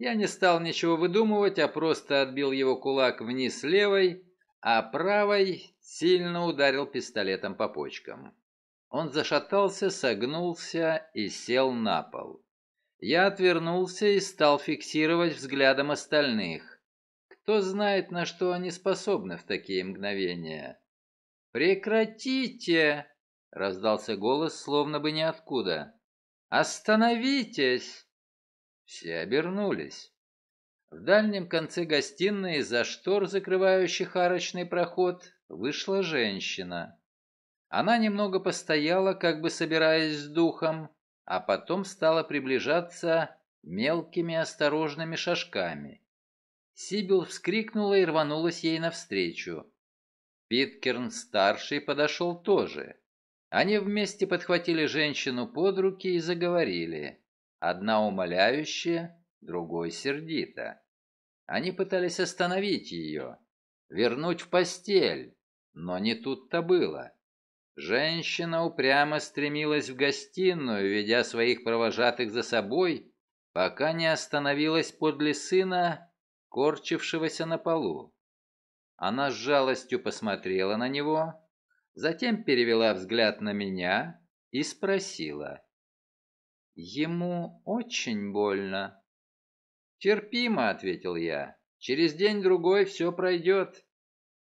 Я не стал ничего выдумывать, а просто отбил его кулак вниз левой, а правой сильно ударил пистолетом по почкам. Он зашатался, согнулся и сел на пол. Я отвернулся и стал фиксировать взглядом остальных. Кто знает, на что они способны в такие мгновения. «Прекратите!» — раздался голос, словно бы ниоткуда. «Остановитесь!» Все обернулись. В дальнем конце гостиной из-за штор, закрывающих арочный проход, вышла женщина. Она немного постояла, как бы собираясь с духом, а потом стала приближаться мелкими осторожными шажками. Сибил вскрикнула и рванулась ей навстречу. Питкерн-старший подошел тоже. Они вместе подхватили женщину под руки и заговорили. Одна умоляющая, другой сердито. Они пытались остановить ее, вернуть в постель, но не тут-то было. Женщина упрямо стремилась в гостиную, ведя своих провожатых за собой, пока не остановилась подле сына, корчившегося на полу. Она с жалостью посмотрела на него, затем перевела взгляд на меня и спросила. «Ему очень больно». «Терпимо», — ответил я. «Через день-другой все пройдет».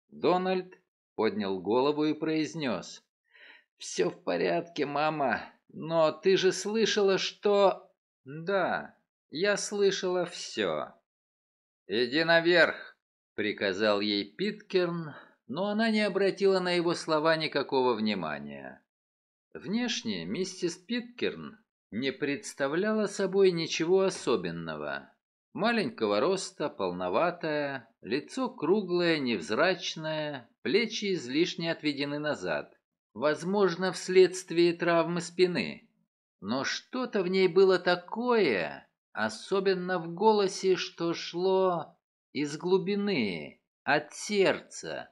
Дональд поднял голову и произнес. «Все в порядке, мама. Но ты же слышала, что...» «Да, я слышала все». «Иди наверх», — приказал ей Питкерн, но она не обратила на его слова никакого внимания. Внешне миссис Питкерн не представляла собой ничего особенного. Маленького роста, полноватая, лицо круглое, невзрачное, плечи излишне отведены назад. Возможно, вследствие травмы спины. Но что-то в ней было такое, особенно в голосе, что шло из глубины, от сердца.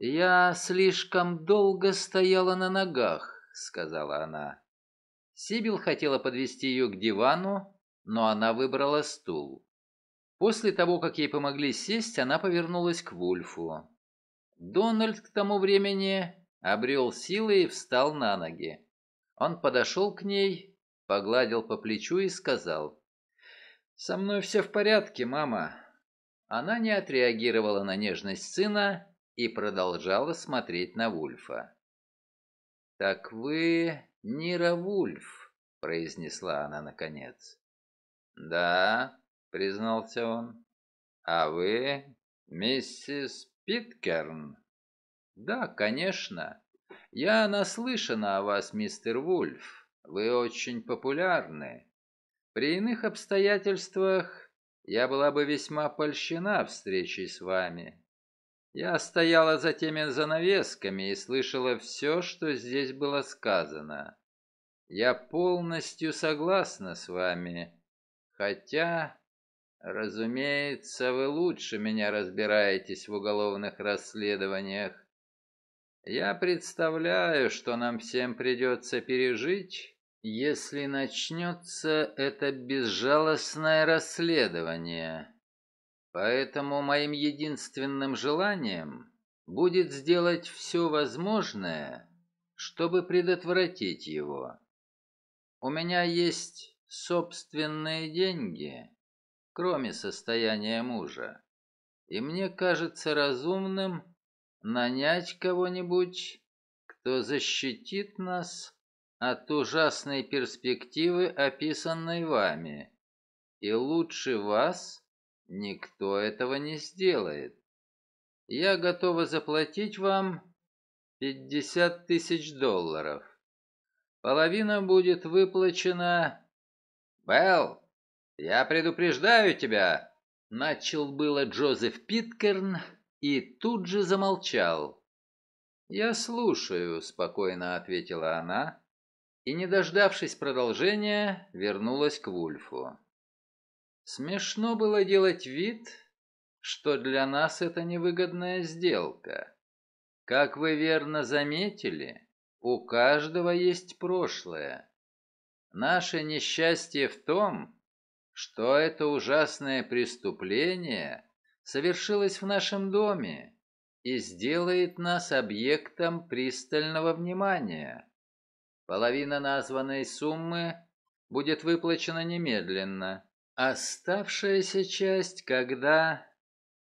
«Я слишком долго стояла на ногах», — сказала она. Сибил хотела подвести ее к дивану, но она выбрала стул. После того, как ей помогли сесть, она повернулась к Вульфу. Дональд к тому времени обрел силы и встал на ноги. Он подошел к ней, погладил по плечу и сказал, «Со мной все в порядке, мама». Она не отреагировала на нежность сына и продолжала смотреть на Вульфа. «Так вы Нира Вульф», — произнесла она наконец. «Да», — признался он, — «а вы миссис Питкерн?» «Да, конечно. Я наслышана о вас, мистер Вульф. Вы очень популярны. При иных обстоятельствах я была бы весьма польщена встречей с вами. Я стояла за теми занавесками и слышала все, что здесь было сказано. Я полностью согласна с вами, хотя, разумеется, вы лучше меня разбираетесь в уголовных расследованиях. Я представляю, что нам всем придется пережить, если начнется это безжалостное расследование. Поэтому моим единственным желанием будет сделать все возможное, чтобы предотвратить его. У меня есть собственные деньги, кроме состояния мужа, и мне кажется разумным, нанять кого-нибудь, кто защитит нас от ужасной перспективы, описанной вами. И лучше вас никто этого не сделает. Я готова заплатить вам 50 тысяч долларов. Половина будет выплачена... Белл, я предупреждаю тебя, начал было Джозеф Питкерн, и тут же замолчал. «Я слушаю», — спокойно ответила она, и, не дождавшись продолжения, вернулась к Вульфу. Смешно было делать вид, что для нас это невыгодная сделка. Как вы верно заметили, у каждого есть прошлое. Наше несчастье в том, что это ужасное преступление совершилось в нашем доме и сделает нас объектом пристального внимания. Половина названной суммы будет выплачена немедленно. Оставшаяся часть, когда...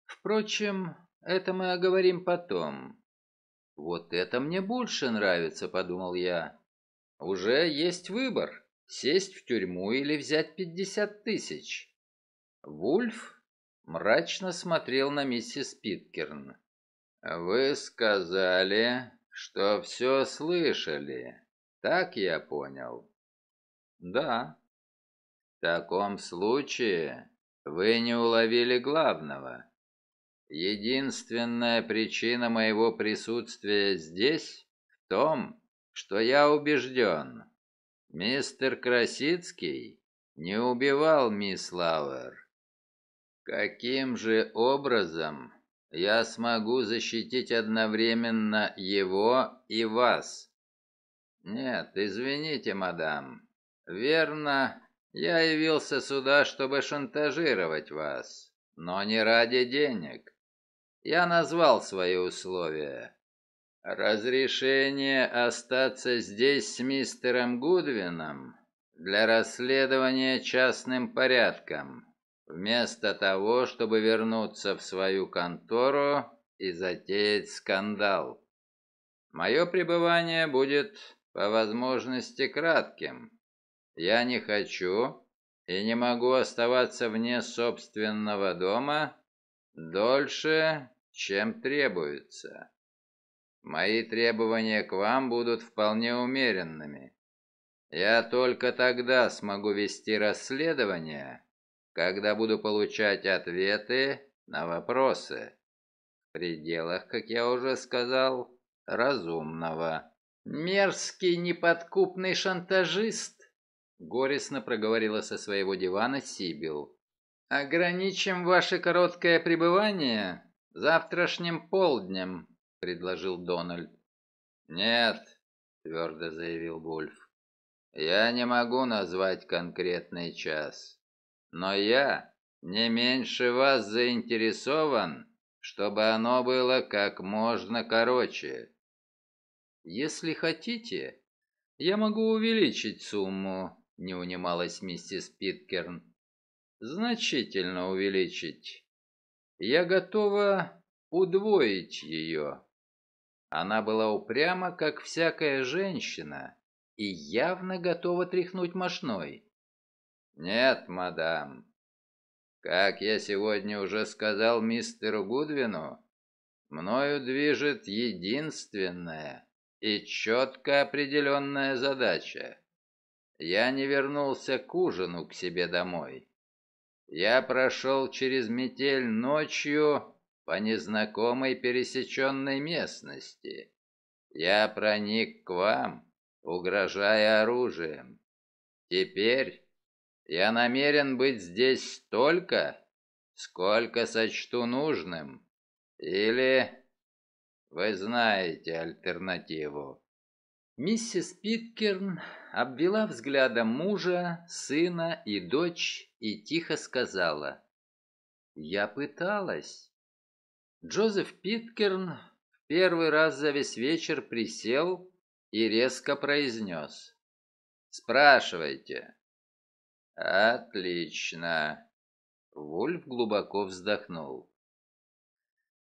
Впрочем, это мы оговорим потом. «Вот это мне больше нравится», — подумал я. «Уже есть выбор, сесть в тюрьму или взять пятьдесят тысяч». Вульф мрачно смотрел на миссис Питкерн. «Вы сказали, что все слышали, так я понял?» «Да». «В таком случае вы не уловили главного. Единственная причина моего присутствия здесь в том, что я убежден, мистер Красицкий не убивал мисс Лауэр. Каким же образом я смогу защитить одновременно его и вас? Нет, извините, мадам. Верно, я явился сюда, чтобы шантажировать вас, но не ради денег. Я назвал свои условия. Разрешение остаться здесь с мистером Гудвином для расследования частным порядком. Вместо того, чтобы вернуться в свою контору и затеять скандал. Мое пребывание будет, по возможности, кратким. Я не хочу и не могу оставаться вне собственного дома дольше, чем требуется. Мои требования к вам будут вполне умеренными. Я только тогда смогу вести расследование, когда буду получать ответы на вопросы. В пределах, как я уже сказал, разумного. Мерзкий неподкупный шантажист, горестно проговорила со своего дивана Сибил. Ограничим ваше короткое пребывание завтрашним полднем, предложил Дональд. Нет, твердо заявил Вольф. Я не могу назвать конкретный час. Но я не меньше вас заинтересован, чтобы оно было как можно короче. Если хотите, я могу увеличить сумму, не унималась миссис Питкерн. Значительно увеличить. Я готова удвоить ее. Она была упряма, как всякая женщина, и явно готова тряхнуть мошной. «Нет, мадам. Как я сегодня уже сказал мистеру Гудвину, мною движет единственная и четко определенная задача. Я не вернулся к ужину к себе домой. Я прошел через метель ночью по незнакомой пересеченной местности. Я проник к вам, угрожая оружием. Теперь я намерен быть здесь столько, сколько сочту нужным. Или... Вы знаете альтернативу. Миссис Питкерн обвела взглядом мужа, сына и дочь и тихо сказала. «Я пыталась». Джозеф Питкерн в первый раз за весь вечер присел и резко произнес. «Спрашивайте». Отлично. Вульф глубоко вздохнул.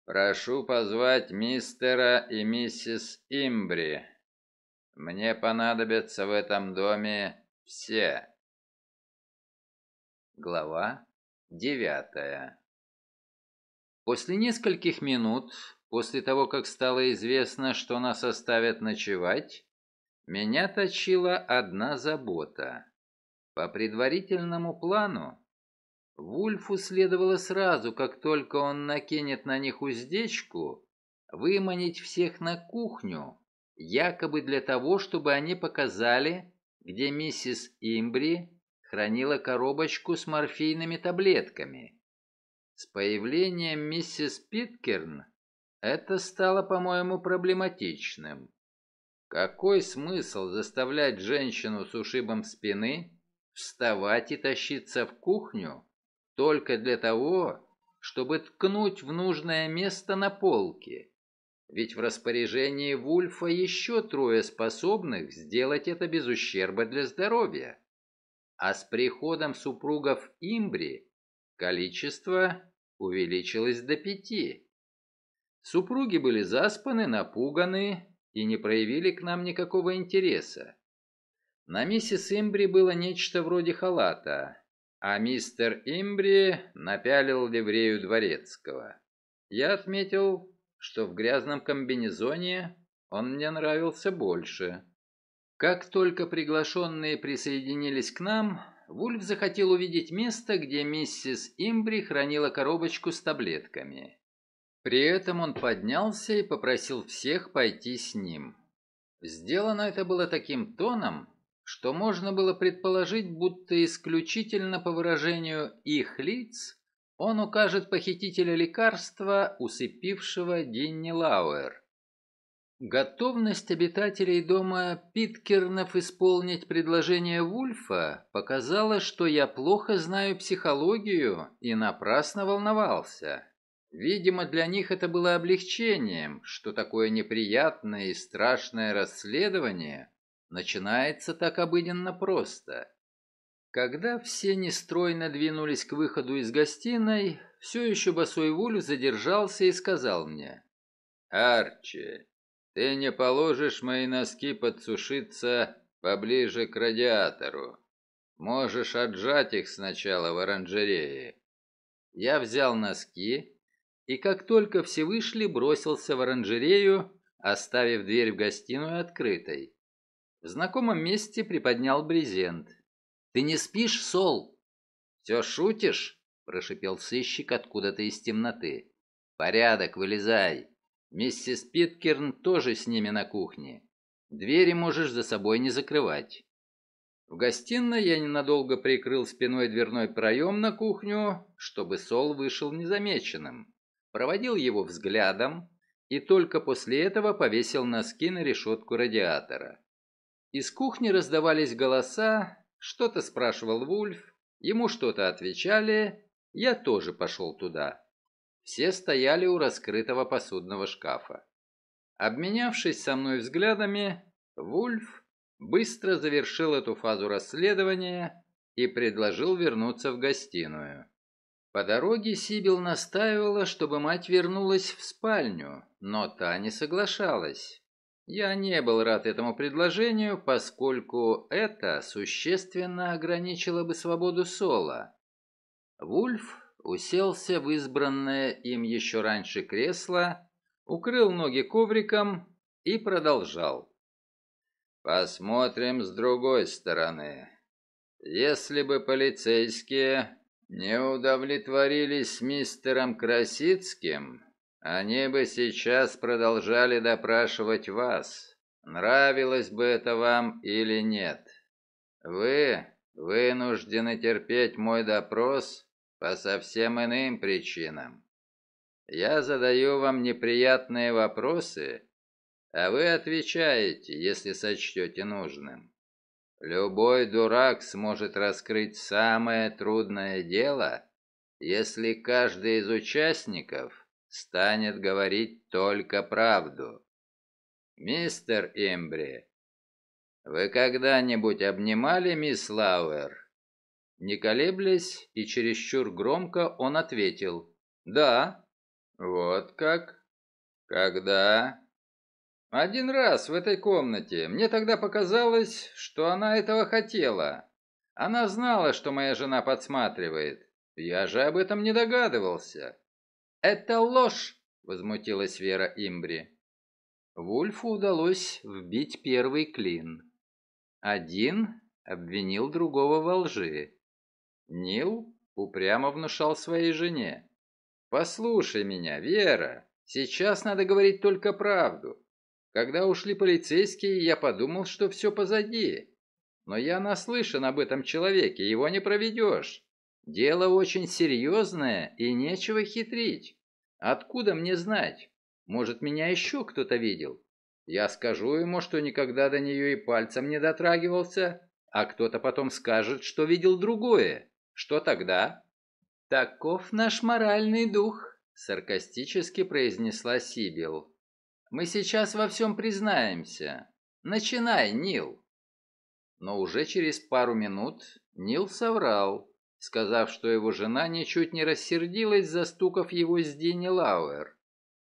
Прошу позвать мистера и миссис Имбри. Мне понадобятся в этом доме все. Глава девятая. После нескольких минут, после того, как стало известно, что нас оставят ночевать, меня точила одна забота. По предварительному плану, Вульфу следовало сразу, как только он накинет на них уздечку, выманить всех на кухню, якобы для того, чтобы они показали, где миссис Имбри хранила коробочку с морфийными таблетками. С появлением миссис Питкерн это стало, по-моему, проблематичным. Какой смысл заставлять женщину с ушибом спины Вставать и тащиться в кухню только для того, чтобы ткнуть в нужное место на полке. Ведь в распоряжении Вульфа еще трое способных сделать это без ущерба для здоровья. А с приходом супругов Имбри количество увеличилось до пяти. Супруги были заспаны, напуганы и не проявили к нам никакого интереса. На миссис Имбри было нечто вроде халата, а мистер Имбри напялил ливрею дворецкого. Я отметил, что в грязном комбинезоне он мне нравился больше. Как только приглашенные присоединились к нам, Вульф захотел увидеть место, где миссис Имбри хранила коробочку с таблетками. При этом он поднялся и попросил всех пойти с ним. Сделано это было таким тоном, что можно было предположить, будто исключительно по выражению их лиц он укажет похитителя лекарства, усыпившего Динни Лауэр. Готовность обитателей дома Питкернов исполнить предложение Вульфа показала, что я плохо знаю психологию и напрасно волновался. Видимо, для них это было облегчением, что такое неприятное и страшное расследование Начинается так обыденно просто. Когда все нестройно двинулись к выходу из гостиной, все еще босой Вулю задержался и сказал мне. «Арчи, ты не положишь мои носки подсушиться поближе к радиатору. Можешь отжать их сначала в оранжерее». Я взял носки и, как только все вышли, бросился в оранжерею, оставив дверь в гостиную открытой. В знакомом месте приподнял брезент. «Ты не спишь, Сол?» «Все шутишь?» — прошипел сыщик откуда-то из темноты. «Порядок, вылезай. Миссис Питкерн тоже с ними на кухне. Двери можешь за собой не закрывать». В гостиной я ненадолго прикрыл спиной дверной проем на кухню, чтобы Сол вышел незамеченным. Проводил его взглядом и только после этого повесил носки на решетку радиатора. Из кухни раздавались голоса, что-то спрашивал Вульф, ему что-то отвечали, я тоже пошел туда. Все стояли у раскрытого посудного шкафа. Обменявшись со мной взглядами, Вульф быстро завершил эту фазу расследования и предложил вернуться в гостиную. По дороге Сибил настаивала, чтобы мать вернулась в спальню, но та не соглашалась. Я не был рад этому предложению, поскольку это существенно ограничило бы свободу Соло. Вульф уселся в избранное им еще раньше кресло, укрыл ноги ковриком и продолжал. «Посмотрим с другой стороны. Если бы полицейские не удовлетворились мистером Красицким, они бы сейчас продолжали допрашивать вас, нравилось бы это вам или нет. Вы вынуждены терпеть мой допрос по совсем иным причинам. Я задаю вам неприятные вопросы, а вы отвечаете, если сочтете нужным. Любой дурак сможет раскрыть самое трудное дело, если каждый из участников станет говорить только правду. Мистер Имбри, вы когда-нибудь обнимали мисс Лауэр? Не колеблясь и чересчур громко он ответил. Да. Вот как? Когда? Один раз в этой комнате. Мне тогда показалось, что она этого хотела. Она знала, что моя жена подсматривает. Я же об этом не догадывался. «Это ложь!» — возмутилась Вера Имбри. Вульфу удалось вбить первый клин. Один обвинил другого во лжи. Нил упрямо внушал своей жене. «Послушай меня, Вера, сейчас надо говорить только правду. Когда ушли полицейские, я подумал, что все позади. Но я наслышан об этом человеке, его не проведешь. Дело очень серьезное, и нечего хитрить. Откуда мне знать? Может, меня еще кто-то видел? Я скажу ему, что никогда до нее и пальцем не дотрагивался, а кто-то потом скажет, что видел другое. Что тогда? Таков наш моральный дух, саркастически произнесла Сибил. Мы сейчас во всем признаемся. Начинай, Нил. Но уже через пару минут Нил соврал сказав, что его жена ничуть не рассердилась, застукав его с Дени Лауэр.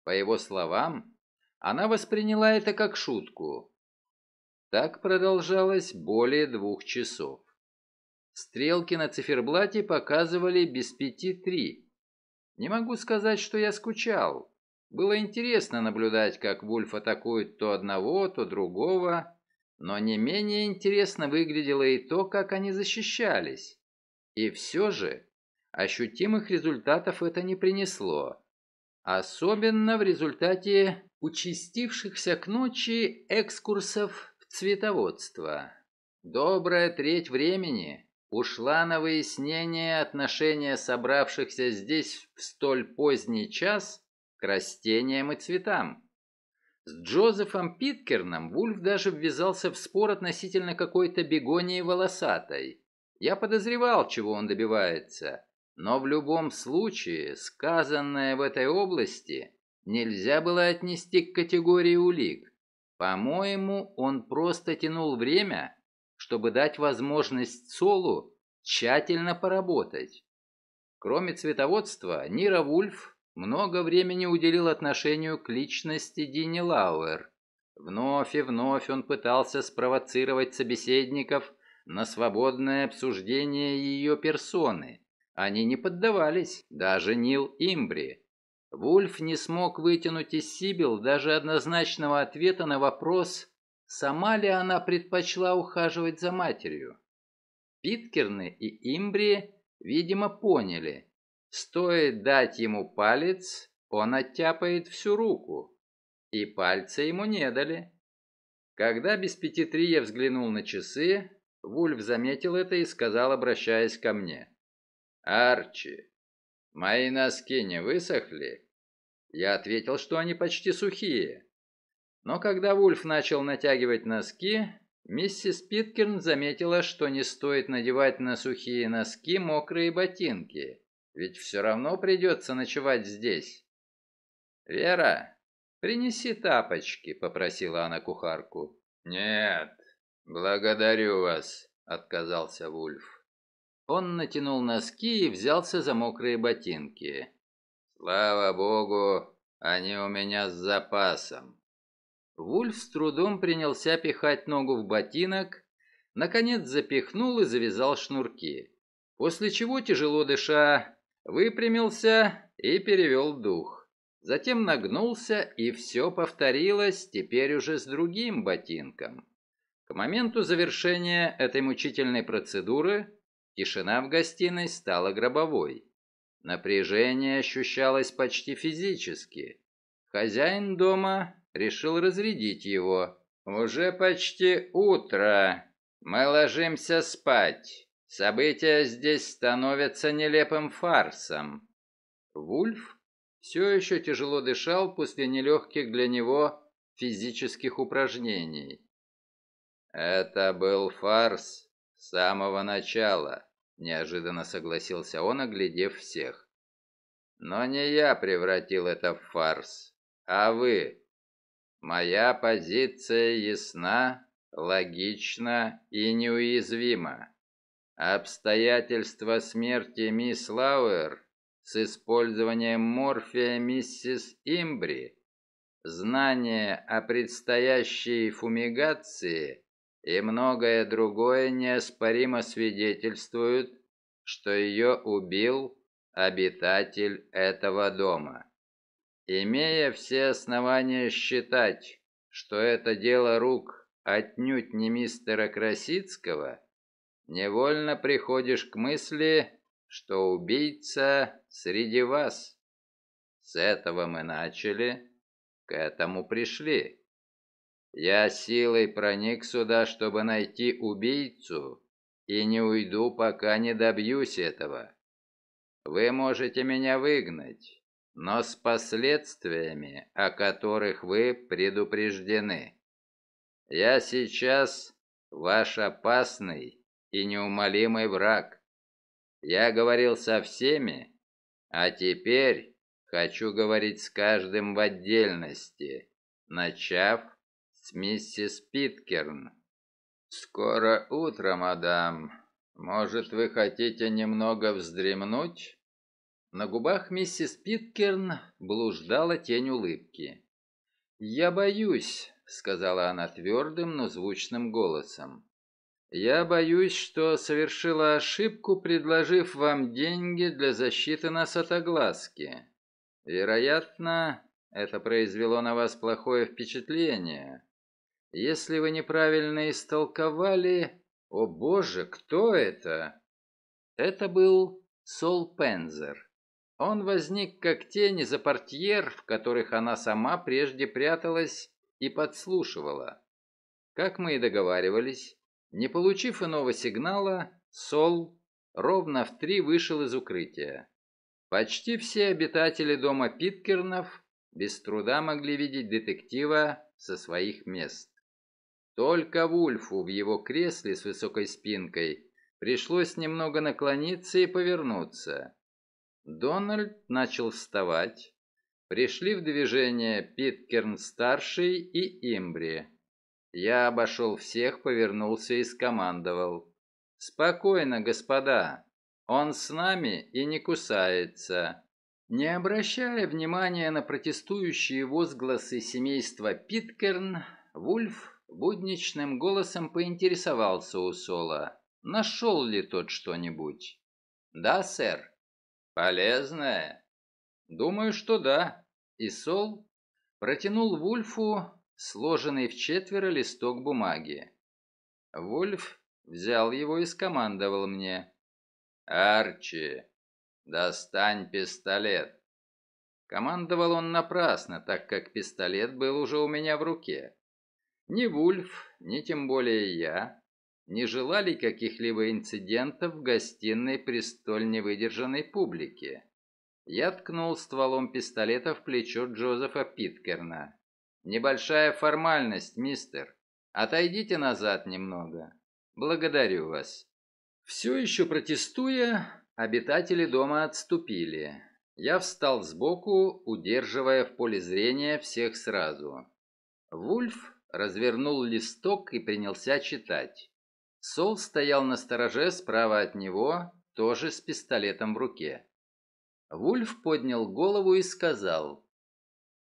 По его словам, она восприняла это как шутку. Так продолжалось более двух часов. Стрелки на циферблате показывали без пяти три. Не могу сказать, что я скучал. Было интересно наблюдать, как Вульф атакует то одного, то другого, но не менее интересно выглядело и то, как они защищались. И все же ощутимых результатов это не принесло. Особенно в результате участившихся к ночи экскурсов в цветоводство. Добрая треть времени ушла на выяснение отношения собравшихся здесь в столь поздний час к растениям и цветам. С Джозефом Питкерном Вульф даже ввязался в спор относительно какой-то бегонии волосатой. Я подозревал, чего он добивается, но в любом случае сказанное в этой области нельзя было отнести к категории улик. По-моему, он просто тянул время, чтобы дать возможность Солу тщательно поработать. Кроме цветоводства, Нира Вульф много времени уделил отношению к личности Дини Лауэр. Вновь и вновь он пытался спровоцировать собеседников на свободное обсуждение ее персоны. Они не поддавались, даже Нил Имбри. Вульф не смог вытянуть из Сибил даже однозначного ответа на вопрос, сама ли она предпочла ухаживать за матерью. Питкерны и Имбри, видимо, поняли, стоит дать ему палец, он оттяпает всю руку. И пальца ему не дали. Когда без пяти три я взглянул на часы, Вульф заметил это и сказал, обращаясь ко мне. «Арчи, мои носки не высохли?» Я ответил, что они почти сухие. Но когда Вульф начал натягивать носки, миссис Питкерн заметила, что не стоит надевать на сухие носки мокрые ботинки, ведь все равно придется ночевать здесь. «Вера, принеси тапочки», — попросила она кухарку. «Нет, «Благодарю вас», — отказался Вульф. Он натянул носки и взялся за мокрые ботинки. «Слава богу, они у меня с запасом». Вульф с трудом принялся пихать ногу в ботинок, наконец запихнул и завязал шнурки, после чего, тяжело дыша, выпрямился и перевел дух. Затем нагнулся, и все повторилось, теперь уже с другим ботинком. К моменту завершения этой мучительной процедуры тишина в гостиной стала гробовой. Напряжение ощущалось почти физически. Хозяин дома решил разрядить его. «Уже почти утро. Мы ложимся спать. События здесь становятся нелепым фарсом». Вульф все еще тяжело дышал после нелегких для него физических упражнений. «Это был фарс с самого начала», — неожиданно согласился он, оглядев всех. «Но не я превратил это в фарс, а вы. Моя позиция ясна, логична и неуязвима. Обстоятельства смерти мисс Лауэр с использованием морфия миссис Имбри, знание о предстоящей фумигации — и многое другое неоспоримо свидетельствуют, что ее убил обитатель этого дома. Имея все основания считать, что это дело рук отнюдь не мистера Красицкого, невольно приходишь к мысли, что убийца среди вас. С этого мы начали, к этому пришли. Я силой проник сюда, чтобы найти убийцу, и не уйду, пока не добьюсь этого. Вы можете меня выгнать, но с последствиями, о которых вы предупреждены. Я сейчас ваш опасный и неумолимый враг. Я говорил со всеми, а теперь хочу говорить с каждым в отдельности, начав с миссис Питкерн. Скоро утро, мадам. Может, вы хотите немного вздремнуть? На губах миссис Питкерн блуждала тень улыбки. Я боюсь, сказала она твердым, но звучным голосом. Я боюсь, что совершила ошибку, предложив вам деньги для защиты нас от огласки. Вероятно, это произвело на вас плохое впечатление. Если вы неправильно истолковали... О боже, кто это? Это был Сол Пензер. Он возник как тени за портьер, в которых она сама прежде пряталась и подслушивала. Как мы и договаривались, не получив иного сигнала, Сол ровно в три вышел из укрытия. Почти все обитатели дома Питкернов без труда могли видеть детектива со своих мест. Только Вульфу в его кресле с высокой спинкой пришлось немного наклониться и повернуться. Дональд начал вставать. Пришли в движение Питкерн-старший и Имбри. Я обошел всех, повернулся и скомандовал. «Спокойно, господа. Он с нами и не кусается». Не обращая внимания на протестующие возгласы семейства Питкерн, Вульф Будничным голосом поинтересовался у Сола. Нашел ли тот что-нибудь? Да, сэр. Полезное? Думаю, что да. И Сол протянул Вульфу сложенный в четверо листок бумаги. Вульф взял его и скомандовал мне. «Арчи, достань пистолет!» Командовал он напрасно, так как пистолет был уже у меня в руке. Ни Вульф, ни тем более я не желали каких-либо инцидентов в гостиной при столь невыдержанной публике. Я ткнул стволом пистолета в плечо Джозефа Питкерна. «Небольшая формальность, мистер. Отойдите назад немного. Благодарю вас». Все еще протестуя, обитатели дома отступили. Я встал сбоку, удерживая в поле зрения всех сразу. Вульф развернул листок и принялся читать. Сол стоял на стороже справа от него, тоже с пистолетом в руке. Вульф поднял голову и сказал,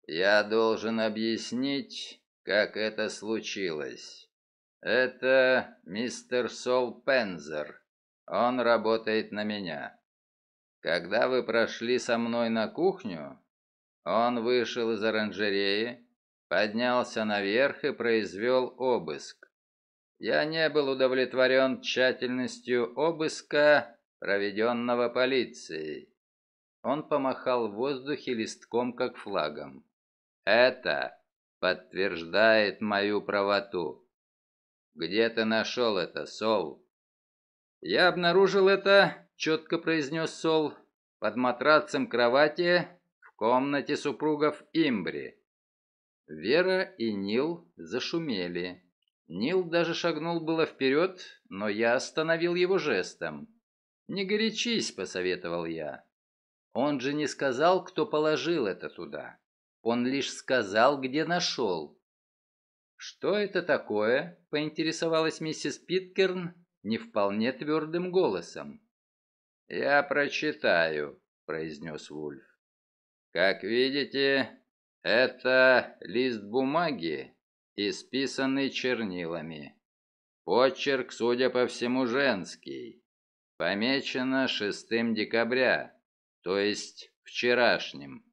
«Я должен объяснить, как это случилось. Это мистер Сол Пензер. Он работает на меня. Когда вы прошли со мной на кухню, он вышел из оранжереи, поднялся наверх и произвел обыск. Я не был удовлетворен тщательностью обыска, проведенного полицией. Он помахал в воздухе листком, как флагом. «Это подтверждает мою правоту». «Где ты нашел это, Сол?» «Я обнаружил это», — четко произнес Сол, «под матрацем кровати в комнате супругов Имбри». Вера и Нил зашумели. Нил даже шагнул было вперед, но я остановил его жестом. «Не горячись», — посоветовал я. Он же не сказал, кто положил это туда. Он лишь сказал, где нашел. «Что это такое?» — поинтересовалась миссис Питкерн не вполне твердым голосом. «Я прочитаю», — произнес Вульф. «Как видите, это лист бумаги, исписанный чернилами. Почерк, судя по всему, женский. Помечено 6 декабря, то есть вчерашним.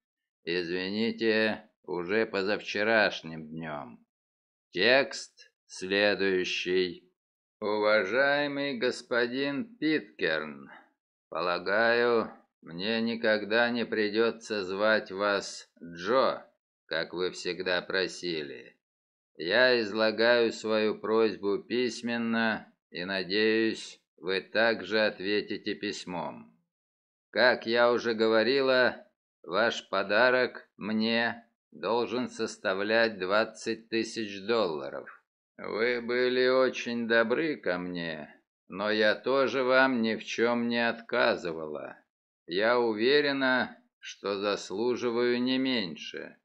Извините, уже позавчерашним днем. Текст следующий. Уважаемый господин Питкерн, полагаю, мне никогда не придется звать вас Джо как вы всегда просили. Я излагаю свою просьбу письменно и надеюсь, вы также ответите письмом. Как я уже говорила, ваш подарок мне должен составлять 20 тысяч долларов. Вы были очень добры ко мне, но я тоже вам ни в чем не отказывала. Я уверена, что заслуживаю не меньше.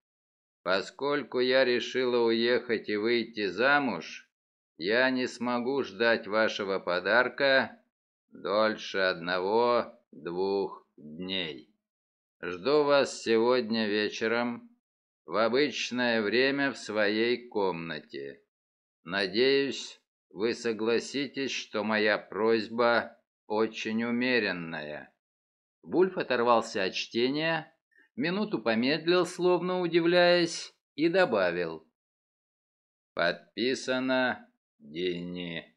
Поскольку я решила уехать и выйти замуж, я не смогу ждать вашего подарка дольше одного-двух дней. Жду вас сегодня вечером в обычное время в своей комнате. Надеюсь, вы согласитесь, что моя просьба очень умеренная». Вульф оторвался от чтения, минуту помедлил, словно удивляясь, и добавил. «Подписано Дини.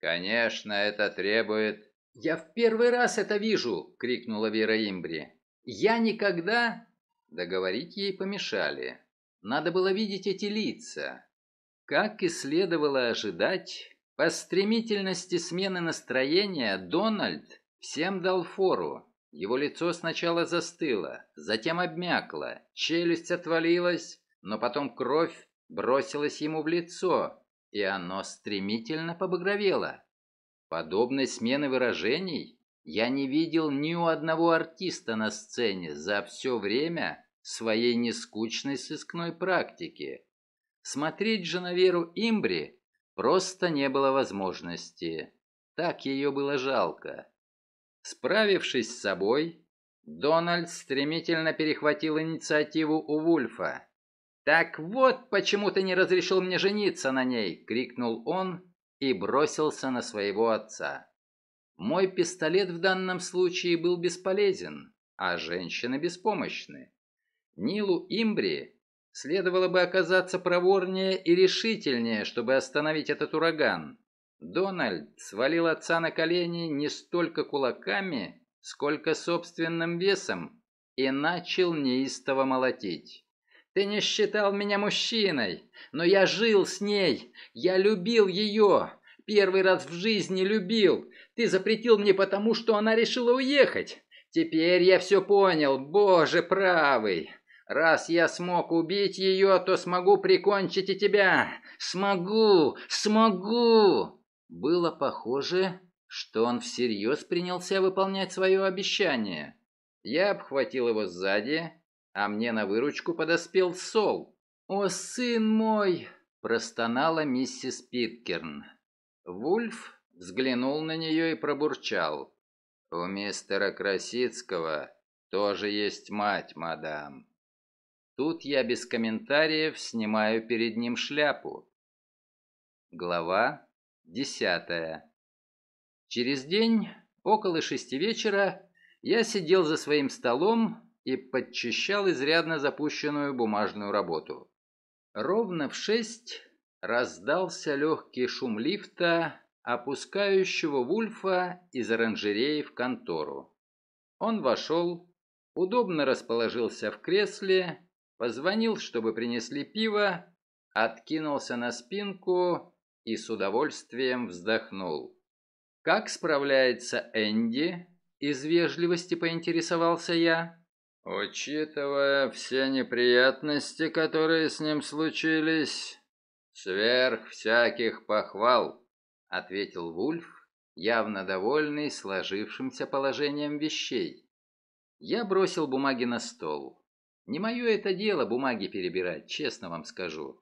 Конечно, это требует...» «Я в первый раз это вижу!» — крикнула Вера Имбри. «Я никогда...» Договорить ей помешали. Надо было видеть эти лица. Как и следовало ожидать, по стремительности смены настроения Дональд всем дал фору. Его лицо сначала застыло, затем обмякло, челюсть отвалилась, но потом кровь бросилась ему в лицо, и оно стремительно побагровело. Подобной смены выражений я не видел ни у одного артиста на сцене за все время своей нескучной сыскной практики. Смотреть же на Веру Имбри просто не было возможности. Так ее было жалко. Справившись с собой, Дональд стремительно перехватил инициативу у Вульфа. «Так вот, почему ты не разрешил мне жениться на ней!» — крикнул он и бросился на своего отца. Мой пистолет в данном случае был бесполезен, а женщины беспомощны. Нилу Имбри следовало бы оказаться проворнее и решительнее, чтобы остановить этот ураган. Дональд свалил отца на колени не столько кулаками, сколько собственным весом, и начал неистово молотить. «Ты не считал меня мужчиной, но я жил с ней, я любил ее, первый раз в жизни любил. Ты запретил мне потому, что она решила уехать. Теперь я все понял, боже правый!» Раз я смог убить ее, то смогу прикончить и тебя. Смогу, смогу. Было похоже, что он всерьез принялся выполнять свое обещание. Я обхватил его сзади, а мне на выручку подоспел Сол. «О, сын мой!» – простонала миссис Питкерн. Вульф взглянул на нее и пробурчал. «У мистера Красицкого тоже есть мать, мадам». Тут я без комментариев снимаю перед ним шляпу. Глава Десятое. Через день, около шести вечера, я сидел за своим столом и подчищал изрядно запущенную бумажную работу. Ровно в шесть раздался легкий шум лифта, опускающего Вульфа из оранжереи в контору. Он вошел, удобно расположился в кресле, позвонил, чтобы принесли пиво, откинулся на спинку и с удовольствием вздохнул. «Как справляется Энди?» — из вежливости поинтересовался я. «Учитывая все неприятности, которые с ним случились, сверх всяких похвал», — ответил Вульф, явно довольный сложившимся положением вещей. Я бросил бумаги на стол. Не мое это дело бумаги перебирать, честно вам скажу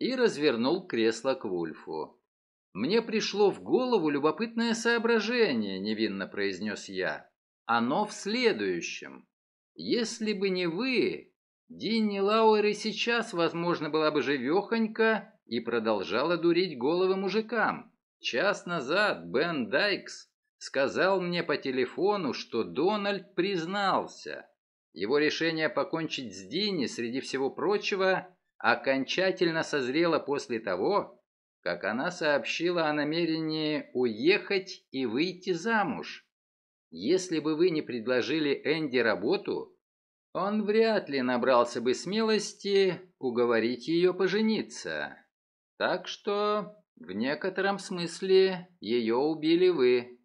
и развернул кресло к Вульфу. «Мне пришло в голову любопытное соображение», — невинно произнес я. «Оно в следующем. Если бы не вы, Динни Лауэр и сейчас, возможно, была бы живехонька и продолжала дурить головы мужикам. Час назад Бен Дайкс сказал мне по телефону, что Дональд признался. Его решение покончить с Динни, среди всего прочего, окончательно созрела после того, как она сообщила о намерении уехать и выйти замуж. Если бы вы не предложили Энди работу, он вряд ли набрался бы смелости уговорить ее пожениться. Так что, в некотором смысле, ее убили вы.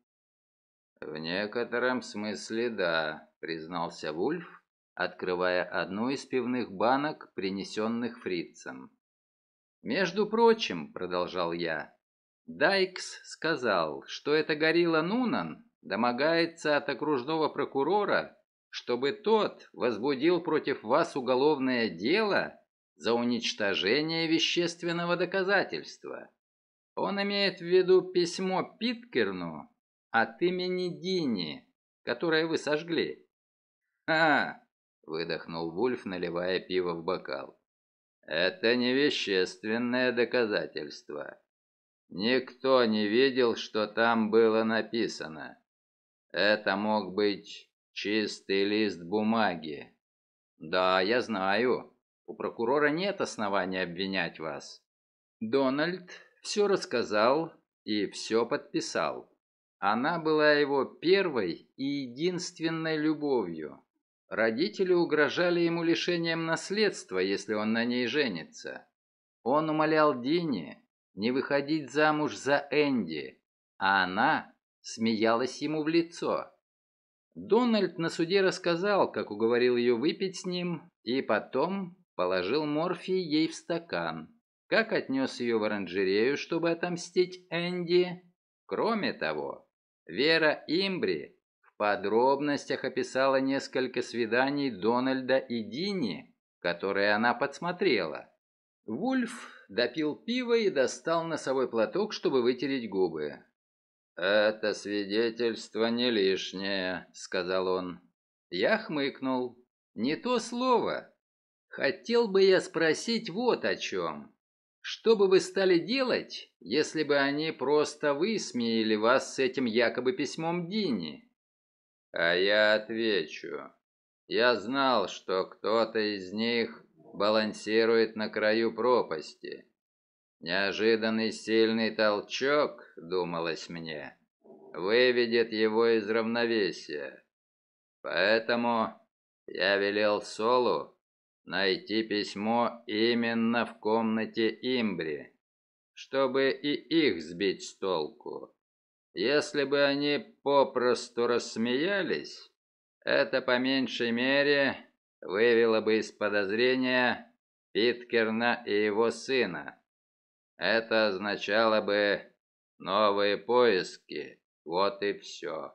В некотором смысле, да, признался Вульф открывая одну из пивных банок, принесенных фрицем. «Между прочим», — продолжал я, — «Дайкс сказал, что эта горилла Нунан домогается от окружного прокурора, чтобы тот возбудил против вас уголовное дело за уничтожение вещественного доказательства. Он имеет в виду письмо Питкерну от имени Дини, которое вы сожгли». «А, выдохнул Вульф, наливая пиво в бокал. Это невещественное доказательство. Никто не видел, что там было написано. Это мог быть чистый лист бумаги. Да, я знаю. У прокурора нет оснований обвинять вас. Дональд все рассказал и все подписал. Она была его первой и единственной любовью. Родители угрожали ему лишением наследства, если он на ней женится. Он умолял Дини не выходить замуж за Энди, а она смеялась ему в лицо. Дональд на суде рассказал, как уговорил ее выпить с ним, и потом положил морфий ей в стакан. Как отнес ее в оранжерею, чтобы отомстить Энди? Кроме того, Вера Имбри подробностях описала несколько свиданий Дональда и Дини, которые она подсмотрела. Вульф допил пиво и достал носовой платок, чтобы вытереть губы. «Это свидетельство не лишнее», — сказал он. Я хмыкнул. «Не то слово. Хотел бы я спросить вот о чем. Что бы вы стали делать, если бы они просто высмеяли вас с этим якобы письмом Дини?» А я отвечу. Я знал, что кто-то из них балансирует на краю пропасти. Неожиданный сильный толчок, думалось мне, выведет его из равновесия. Поэтому я велел Солу найти письмо именно в комнате Имбри, чтобы и их сбить с толку. Если бы они попросту рассмеялись, это по меньшей мере вывело бы из подозрения Питкерна и его сына. Это означало бы новые поиски, вот и все.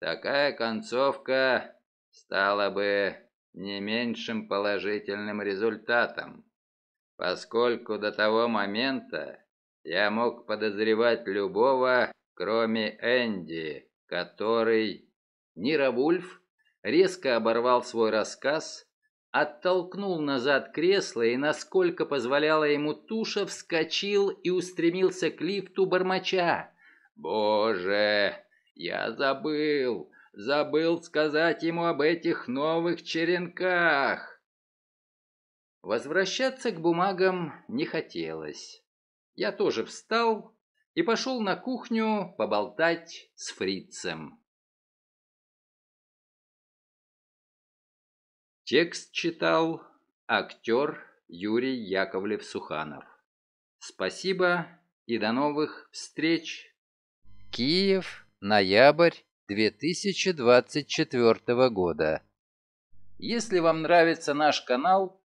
Такая концовка стала бы не меньшим положительным результатом, поскольку до того момента я мог подозревать любого, кроме Энди, который... Нира Вульф резко оборвал свой рассказ, оттолкнул назад кресло и, насколько позволяла ему туша, вскочил и устремился к лифту бормоча. «Боже, я забыл, забыл сказать ему об этих новых черенках!» Возвращаться к бумагам не хотелось. Я тоже встал и пошел на кухню поболтать с фрицем. Текст читал актер Юрий Яковлев-Суханов. Спасибо и до новых встреч. Киев, ноябрь 2024 года. Если вам нравится наш канал,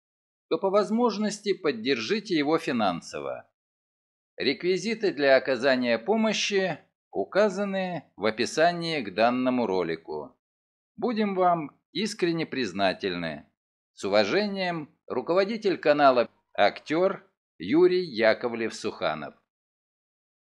то по возможности поддержите его финансово. Реквизиты для оказания помощи указаны в описании к данному ролику. Будем вам искренне признательны. С уважением, руководитель канала «Актер» Юрий Яковлев-Суханов.